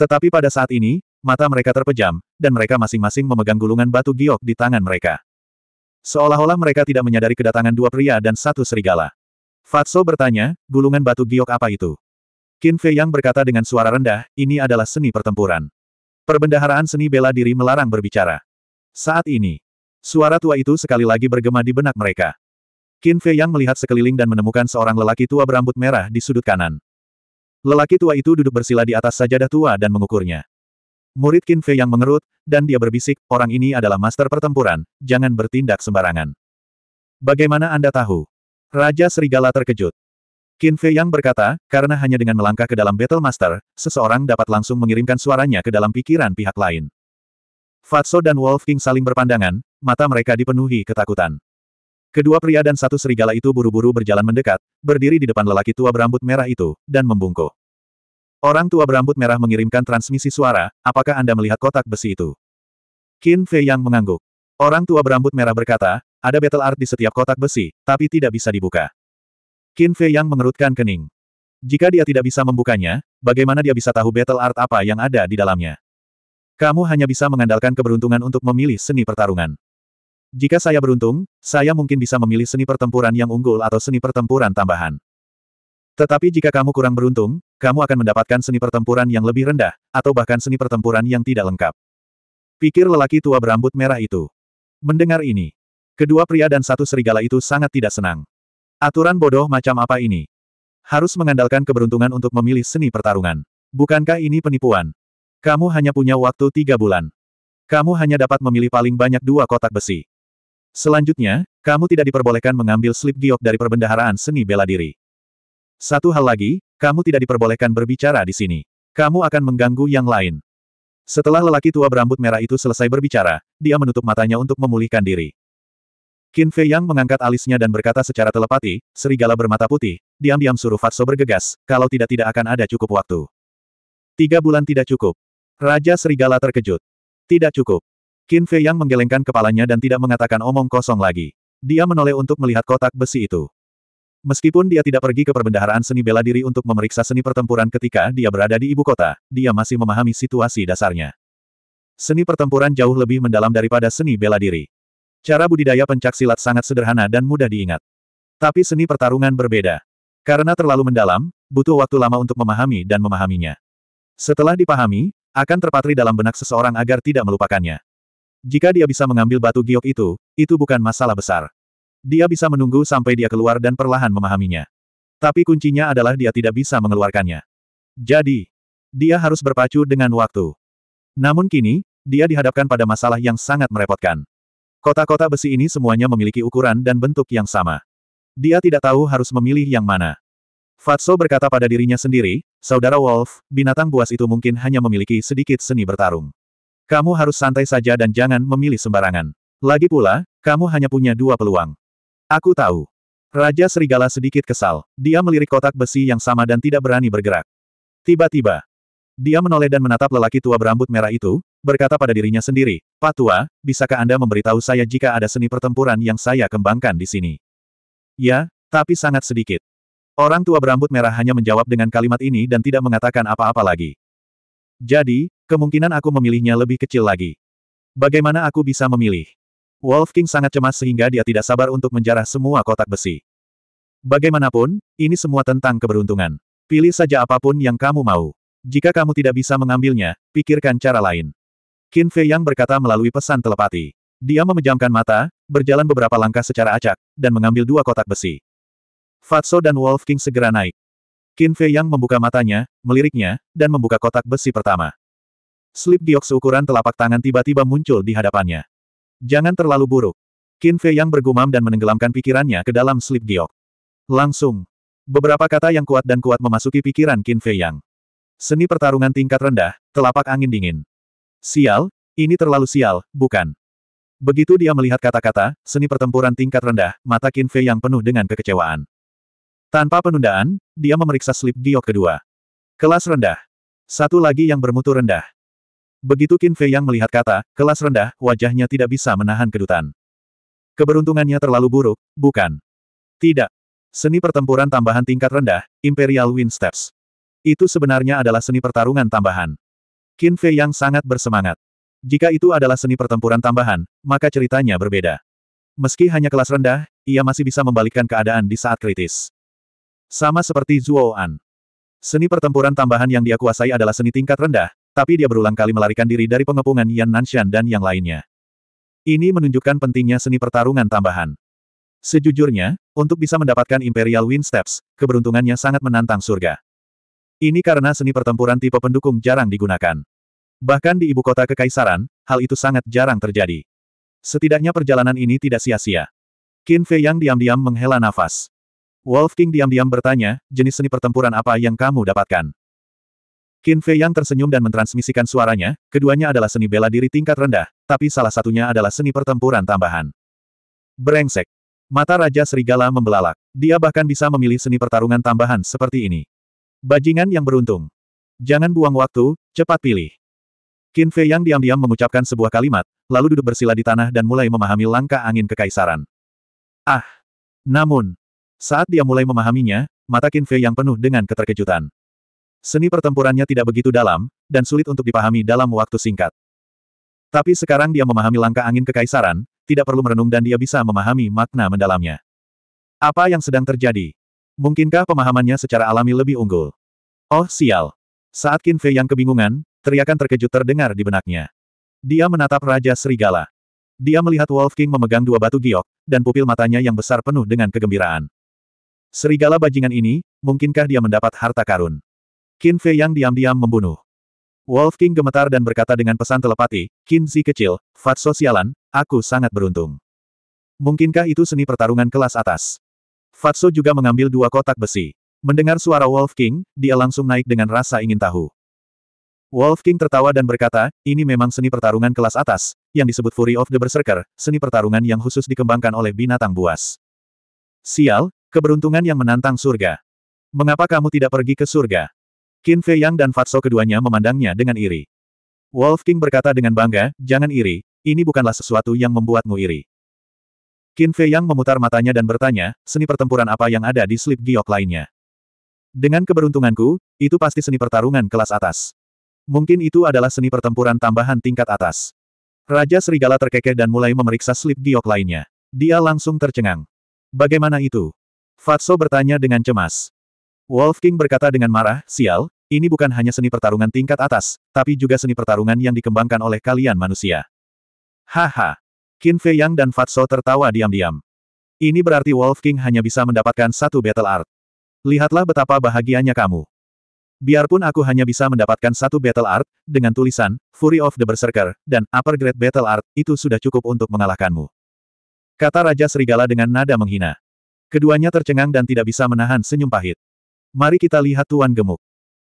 Tetapi pada saat ini, mata mereka terpejam, dan mereka masing-masing memegang gulungan batu giok di tangan mereka. Seolah-olah mereka tidak menyadari kedatangan dua pria dan satu serigala. Fatso bertanya, gulungan batu giok apa itu? Qin Fei Yang berkata dengan suara rendah, ini adalah seni pertempuran. Perbendaharaan seni bela diri melarang berbicara. Saat ini, suara tua itu sekali lagi bergema di benak mereka. Qin Fei Yang melihat sekeliling dan menemukan seorang lelaki tua berambut merah di sudut kanan. Lelaki tua itu duduk bersila di atas sajadah tua dan mengukurnya. Murid Qin Fei yang mengerut, dan dia berbisik, orang ini adalah master pertempuran, jangan bertindak sembarangan. Bagaimana Anda tahu? Raja Serigala terkejut. Qin Fei yang berkata, karena hanya dengan melangkah ke dalam Battle Master, seseorang dapat langsung mengirimkan suaranya ke dalam pikiran pihak lain. Fatso dan Wolf King saling berpandangan, mata mereka dipenuhi ketakutan. Kedua pria dan satu serigala itu buru-buru berjalan mendekat, berdiri di depan lelaki tua berambut merah itu, dan membungkuk. Orang tua berambut merah mengirimkan transmisi suara, apakah Anda melihat kotak besi itu? Qin Fei Yang mengangguk. Orang tua berambut merah berkata, ada battle art di setiap kotak besi, tapi tidak bisa dibuka. Qin Fei Yang mengerutkan kening. Jika dia tidak bisa membukanya, bagaimana dia bisa tahu battle art apa yang ada di dalamnya? Kamu hanya bisa mengandalkan keberuntungan untuk memilih seni pertarungan. Jika saya beruntung, saya mungkin bisa memilih seni pertempuran yang unggul atau seni pertempuran tambahan. Tetapi jika kamu kurang beruntung, kamu akan mendapatkan seni pertempuran yang lebih rendah, atau bahkan seni pertempuran yang tidak lengkap. Pikir lelaki tua berambut merah itu. Mendengar ini, kedua pria dan satu serigala itu sangat tidak senang. Aturan bodoh macam apa ini? Harus mengandalkan keberuntungan untuk memilih seni pertarungan. Bukankah ini penipuan? Kamu hanya punya waktu tiga bulan. Kamu hanya dapat memilih paling banyak dua kotak besi. Selanjutnya, kamu tidak diperbolehkan mengambil slip giok dari perbendaharaan seni bela diri. Satu hal lagi, kamu tidak diperbolehkan berbicara di sini. Kamu akan mengganggu yang lain. Setelah lelaki tua berambut merah itu selesai berbicara, dia menutup matanya untuk memulihkan diri. Qin Fei Yang mengangkat alisnya dan berkata secara telepati, serigala bermata putih, diam-diam suruh Fatso bergegas, kalau tidak tidak akan ada cukup waktu. Tiga bulan tidak cukup. Raja serigala terkejut. Tidak cukup. Qin Fei Yang menggelengkan kepalanya dan tidak mengatakan omong kosong lagi. Dia menoleh untuk melihat kotak besi itu. Meskipun dia tidak pergi ke perbendaharaan seni bela diri untuk memeriksa seni pertempuran ketika dia berada di ibu kota, dia masih memahami situasi dasarnya. Seni pertempuran jauh lebih mendalam daripada seni bela diri. Cara budidaya pencak silat sangat sederhana dan mudah diingat. Tapi seni pertarungan berbeda. Karena terlalu mendalam, butuh waktu lama untuk memahami dan memahaminya. Setelah dipahami, akan terpatri dalam benak seseorang agar tidak melupakannya. Jika dia bisa mengambil batu giok itu, itu bukan masalah besar. Dia bisa menunggu sampai dia keluar dan perlahan memahaminya. Tapi kuncinya adalah dia tidak bisa mengeluarkannya. Jadi, dia harus berpacu dengan waktu. Namun kini, dia dihadapkan pada masalah yang sangat merepotkan. Kota-kota besi ini semuanya memiliki ukuran dan bentuk yang sama. Dia tidak tahu harus memilih yang mana. Fatso berkata pada dirinya sendiri, Saudara Wolf, binatang buas itu mungkin hanya memiliki sedikit seni bertarung. Kamu harus santai saja dan jangan memilih sembarangan. Lagi pula, kamu hanya punya dua peluang. Aku tahu. Raja Serigala sedikit kesal. Dia melirik kotak besi yang sama dan tidak berani bergerak. Tiba-tiba, dia menoleh dan menatap lelaki tua berambut merah itu, berkata pada dirinya sendiri, Pak Tua, bisakah Anda memberitahu saya jika ada seni pertempuran yang saya kembangkan di sini? Ya, tapi sangat sedikit. Orang tua berambut merah hanya menjawab dengan kalimat ini dan tidak mengatakan apa-apa lagi. Jadi, Kemungkinan aku memilihnya lebih kecil lagi. Bagaimana aku bisa memilih? Wolf King sangat cemas sehingga dia tidak sabar untuk menjarah semua kotak besi. Bagaimanapun, ini semua tentang keberuntungan. Pilih saja apapun yang kamu mau. Jika kamu tidak bisa mengambilnya, pikirkan cara lain. Qin Fei Yang berkata melalui pesan telepati. Dia memejamkan mata, berjalan beberapa langkah secara acak, dan mengambil dua kotak besi. Fatso dan Wolf King segera naik. Qin Fei Yang membuka matanya, meliriknya, dan membuka kotak besi pertama. Slip giok seukuran telapak tangan tiba-tiba muncul di hadapannya. Jangan terlalu buruk. Qin Fei yang bergumam dan menenggelamkan pikirannya ke dalam slip giok. Langsung. Beberapa kata yang kuat dan kuat memasuki pikiran Qin Fei yang. Seni pertarungan tingkat rendah, telapak angin dingin. Sial, ini terlalu sial, bukan? Begitu dia melihat kata-kata, seni pertempuran tingkat rendah, mata Qin Fei yang penuh dengan kekecewaan. Tanpa penundaan, dia memeriksa slip giok kedua. Kelas rendah. Satu lagi yang bermutu rendah. Begitu Qin Fei yang melihat kata, kelas rendah, wajahnya tidak bisa menahan kedutan. Keberuntungannya terlalu buruk, bukan? Tidak. Seni pertempuran tambahan tingkat rendah, Imperial Wind Steps. Itu sebenarnya adalah seni pertarungan tambahan. Qin Fei yang sangat bersemangat. Jika itu adalah seni pertempuran tambahan, maka ceritanya berbeda. Meski hanya kelas rendah, ia masih bisa membalikkan keadaan di saat kritis. Sama seperti Zhuo An. Seni pertempuran tambahan yang dia kuasai adalah seni tingkat rendah, tapi dia berulang kali melarikan diri dari pengepungan Yan Nanshan dan yang lainnya. Ini menunjukkan pentingnya seni pertarungan tambahan. Sejujurnya, untuk bisa mendapatkan Imperial Wind Steps, keberuntungannya sangat menantang surga. Ini karena seni pertempuran tipe pendukung jarang digunakan. Bahkan di ibu kota kekaisaran, hal itu sangat jarang terjadi. Setidaknya perjalanan ini tidak sia-sia. Qin Fei yang diam-diam menghela nafas. Wolf King diam-diam bertanya, jenis seni pertempuran apa yang kamu dapatkan? Qin Fei yang tersenyum dan mentransmisikan suaranya, keduanya adalah seni bela diri tingkat rendah, tapi salah satunya adalah seni pertempuran tambahan. Berengsek. Mata Raja Serigala membelalak. Dia bahkan bisa memilih seni pertarungan tambahan seperti ini. Bajingan yang beruntung. Jangan buang waktu, cepat pilih. Qin Fei yang diam-diam mengucapkan sebuah kalimat, lalu duduk bersila di tanah dan mulai memahami langkah angin kekaisaran. Ah! Namun, saat dia mulai memahaminya, mata Qin Fei yang penuh dengan keterkejutan seni pertempurannya tidak begitu dalam, dan sulit untuk dipahami dalam waktu singkat. Tapi sekarang dia memahami langkah angin kekaisaran, tidak perlu merenung dan dia bisa memahami makna mendalamnya. Apa yang sedang terjadi? Mungkinkah pemahamannya secara alami lebih unggul? Oh sial! Saat Qin Fei yang kebingungan, teriakan terkejut terdengar di benaknya. Dia menatap Raja Serigala. Dia melihat Wolf King memegang dua batu giok, dan pupil matanya yang besar penuh dengan kegembiraan. Serigala bajingan ini, mungkinkah dia mendapat harta karun? Qin Fei yang diam-diam membunuh. Wolf King gemetar dan berkata dengan pesan telepati, Qin Zi kecil, Fat Sosialan, aku sangat beruntung. Mungkinkah itu seni pertarungan kelas atas? Fatso juga mengambil dua kotak besi. Mendengar suara Wolf King, dia langsung naik dengan rasa ingin tahu. Wolf King tertawa dan berkata, ini memang seni pertarungan kelas atas, yang disebut Fury of the Berserker, seni pertarungan yang khusus dikembangkan oleh binatang buas. Sial, keberuntungan yang menantang surga. Mengapa kamu tidak pergi ke surga? Qin Fei Yang dan Fatso keduanya memandangnya dengan iri. Wolf King berkata dengan bangga, jangan iri, ini bukanlah sesuatu yang membuatmu iri. Qin Fei Yang memutar matanya dan bertanya, seni pertempuran apa yang ada di slip giok lainnya? Dengan keberuntunganku, itu pasti seni pertarungan kelas atas. Mungkin itu adalah seni pertempuran tambahan tingkat atas. Raja Serigala terkekeh dan mulai memeriksa slip giok lainnya. Dia langsung tercengang. Bagaimana itu? Fatso bertanya dengan cemas. Wolf King berkata dengan marah, sial, ini bukan hanya seni pertarungan tingkat atas, tapi juga seni pertarungan yang dikembangkan oleh kalian manusia. Haha. Qin Fei Yang dan Fatso tertawa diam-diam. Ini berarti Wolf King hanya bisa mendapatkan satu battle art. Lihatlah betapa bahagianya kamu. Biarpun aku hanya bisa mendapatkan satu battle art, dengan tulisan, Fury of the Berserker, dan Upper Grade Battle Art, itu sudah cukup untuk mengalahkanmu. Kata Raja Serigala dengan nada menghina. Keduanya tercengang dan tidak bisa menahan senyum pahit. Mari kita lihat Tuan Gemuk.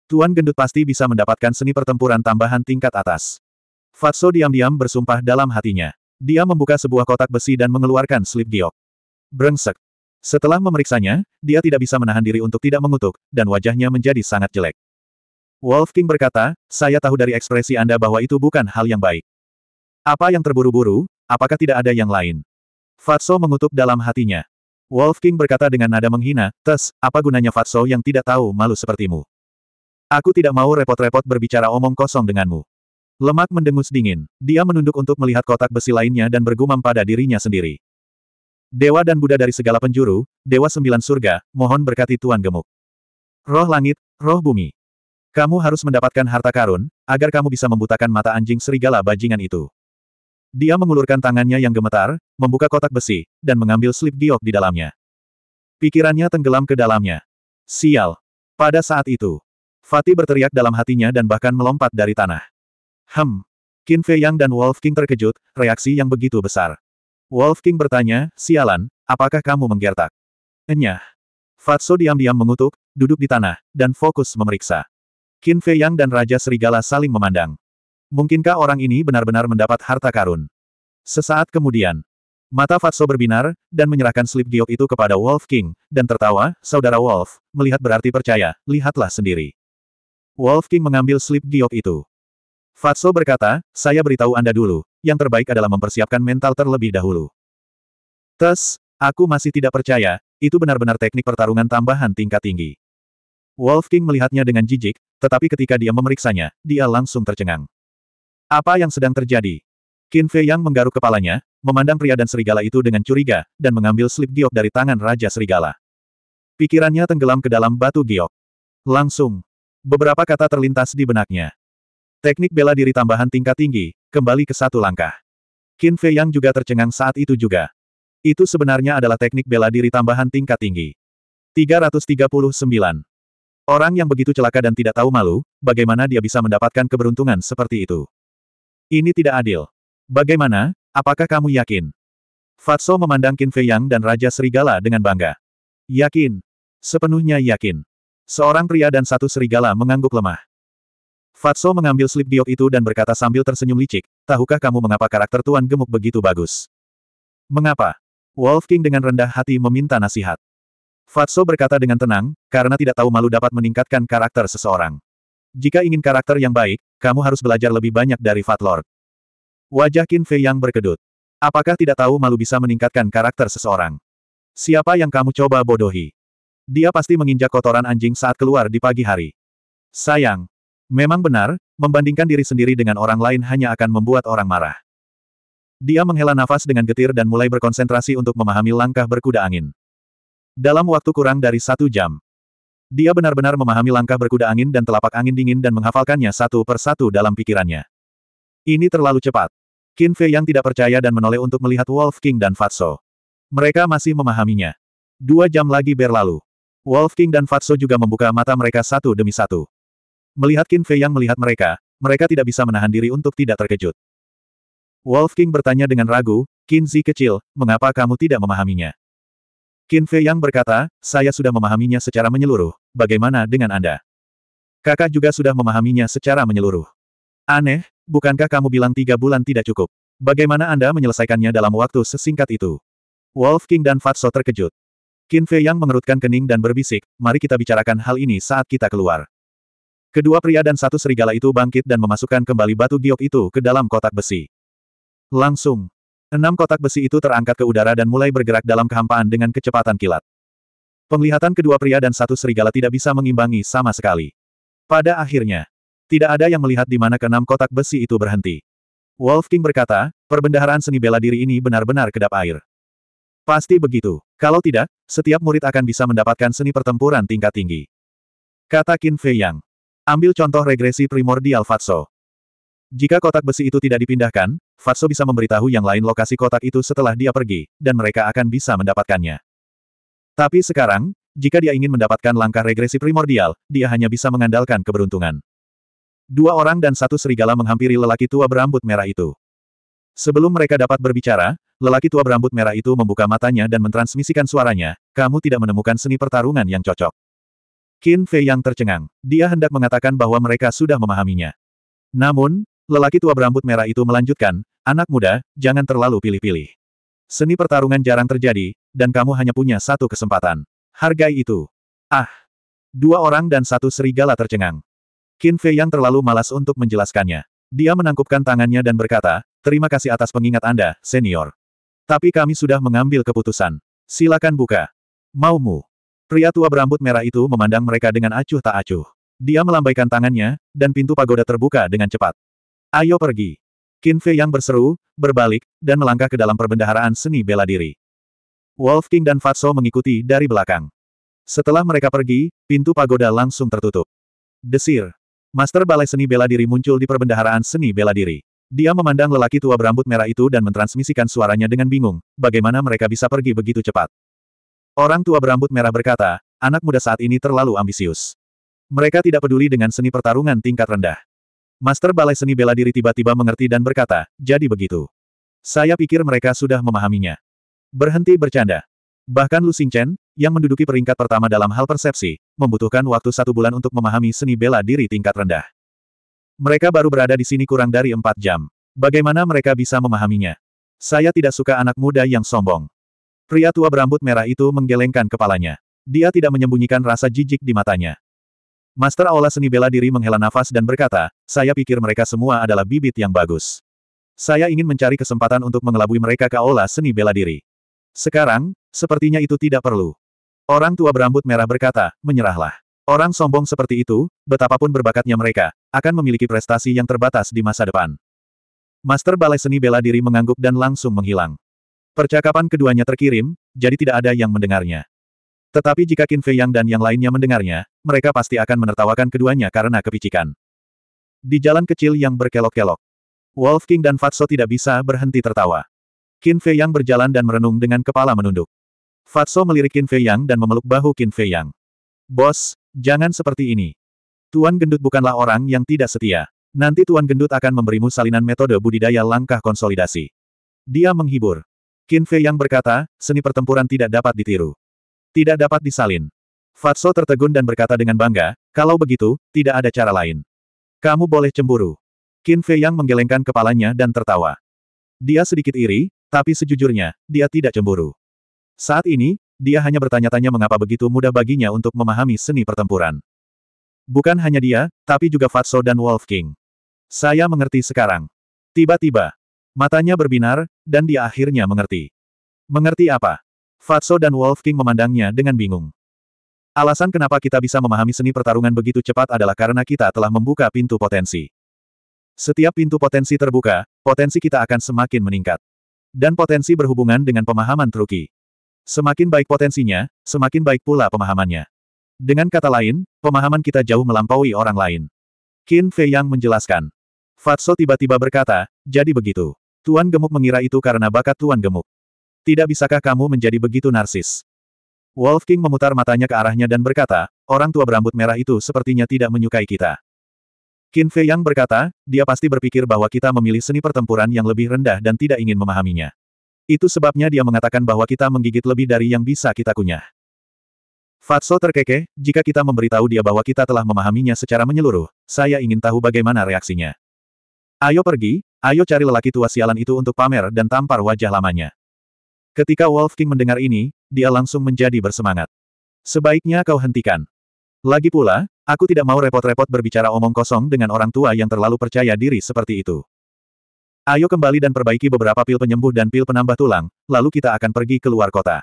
Tuan Gendut pasti bisa mendapatkan seni pertempuran tambahan tingkat atas. Fatso diam-diam bersumpah dalam hatinya. Dia membuka sebuah kotak besi dan mengeluarkan slip giok. Brengsek. Setelah memeriksanya, dia tidak bisa menahan diri untuk tidak mengutuk, dan wajahnya menjadi sangat jelek. Wolf King berkata, saya tahu dari ekspresi Anda bahwa itu bukan hal yang baik. Apa yang terburu-buru, apakah tidak ada yang lain? Fatso mengutuk dalam hatinya. Wolf King berkata dengan nada menghina, Tes, apa gunanya Fatso yang tidak tahu malu sepertimu? Aku tidak mau repot-repot berbicara omong kosong denganmu. Lemak mendengus dingin. Dia menunduk untuk melihat kotak besi lainnya dan bergumam pada dirinya sendiri. Dewa dan Buddha dari segala penjuru, Dewa Sembilan Surga, mohon berkati Tuan Gemuk. Roh langit, roh bumi. Kamu harus mendapatkan harta karun, agar kamu bisa membutakan mata anjing serigala bajingan itu. Dia mengulurkan tangannya yang gemetar, membuka kotak besi, dan mengambil slip giok di dalamnya. Pikirannya tenggelam ke dalamnya. Sial. Pada saat itu, Fatih berteriak dalam hatinya dan bahkan melompat dari tanah. Hem. Qin Fei Yang dan Wolf King terkejut, reaksi yang begitu besar. Wolf King bertanya, sialan, apakah kamu menggertak? Enyah. Fatso diam-diam mengutuk, duduk di tanah, dan fokus memeriksa. Qin Fei Yang dan Raja Serigala saling memandang. Mungkinkah orang ini benar-benar mendapat harta karun? Sesaat kemudian, mata Fatso berbinar, dan menyerahkan slip giok itu kepada Wolf King, dan tertawa, saudara Wolf, melihat berarti percaya, lihatlah sendiri. Wolf King mengambil slip giok itu. Fatso berkata, saya beritahu Anda dulu, yang terbaik adalah mempersiapkan mental terlebih dahulu. Tes, aku masih tidak percaya, itu benar-benar teknik pertarungan tambahan tingkat tinggi. Wolf King melihatnya dengan jijik, tetapi ketika dia memeriksanya, dia langsung tercengang. Apa yang sedang terjadi? Qin Fei Yang menggaruk kepalanya, memandang pria dan serigala itu dengan curiga, dan mengambil slip giok dari tangan Raja Serigala. Pikirannya tenggelam ke dalam batu giok. Langsung, Beberapa kata terlintas di benaknya. Teknik bela diri tambahan tingkat tinggi, kembali ke satu langkah. Qin Fei Yang juga tercengang saat itu juga. Itu sebenarnya adalah teknik bela diri tambahan tingkat tinggi. 339. Orang yang begitu celaka dan tidak tahu malu, bagaimana dia bisa mendapatkan keberuntungan seperti itu? Ini tidak adil. Bagaimana, apakah kamu yakin? Fatso memandang Qin Fei Yang dan Raja Serigala dengan bangga. Yakin. Sepenuhnya yakin. Seorang pria dan satu serigala mengangguk lemah. Fatso mengambil slip diok itu dan berkata sambil tersenyum licik, tahukah kamu mengapa karakter Tuan Gemuk begitu bagus? Mengapa? Wolf King dengan rendah hati meminta nasihat. Fatso berkata dengan tenang, karena tidak tahu malu dapat meningkatkan karakter seseorang. Jika ingin karakter yang baik, kamu harus belajar lebih banyak dari Fat Lord." Wajah Qin Fei yang berkedut. Apakah tidak tahu malu bisa meningkatkan karakter seseorang? Siapa yang kamu coba bodohi? Dia pasti menginjak kotoran anjing saat keluar di pagi hari. Sayang. Memang benar, membandingkan diri sendiri dengan orang lain hanya akan membuat orang marah. Dia menghela nafas dengan getir dan mulai berkonsentrasi untuk memahami langkah berkuda angin. Dalam waktu kurang dari satu jam, dia benar-benar memahami langkah berkuda angin dan telapak angin dingin dan menghafalkannya satu per satu dalam pikirannya. Ini terlalu cepat. Qin Fei yang tidak percaya dan menoleh untuk melihat Wolf King dan Fatso. Mereka masih memahaminya. Dua jam lagi berlalu. Wolf King dan Fatso juga membuka mata mereka satu demi satu. Melihat Qin Fei yang melihat mereka, mereka tidak bisa menahan diri untuk tidak terkejut. Wolf King bertanya dengan ragu, Qin Zi kecil, mengapa kamu tidak memahaminya? Qin Fei yang berkata, saya sudah memahaminya secara menyeluruh, bagaimana dengan Anda? Kakak juga sudah memahaminya secara menyeluruh. Aneh, bukankah kamu bilang tiga bulan tidak cukup? Bagaimana Anda menyelesaikannya dalam waktu sesingkat itu? Wolf King dan Fatso terkejut. Qin Fei Yang mengerutkan kening dan berbisik, mari kita bicarakan hal ini saat kita keluar. Kedua pria dan satu serigala itu bangkit dan memasukkan kembali batu giok itu ke dalam kotak besi. Langsung, enam kotak besi itu terangkat ke udara dan mulai bergerak dalam kehampaan dengan kecepatan kilat. Penglihatan kedua pria dan satu serigala tidak bisa mengimbangi sama sekali. Pada akhirnya, tidak ada yang melihat di mana keenam kotak besi itu berhenti. Wolf King berkata, perbendaharaan seni bela diri ini benar-benar kedap air. Pasti begitu. Kalau tidak, setiap murid akan bisa mendapatkan seni pertempuran tingkat tinggi. Kata Qin Fei Yang. Ambil contoh regresi primordial Fatso. Jika kotak besi itu tidak dipindahkan, Fatso bisa memberitahu yang lain lokasi kotak itu setelah dia pergi, dan mereka akan bisa mendapatkannya. Tapi sekarang, jika dia ingin mendapatkan langkah regresi primordial, dia hanya bisa mengandalkan keberuntungan. Dua orang dan satu serigala menghampiri lelaki tua berambut merah itu. Sebelum mereka dapat berbicara, Lelaki tua berambut merah itu membuka matanya dan mentransmisikan suaranya, kamu tidak menemukan seni pertarungan yang cocok. Qin Fei yang tercengang. Dia hendak mengatakan bahwa mereka sudah memahaminya. Namun, lelaki tua berambut merah itu melanjutkan, anak muda, jangan terlalu pilih-pilih. Seni pertarungan jarang terjadi, dan kamu hanya punya satu kesempatan. Hargai itu. Ah! Dua orang dan satu serigala tercengang. Qin Fei yang terlalu malas untuk menjelaskannya. Dia menangkupkan tangannya dan berkata, terima kasih atas pengingat Anda, senior. Tapi kami sudah mengambil keputusan. Silakan buka. Maumu. Pria tua berambut merah itu memandang mereka dengan acuh tak acuh. Dia melambaikan tangannya, dan pintu pagoda terbuka dengan cepat. Ayo pergi. Qin Fei yang berseru, berbalik, dan melangkah ke dalam perbendaharaan seni bela diri. Wolf King dan Fatso mengikuti dari belakang. Setelah mereka pergi, pintu pagoda langsung tertutup. Desir. Master Balai Seni Bela Diri muncul di perbendaharaan seni bela diri. Dia memandang lelaki tua berambut merah itu dan mentransmisikan suaranya dengan bingung, bagaimana mereka bisa pergi begitu cepat. Orang tua berambut merah berkata, anak muda saat ini terlalu ambisius. Mereka tidak peduli dengan seni pertarungan tingkat rendah. Master Balai Seni Bela Diri tiba-tiba mengerti dan berkata, jadi begitu. Saya pikir mereka sudah memahaminya. Berhenti bercanda. Bahkan Lu Xingchen, yang menduduki peringkat pertama dalam hal persepsi, membutuhkan waktu satu bulan untuk memahami seni bela diri tingkat rendah. Mereka baru berada di sini kurang dari empat jam. Bagaimana mereka bisa memahaminya? Saya tidak suka anak muda yang sombong. Pria tua berambut merah itu menggelengkan kepalanya. Dia tidak menyembunyikan rasa jijik di matanya. Master Aula seni bela diri menghela nafas dan berkata, saya pikir mereka semua adalah bibit yang bagus. Saya ingin mencari kesempatan untuk mengelabui mereka ke Aula seni bela diri. Sekarang, sepertinya itu tidak perlu. Orang tua berambut merah berkata, menyerahlah. Orang sombong seperti itu, betapapun berbakatnya mereka, akan memiliki prestasi yang terbatas di masa depan. Master Balai Seni Bela Diri mengangguk dan langsung menghilang. Percakapan keduanya terkirim, jadi tidak ada yang mendengarnya. Tetapi jika Qin Fei Yang dan yang lainnya mendengarnya, mereka pasti akan menertawakan keduanya karena kepicikan. Di jalan kecil yang berkelok-kelok, Wolf King dan Fatso tidak bisa berhenti tertawa. Qin Fei Yang berjalan dan merenung dengan kepala menunduk. Fatso melirik Qin Fei Yang dan memeluk bahu Qin Fei Yang. Bos, Jangan seperti ini. Tuan Gendut bukanlah orang yang tidak setia. Nanti Tuan Gendut akan memberimu salinan metode budidaya langkah konsolidasi. Dia menghibur. Qin Fei yang berkata, seni pertempuran tidak dapat ditiru. Tidak dapat disalin. Fatso tertegun dan berkata dengan bangga, kalau begitu, tidak ada cara lain. Kamu boleh cemburu. Qin Fei yang menggelengkan kepalanya dan tertawa. Dia sedikit iri, tapi sejujurnya, dia tidak cemburu. Saat ini, dia hanya bertanya-tanya mengapa begitu mudah baginya untuk memahami seni pertempuran. Bukan hanya dia, tapi juga Fatso dan Wolf King. Saya mengerti sekarang. Tiba-tiba, matanya berbinar, dan dia akhirnya mengerti. Mengerti apa? Fatso dan Wolf King memandangnya dengan bingung. Alasan kenapa kita bisa memahami seni pertarungan begitu cepat adalah karena kita telah membuka pintu potensi. Setiap pintu potensi terbuka, potensi kita akan semakin meningkat. Dan potensi berhubungan dengan pemahaman truki. Semakin baik potensinya, semakin baik pula pemahamannya. Dengan kata lain, pemahaman kita jauh melampaui orang lain. Qin Fei Yang menjelaskan. Fatso tiba-tiba berkata, jadi begitu. Tuan Gemuk mengira itu karena bakat Tuan Gemuk. Tidak bisakah kamu menjadi begitu narsis? Wolf King memutar matanya ke arahnya dan berkata, orang tua berambut merah itu sepertinya tidak menyukai kita. Qin Fei Yang berkata, dia pasti berpikir bahwa kita memilih seni pertempuran yang lebih rendah dan tidak ingin memahaminya. Itu sebabnya dia mengatakan bahwa kita menggigit lebih dari yang bisa kita kunyah. Fatso terkekeh, jika kita memberitahu dia bahwa kita telah memahaminya secara menyeluruh, saya ingin tahu bagaimana reaksinya. Ayo pergi, ayo cari lelaki tua sialan itu untuk pamer dan tampar wajah lamanya. Ketika Wolf King mendengar ini, dia langsung menjadi bersemangat. Sebaiknya kau hentikan. Lagi pula, aku tidak mau repot-repot berbicara omong kosong dengan orang tua yang terlalu percaya diri seperti itu. Ayo kembali dan perbaiki beberapa pil penyembuh dan pil penambah tulang, lalu kita akan pergi ke luar kota.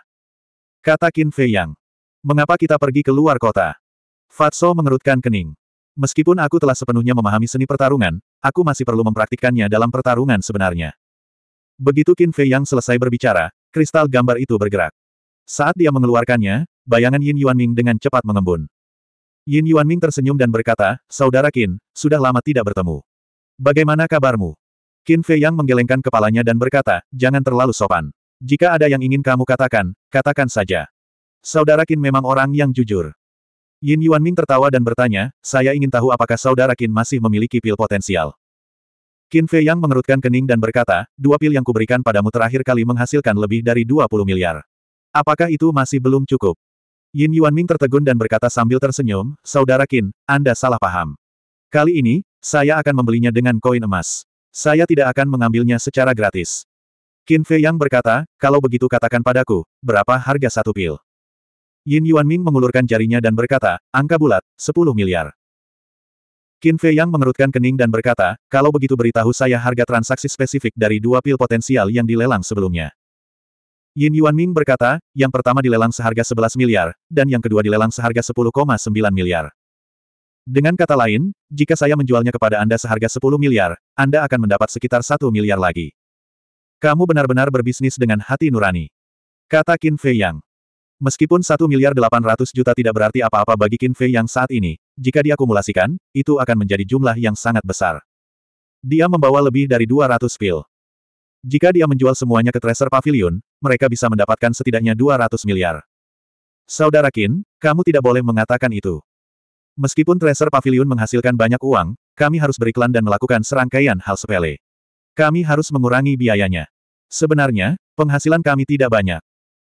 Kata Qin Fei Yang. Mengapa kita pergi ke luar kota? Fatso mengerutkan kening. Meskipun aku telah sepenuhnya memahami seni pertarungan, aku masih perlu mempraktikkannya dalam pertarungan sebenarnya. Begitu Qin Fei Yang selesai berbicara, kristal gambar itu bergerak. Saat dia mengeluarkannya, bayangan Yin Yuan Ming dengan cepat mengembun. Yin Yuan Ming tersenyum dan berkata, Saudara Qin, sudah lama tidak bertemu. Bagaimana kabarmu? Qin Fei Yang menggelengkan kepalanya dan berkata, jangan terlalu sopan. Jika ada yang ingin kamu katakan, katakan saja. Saudara Qin memang orang yang jujur. Yin Yuan Ming tertawa dan bertanya, saya ingin tahu apakah saudara Qin masih memiliki pil potensial. Qin Fei Yang mengerutkan kening dan berkata, dua pil yang kuberikan padamu terakhir kali menghasilkan lebih dari 20 miliar. Apakah itu masih belum cukup? Yin Yuan Ming tertegun dan berkata sambil tersenyum, Saudara Qin, Anda salah paham. Kali ini, saya akan membelinya dengan koin emas. Saya tidak akan mengambilnya secara gratis. Qin Fei Yang berkata, kalau begitu katakan padaku, berapa harga satu pil? Yin Yuan Ming mengulurkan jarinya dan berkata, angka bulat, 10 miliar. Qin Fei Yang mengerutkan kening dan berkata, kalau begitu beritahu saya harga transaksi spesifik dari dua pil potensial yang dilelang sebelumnya. Yin Yuan Ming berkata, yang pertama dilelang seharga 11 miliar, dan yang kedua dilelang seharga 10,9 miliar. Dengan kata lain, jika saya menjualnya kepada Anda seharga 10 miliar, Anda akan mendapat sekitar 1 miliar lagi. Kamu benar-benar berbisnis dengan hati nurani. Kata Qin Fei Yang. Meskipun 1 miliar 800 juta tidak berarti apa-apa bagi Qin Fei Yang saat ini, jika diakumulasikan, itu akan menjadi jumlah yang sangat besar. Dia membawa lebih dari 200 pil. Jika dia menjual semuanya ke Treasure Pavilion, mereka bisa mendapatkan setidaknya 200 miliar. Saudara Qin, kamu tidak boleh mengatakan itu. Meskipun Tracer Pavilion menghasilkan banyak uang, kami harus beriklan dan melakukan serangkaian hal sepele. Kami harus mengurangi biayanya. Sebenarnya, penghasilan kami tidak banyak.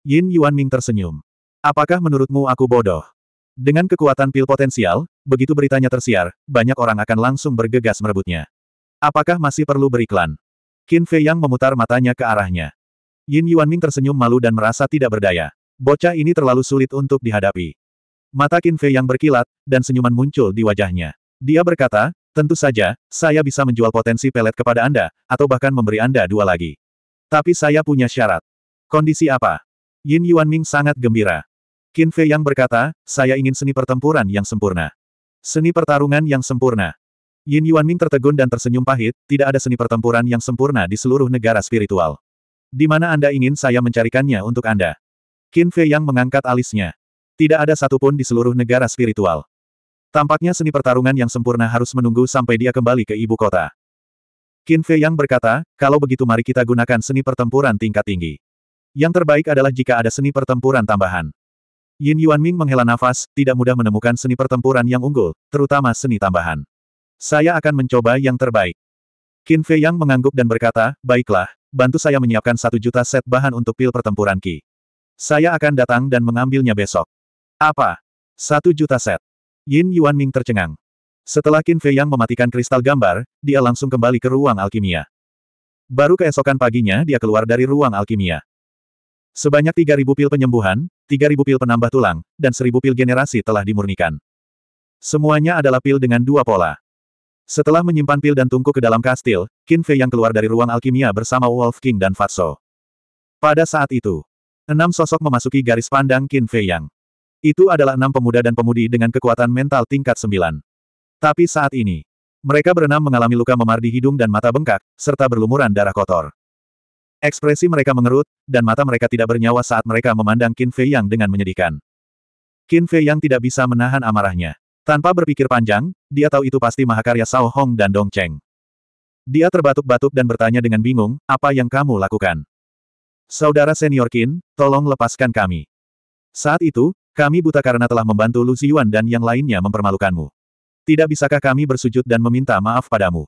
Yin Yuan Ming tersenyum. Apakah menurutmu aku bodoh? Dengan kekuatan pil potensial, begitu beritanya tersiar, banyak orang akan langsung bergegas merebutnya. Apakah masih perlu beriklan? Qin Fei Yang memutar matanya ke arahnya. Yin Yuan Ming tersenyum malu dan merasa tidak berdaya. Bocah ini terlalu sulit untuk dihadapi. Mata Qin Fei yang berkilat, dan senyuman muncul di wajahnya. Dia berkata, tentu saja, saya bisa menjual potensi pelet kepada Anda, atau bahkan memberi Anda dua lagi. Tapi saya punya syarat. Kondisi apa? Yin Yuan Ming sangat gembira. Qin Fei yang berkata, saya ingin seni pertempuran yang sempurna. Seni pertarungan yang sempurna. Yin Yuan Ming tertegun dan tersenyum pahit, tidak ada seni pertempuran yang sempurna di seluruh negara spiritual. Di mana Anda ingin saya mencarikannya untuk Anda? Qin Fei Yang mengangkat alisnya. Tidak ada satupun di seluruh negara spiritual. Tampaknya seni pertarungan yang sempurna harus menunggu sampai dia kembali ke ibu kota. Qin Fei Yang berkata, kalau begitu mari kita gunakan seni pertempuran tingkat tinggi. Yang terbaik adalah jika ada seni pertempuran tambahan. Yin Yuan Ming menghela nafas, tidak mudah menemukan seni pertempuran yang unggul, terutama seni tambahan. Saya akan mencoba yang terbaik. Qin Fei Yang mengangguk dan berkata, baiklah, bantu saya menyiapkan satu juta set bahan untuk pil pertempuran Qi. Saya akan datang dan mengambilnya besok. Apa? Satu juta set. Yin Yuan Ming tercengang. Setelah Qin Fei Yang mematikan kristal gambar, dia langsung kembali ke ruang alkimia. Baru keesokan paginya dia keluar dari ruang alkimia. Sebanyak 3.000 pil penyembuhan, 3.000 pil penambah tulang, dan 1.000 pil generasi telah dimurnikan. Semuanya adalah pil dengan dua pola. Setelah menyimpan pil dan tungku ke dalam kastil, Qin Fei yang keluar dari ruang alkimia bersama Wolf King dan Fatso. Pada saat itu, enam sosok memasuki garis pandang Qin Fei yang. Itu adalah enam pemuda dan pemudi dengan kekuatan mental tingkat sembilan. Tapi saat ini, mereka berenam mengalami luka memar di hidung dan mata bengkak, serta berlumuran darah kotor. Ekspresi mereka mengerut, dan mata mereka tidak bernyawa saat mereka memandang Qin Fei Yang dengan menyedihkan. Qin Fei Yang tidak bisa menahan amarahnya. Tanpa berpikir panjang, dia tahu itu pasti mahakarya Sao Hong dan Dong Cheng. Dia terbatuk-batuk dan bertanya dengan bingung, apa yang kamu lakukan? Saudara senior Qin, tolong lepaskan kami. Saat itu, kami buta karena telah membantu Lu Ziyuan dan yang lainnya mempermalukanmu. Tidak bisakah kami bersujud dan meminta maaf padamu?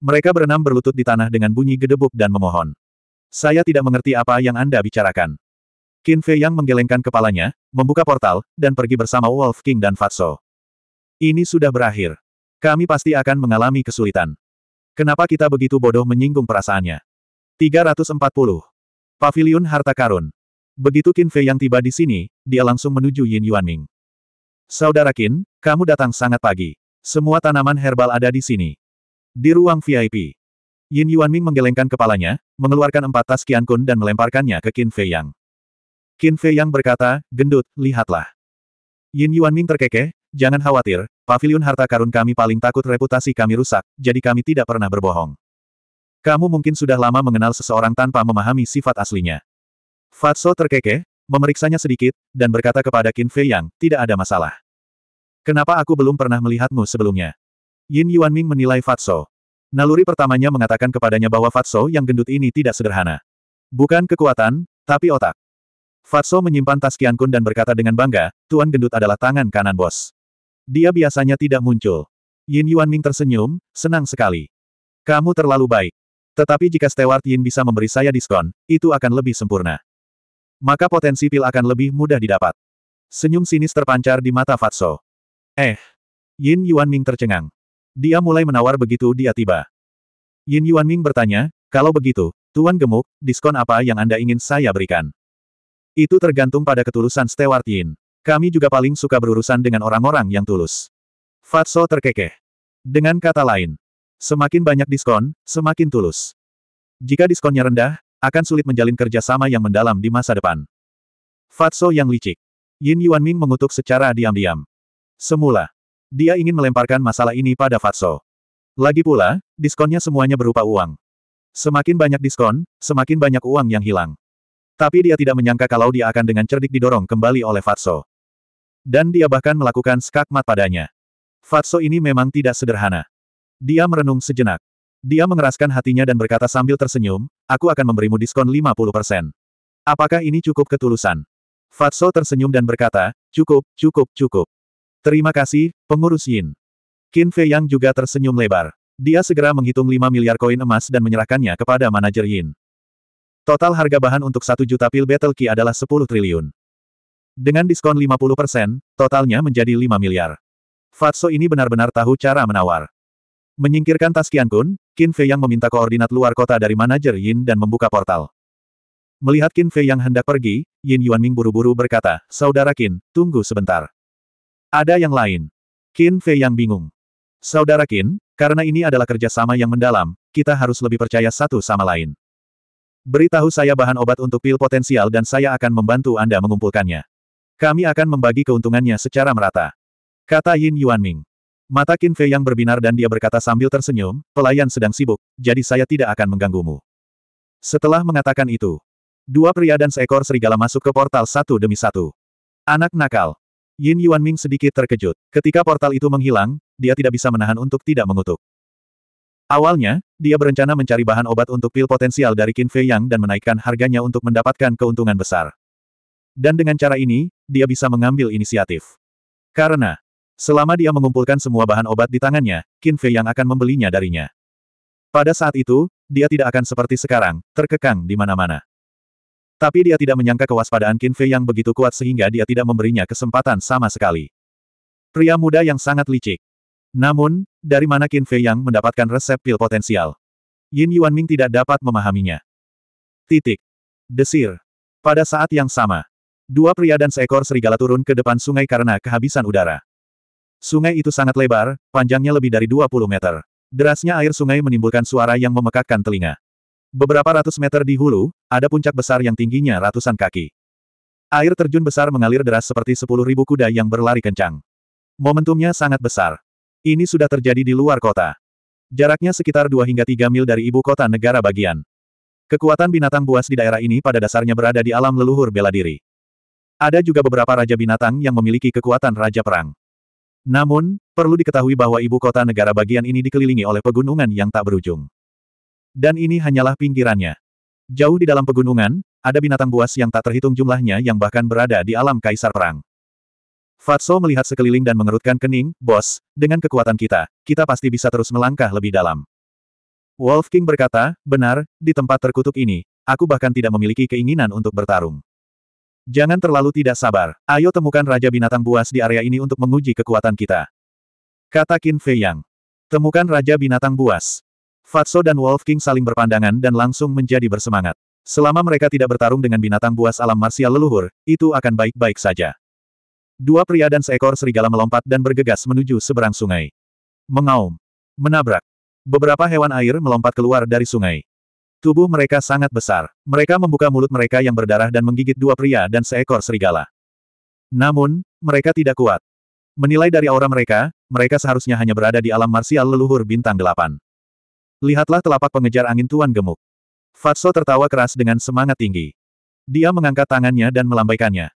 Mereka berenam berlutut di tanah dengan bunyi gedebuk dan memohon. Saya tidak mengerti apa yang Anda bicarakan. Qin Fei yang menggelengkan kepalanya, membuka portal, dan pergi bersama Wolf King dan Fatso. Ini sudah berakhir. Kami pasti akan mengalami kesulitan. Kenapa kita begitu bodoh menyinggung perasaannya? 340. pavilion Harta Karun Begitu Qin Fei yang tiba di sini, dia langsung menuju Yin Yuanming. Saudara Qin, kamu datang sangat pagi. Semua tanaman herbal ada di sini. Di ruang VIP. Yin Yuanming menggelengkan kepalanya, mengeluarkan empat tas Qian Kun dan melemparkannya ke Qin Fei Yang. Qin Fei Yang berkata, gendut, lihatlah. Yin Yuanming terkekeh, jangan khawatir, pavilion harta karun kami paling takut reputasi kami rusak, jadi kami tidak pernah berbohong. Kamu mungkin sudah lama mengenal seseorang tanpa memahami sifat aslinya. Fatso terkekeh, memeriksanya sedikit, dan berkata kepada Qin Fei Yang, tidak ada masalah. Kenapa aku belum pernah melihatmu sebelumnya? Yin Yuanming menilai Fatso. Naluri pertamanya mengatakan kepadanya bahwa Fatso yang gendut ini tidak sederhana. Bukan kekuatan, tapi otak. Fatso menyimpan tas Qiankun dan berkata dengan bangga, Tuan gendut adalah tangan kanan bos. Dia biasanya tidak muncul. Yin Yuanming tersenyum, senang sekali. Kamu terlalu baik. Tetapi jika Stewart Yin bisa memberi saya diskon, itu akan lebih sempurna. Maka potensi pil akan lebih mudah didapat. Senyum sinis terpancar di mata Fatso. Eh. Yin Yuan Ming tercengang. Dia mulai menawar begitu dia tiba. Yin Yuan Ming bertanya, kalau begitu, Tuan Gemuk, diskon apa yang Anda ingin saya berikan? Itu tergantung pada ketulusan Stewart Yin. Kami juga paling suka berurusan dengan orang-orang yang tulus. Fatso terkekeh. Dengan kata lain, semakin banyak diskon, semakin tulus. Jika diskonnya rendah, akan sulit menjalin kerja sama yang mendalam di masa depan. Fatso yang licik. Yin Yuanming mengutuk secara diam-diam. Semula, dia ingin melemparkan masalah ini pada Fatso. Lagi pula, diskonnya semuanya berupa uang. Semakin banyak diskon, semakin banyak uang yang hilang. Tapi dia tidak menyangka kalau dia akan dengan cerdik didorong kembali oleh Fatso. Dan dia bahkan melakukan skakmat padanya. Fatso ini memang tidak sederhana. Dia merenung sejenak. Dia mengeraskan hatinya dan berkata sambil tersenyum, aku akan memberimu diskon 50%. persen. Apakah ini cukup ketulusan? Fatso tersenyum dan berkata, cukup, cukup, cukup. Terima kasih, pengurus Yin. Qin Fei Yang juga tersenyum lebar. Dia segera menghitung 5 miliar koin emas dan menyerahkannya kepada manajer Yin. Total harga bahan untuk 1 juta pil Battle Key adalah 10 triliun. Dengan diskon 50%, persen, totalnya menjadi 5 miliar. Fatso ini benar-benar tahu cara menawar. Menyingkirkan tas Qian Kun, Qin Fei yang meminta koordinat luar kota dari manajer Yin dan membuka portal. Melihat Qin Fei yang hendak pergi, Yin Yuan Ming buru-buru berkata, Saudara Qin, tunggu sebentar. Ada yang lain. Qin Fei yang bingung. Saudara Qin, karena ini adalah kerjasama yang mendalam, kita harus lebih percaya satu sama lain. Beritahu saya bahan obat untuk pil potensial dan saya akan membantu Anda mengumpulkannya. Kami akan membagi keuntungannya secara merata. Kata Yin Yuan Ming. Mata Qin Fei yang berbinar dan dia berkata sambil tersenyum, pelayan sedang sibuk, jadi saya tidak akan mengganggumu. Setelah mengatakan itu, dua pria dan seekor serigala masuk ke portal satu demi satu. Anak nakal. Yin Yuanming sedikit terkejut. Ketika portal itu menghilang, dia tidak bisa menahan untuk tidak mengutuk. Awalnya, dia berencana mencari bahan obat untuk pil potensial dari Qin Fei Yang dan menaikkan harganya untuk mendapatkan keuntungan besar. Dan dengan cara ini, dia bisa mengambil inisiatif. Karena, Selama dia mengumpulkan semua bahan obat di tangannya, Qin Fei yang akan membelinya darinya. Pada saat itu, dia tidak akan seperti sekarang, terkekang di mana-mana. Tapi dia tidak menyangka kewaspadaan Qin Fei yang begitu kuat sehingga dia tidak memberinya kesempatan sama sekali. Pria muda yang sangat licik. Namun, dari mana Qin Fei yang mendapatkan resep pil potensial? Yin Yuan Ming tidak dapat memahaminya. Titik. Desir. Pada saat yang sama, dua pria dan seekor serigala turun ke depan sungai karena kehabisan udara. Sungai itu sangat lebar, panjangnya lebih dari 20 meter. Derasnya air sungai menimbulkan suara yang memekakkan telinga. Beberapa ratus meter di hulu, ada puncak besar yang tingginya ratusan kaki. Air terjun besar mengalir deras seperti sepuluh ribu kuda yang berlari kencang. Momentumnya sangat besar. Ini sudah terjadi di luar kota. Jaraknya sekitar 2 hingga 3 mil dari ibu kota negara bagian. Kekuatan binatang buas di daerah ini pada dasarnya berada di alam leluhur bela diri. Ada juga beberapa raja binatang yang memiliki kekuatan raja perang. Namun, perlu diketahui bahwa ibu kota negara bagian ini dikelilingi oleh pegunungan yang tak berujung. Dan ini hanyalah pinggirannya. Jauh di dalam pegunungan, ada binatang buas yang tak terhitung jumlahnya yang bahkan berada di alam kaisar perang. Fatso melihat sekeliling dan mengerutkan kening, bos, dengan kekuatan kita, kita pasti bisa terus melangkah lebih dalam. Wolf King berkata, benar, di tempat terkutuk ini, aku bahkan tidak memiliki keinginan untuk bertarung. Jangan terlalu tidak sabar. Ayo temukan Raja Binatang Buas di area ini untuk menguji kekuatan kita. Kata Qin Fei Yang. Temukan Raja Binatang Buas. Fatso dan Wolf King saling berpandangan dan langsung menjadi bersemangat. Selama mereka tidak bertarung dengan binatang buas alam marsial leluhur, itu akan baik-baik saja. Dua pria dan seekor serigala melompat dan bergegas menuju seberang sungai. Mengaum. Menabrak. Beberapa hewan air melompat keluar dari sungai. Tubuh mereka sangat besar. Mereka membuka mulut mereka yang berdarah dan menggigit dua pria dan seekor serigala. Namun, mereka tidak kuat. Menilai dari aura mereka, mereka seharusnya hanya berada di alam marsial leluhur bintang delapan. Lihatlah telapak pengejar angin Tuan Gemuk. Fatso tertawa keras dengan semangat tinggi. Dia mengangkat tangannya dan melambaikannya.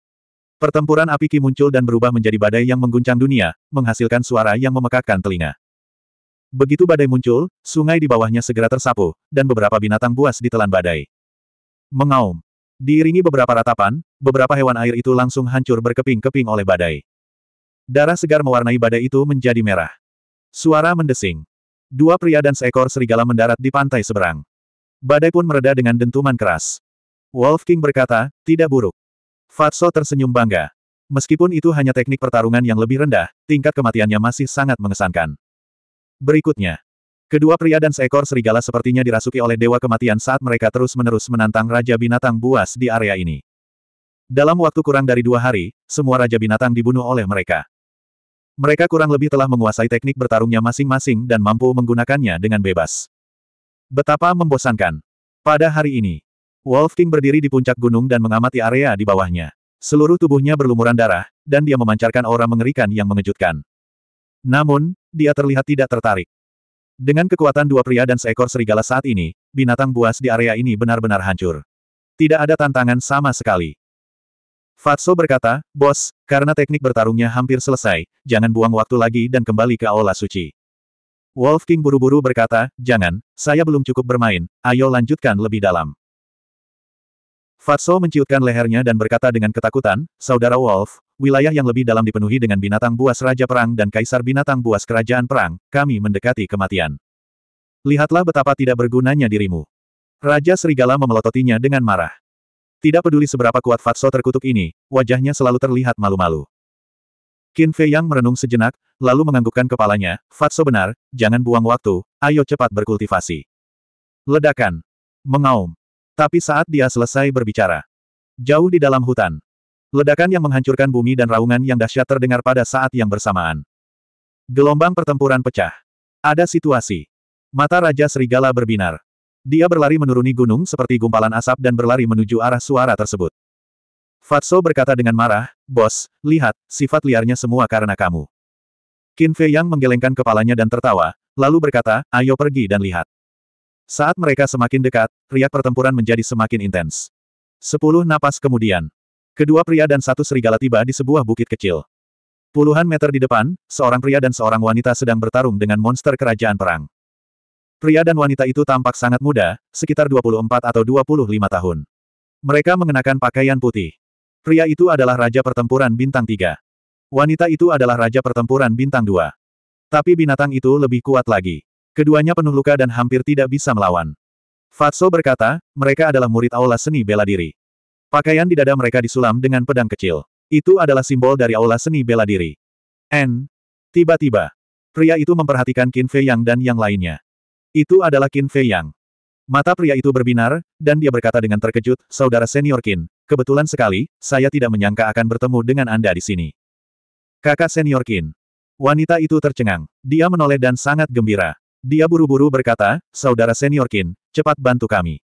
Pertempuran api Ki muncul dan berubah menjadi badai yang mengguncang dunia, menghasilkan suara yang memekakkan telinga. Begitu badai muncul, sungai di bawahnya segera tersapu, dan beberapa binatang buas ditelan badai. Mengaum. Diiringi beberapa ratapan, beberapa hewan air itu langsung hancur berkeping-keping oleh badai. Darah segar mewarnai badai itu menjadi merah. Suara mendesing. Dua pria dan seekor serigala mendarat di pantai seberang. Badai pun mereda dengan dentuman keras. Wolf King berkata, tidak buruk. Fatso tersenyum bangga. Meskipun itu hanya teknik pertarungan yang lebih rendah, tingkat kematiannya masih sangat mengesankan. Berikutnya, kedua pria dan seekor serigala sepertinya dirasuki oleh Dewa Kematian saat mereka terus-menerus menantang Raja Binatang Buas di area ini. Dalam waktu kurang dari dua hari, semua Raja Binatang dibunuh oleh mereka. Mereka kurang lebih telah menguasai teknik bertarungnya masing-masing dan mampu menggunakannya dengan bebas. Betapa membosankan. Pada hari ini, Wolf King berdiri di puncak gunung dan mengamati area di bawahnya. Seluruh tubuhnya berlumuran darah, dan dia memancarkan aura mengerikan yang mengejutkan. Namun, dia terlihat tidak tertarik. Dengan kekuatan dua pria dan seekor serigala saat ini, binatang buas di area ini benar-benar hancur. Tidak ada tantangan sama sekali. Fatso berkata, Bos, karena teknik bertarungnya hampir selesai, jangan buang waktu lagi dan kembali ke Aula Suci. Wolf King buru-buru berkata, Jangan, saya belum cukup bermain, ayo lanjutkan lebih dalam. Fatso menciutkan lehernya dan berkata dengan ketakutan, Saudara Wolf, wilayah yang lebih dalam dipenuhi dengan binatang buas Raja Perang dan Kaisar Binatang Buas Kerajaan Perang, kami mendekati kematian. Lihatlah betapa tidak bergunanya dirimu. Raja Serigala memelototinya dengan marah. Tidak peduli seberapa kuat Fatso terkutuk ini, wajahnya selalu terlihat malu-malu. Qin Fei Yang merenung sejenak, lalu menganggukkan kepalanya, Fatso benar, jangan buang waktu, ayo cepat berkultivasi. Ledakan. Mengaum. Tapi saat dia selesai berbicara. Jauh di dalam hutan, Ledakan yang menghancurkan bumi dan raungan yang dahsyat terdengar pada saat yang bersamaan. Gelombang pertempuran pecah. Ada situasi. Mata Raja Serigala berbinar. Dia berlari menuruni gunung seperti gumpalan asap dan berlari menuju arah suara tersebut. Fatso berkata dengan marah, Bos, lihat, sifat liarnya semua karena kamu. Qin Fei Yang menggelengkan kepalanya dan tertawa, lalu berkata, ayo pergi dan lihat. Saat mereka semakin dekat, riak pertempuran menjadi semakin intens. Sepuluh napas kemudian, Kedua pria dan satu serigala tiba di sebuah bukit kecil. Puluhan meter di depan, seorang pria dan seorang wanita sedang bertarung dengan monster kerajaan perang. Pria dan wanita itu tampak sangat muda, sekitar 24 atau 25 tahun. Mereka mengenakan pakaian putih. Pria itu adalah Raja Pertempuran Bintang 3. Wanita itu adalah Raja Pertempuran Bintang 2. Tapi binatang itu lebih kuat lagi. Keduanya penuh luka dan hampir tidak bisa melawan. Fatso berkata, mereka adalah murid aula seni bela diri. Pakaian di dada mereka disulam dengan pedang kecil. Itu adalah simbol dari aula seni bela diri. N. Tiba-tiba, pria itu memperhatikan Qin Fei Yang dan yang lainnya. Itu adalah Qin Fei Yang. Mata pria itu berbinar, dan dia berkata dengan terkejut, Saudara senior Qin, kebetulan sekali, saya tidak menyangka akan bertemu dengan Anda di sini. Kakak senior Qin. Wanita itu tercengang. Dia menoleh dan sangat gembira. Dia buru-buru berkata, Saudara senior Qin, cepat bantu kami.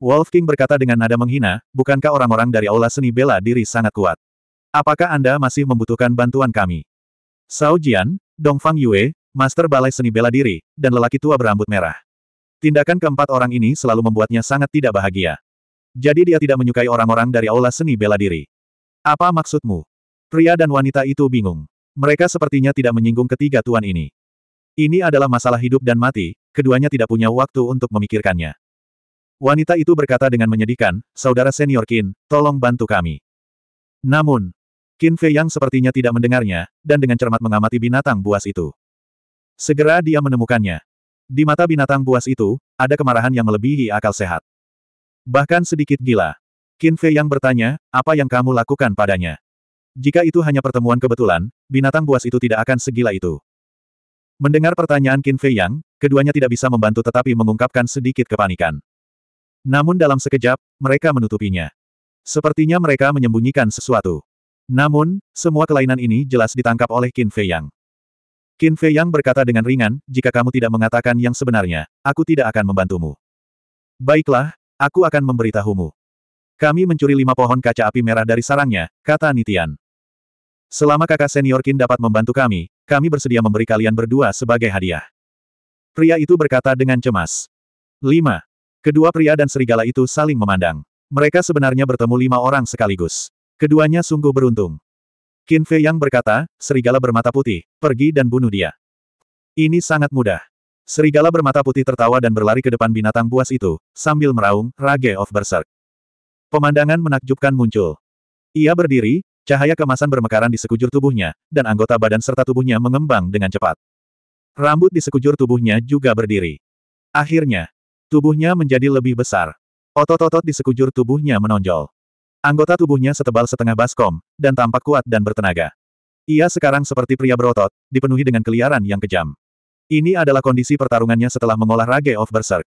Wolf King berkata dengan nada menghina, bukankah orang-orang dari aula seni bela diri sangat kuat? Apakah Anda masih membutuhkan bantuan kami? Sao Jian, Dongfang Yue, Master Balai Seni Bela Diri, dan lelaki tua berambut merah. Tindakan keempat orang ini selalu membuatnya sangat tidak bahagia. Jadi dia tidak menyukai orang-orang dari aula seni bela diri. Apa maksudmu? Pria dan wanita itu bingung. Mereka sepertinya tidak menyinggung ketiga tuan ini. Ini adalah masalah hidup dan mati, keduanya tidak punya waktu untuk memikirkannya. Wanita itu berkata dengan menyedihkan, Saudara senior Qin, tolong bantu kami. Namun, Qin Fei yang sepertinya tidak mendengarnya, dan dengan cermat mengamati binatang buas itu. Segera dia menemukannya. Di mata binatang buas itu, ada kemarahan yang melebihi akal sehat. Bahkan sedikit gila. Qin Fei yang bertanya, apa yang kamu lakukan padanya? Jika itu hanya pertemuan kebetulan, binatang buas itu tidak akan segila itu. Mendengar pertanyaan Qin Fei Yang, keduanya tidak bisa membantu tetapi mengungkapkan sedikit kepanikan. Namun dalam sekejap, mereka menutupinya. Sepertinya mereka menyembunyikan sesuatu. Namun, semua kelainan ini jelas ditangkap oleh Qin Fei Yang. Qin Fei Yang berkata dengan ringan, jika kamu tidak mengatakan yang sebenarnya, aku tidak akan membantumu. Baiklah, aku akan memberitahumu. Kami mencuri lima pohon kaca api merah dari sarangnya, kata Nitian. Selama kakak senior Qin dapat membantu kami, kami bersedia memberi kalian berdua sebagai hadiah. Pria itu berkata dengan cemas. 5. Kedua pria dan serigala itu saling memandang. Mereka sebenarnya bertemu lima orang sekaligus. Keduanya sungguh beruntung. Qin Fei Yang berkata, serigala bermata putih, pergi dan bunuh dia. Ini sangat mudah. Serigala bermata putih tertawa dan berlari ke depan binatang buas itu, sambil meraung, Rage of Berserk. Pemandangan menakjubkan muncul. Ia berdiri, cahaya kemasan bermekaran di sekujur tubuhnya, dan anggota badan serta tubuhnya mengembang dengan cepat. Rambut di sekujur tubuhnya juga berdiri. Akhirnya, Tubuhnya menjadi lebih besar. Otot-otot di sekujur tubuhnya menonjol. Anggota tubuhnya setebal setengah baskom, dan tampak kuat dan bertenaga. Ia sekarang seperti pria berotot, dipenuhi dengan keliaran yang kejam. Ini adalah kondisi pertarungannya setelah mengolah Rage of Berserk.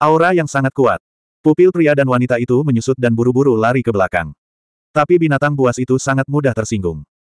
Aura yang sangat kuat. Pupil pria dan wanita itu menyusut dan buru-buru lari ke belakang. Tapi binatang buas itu sangat mudah tersinggung.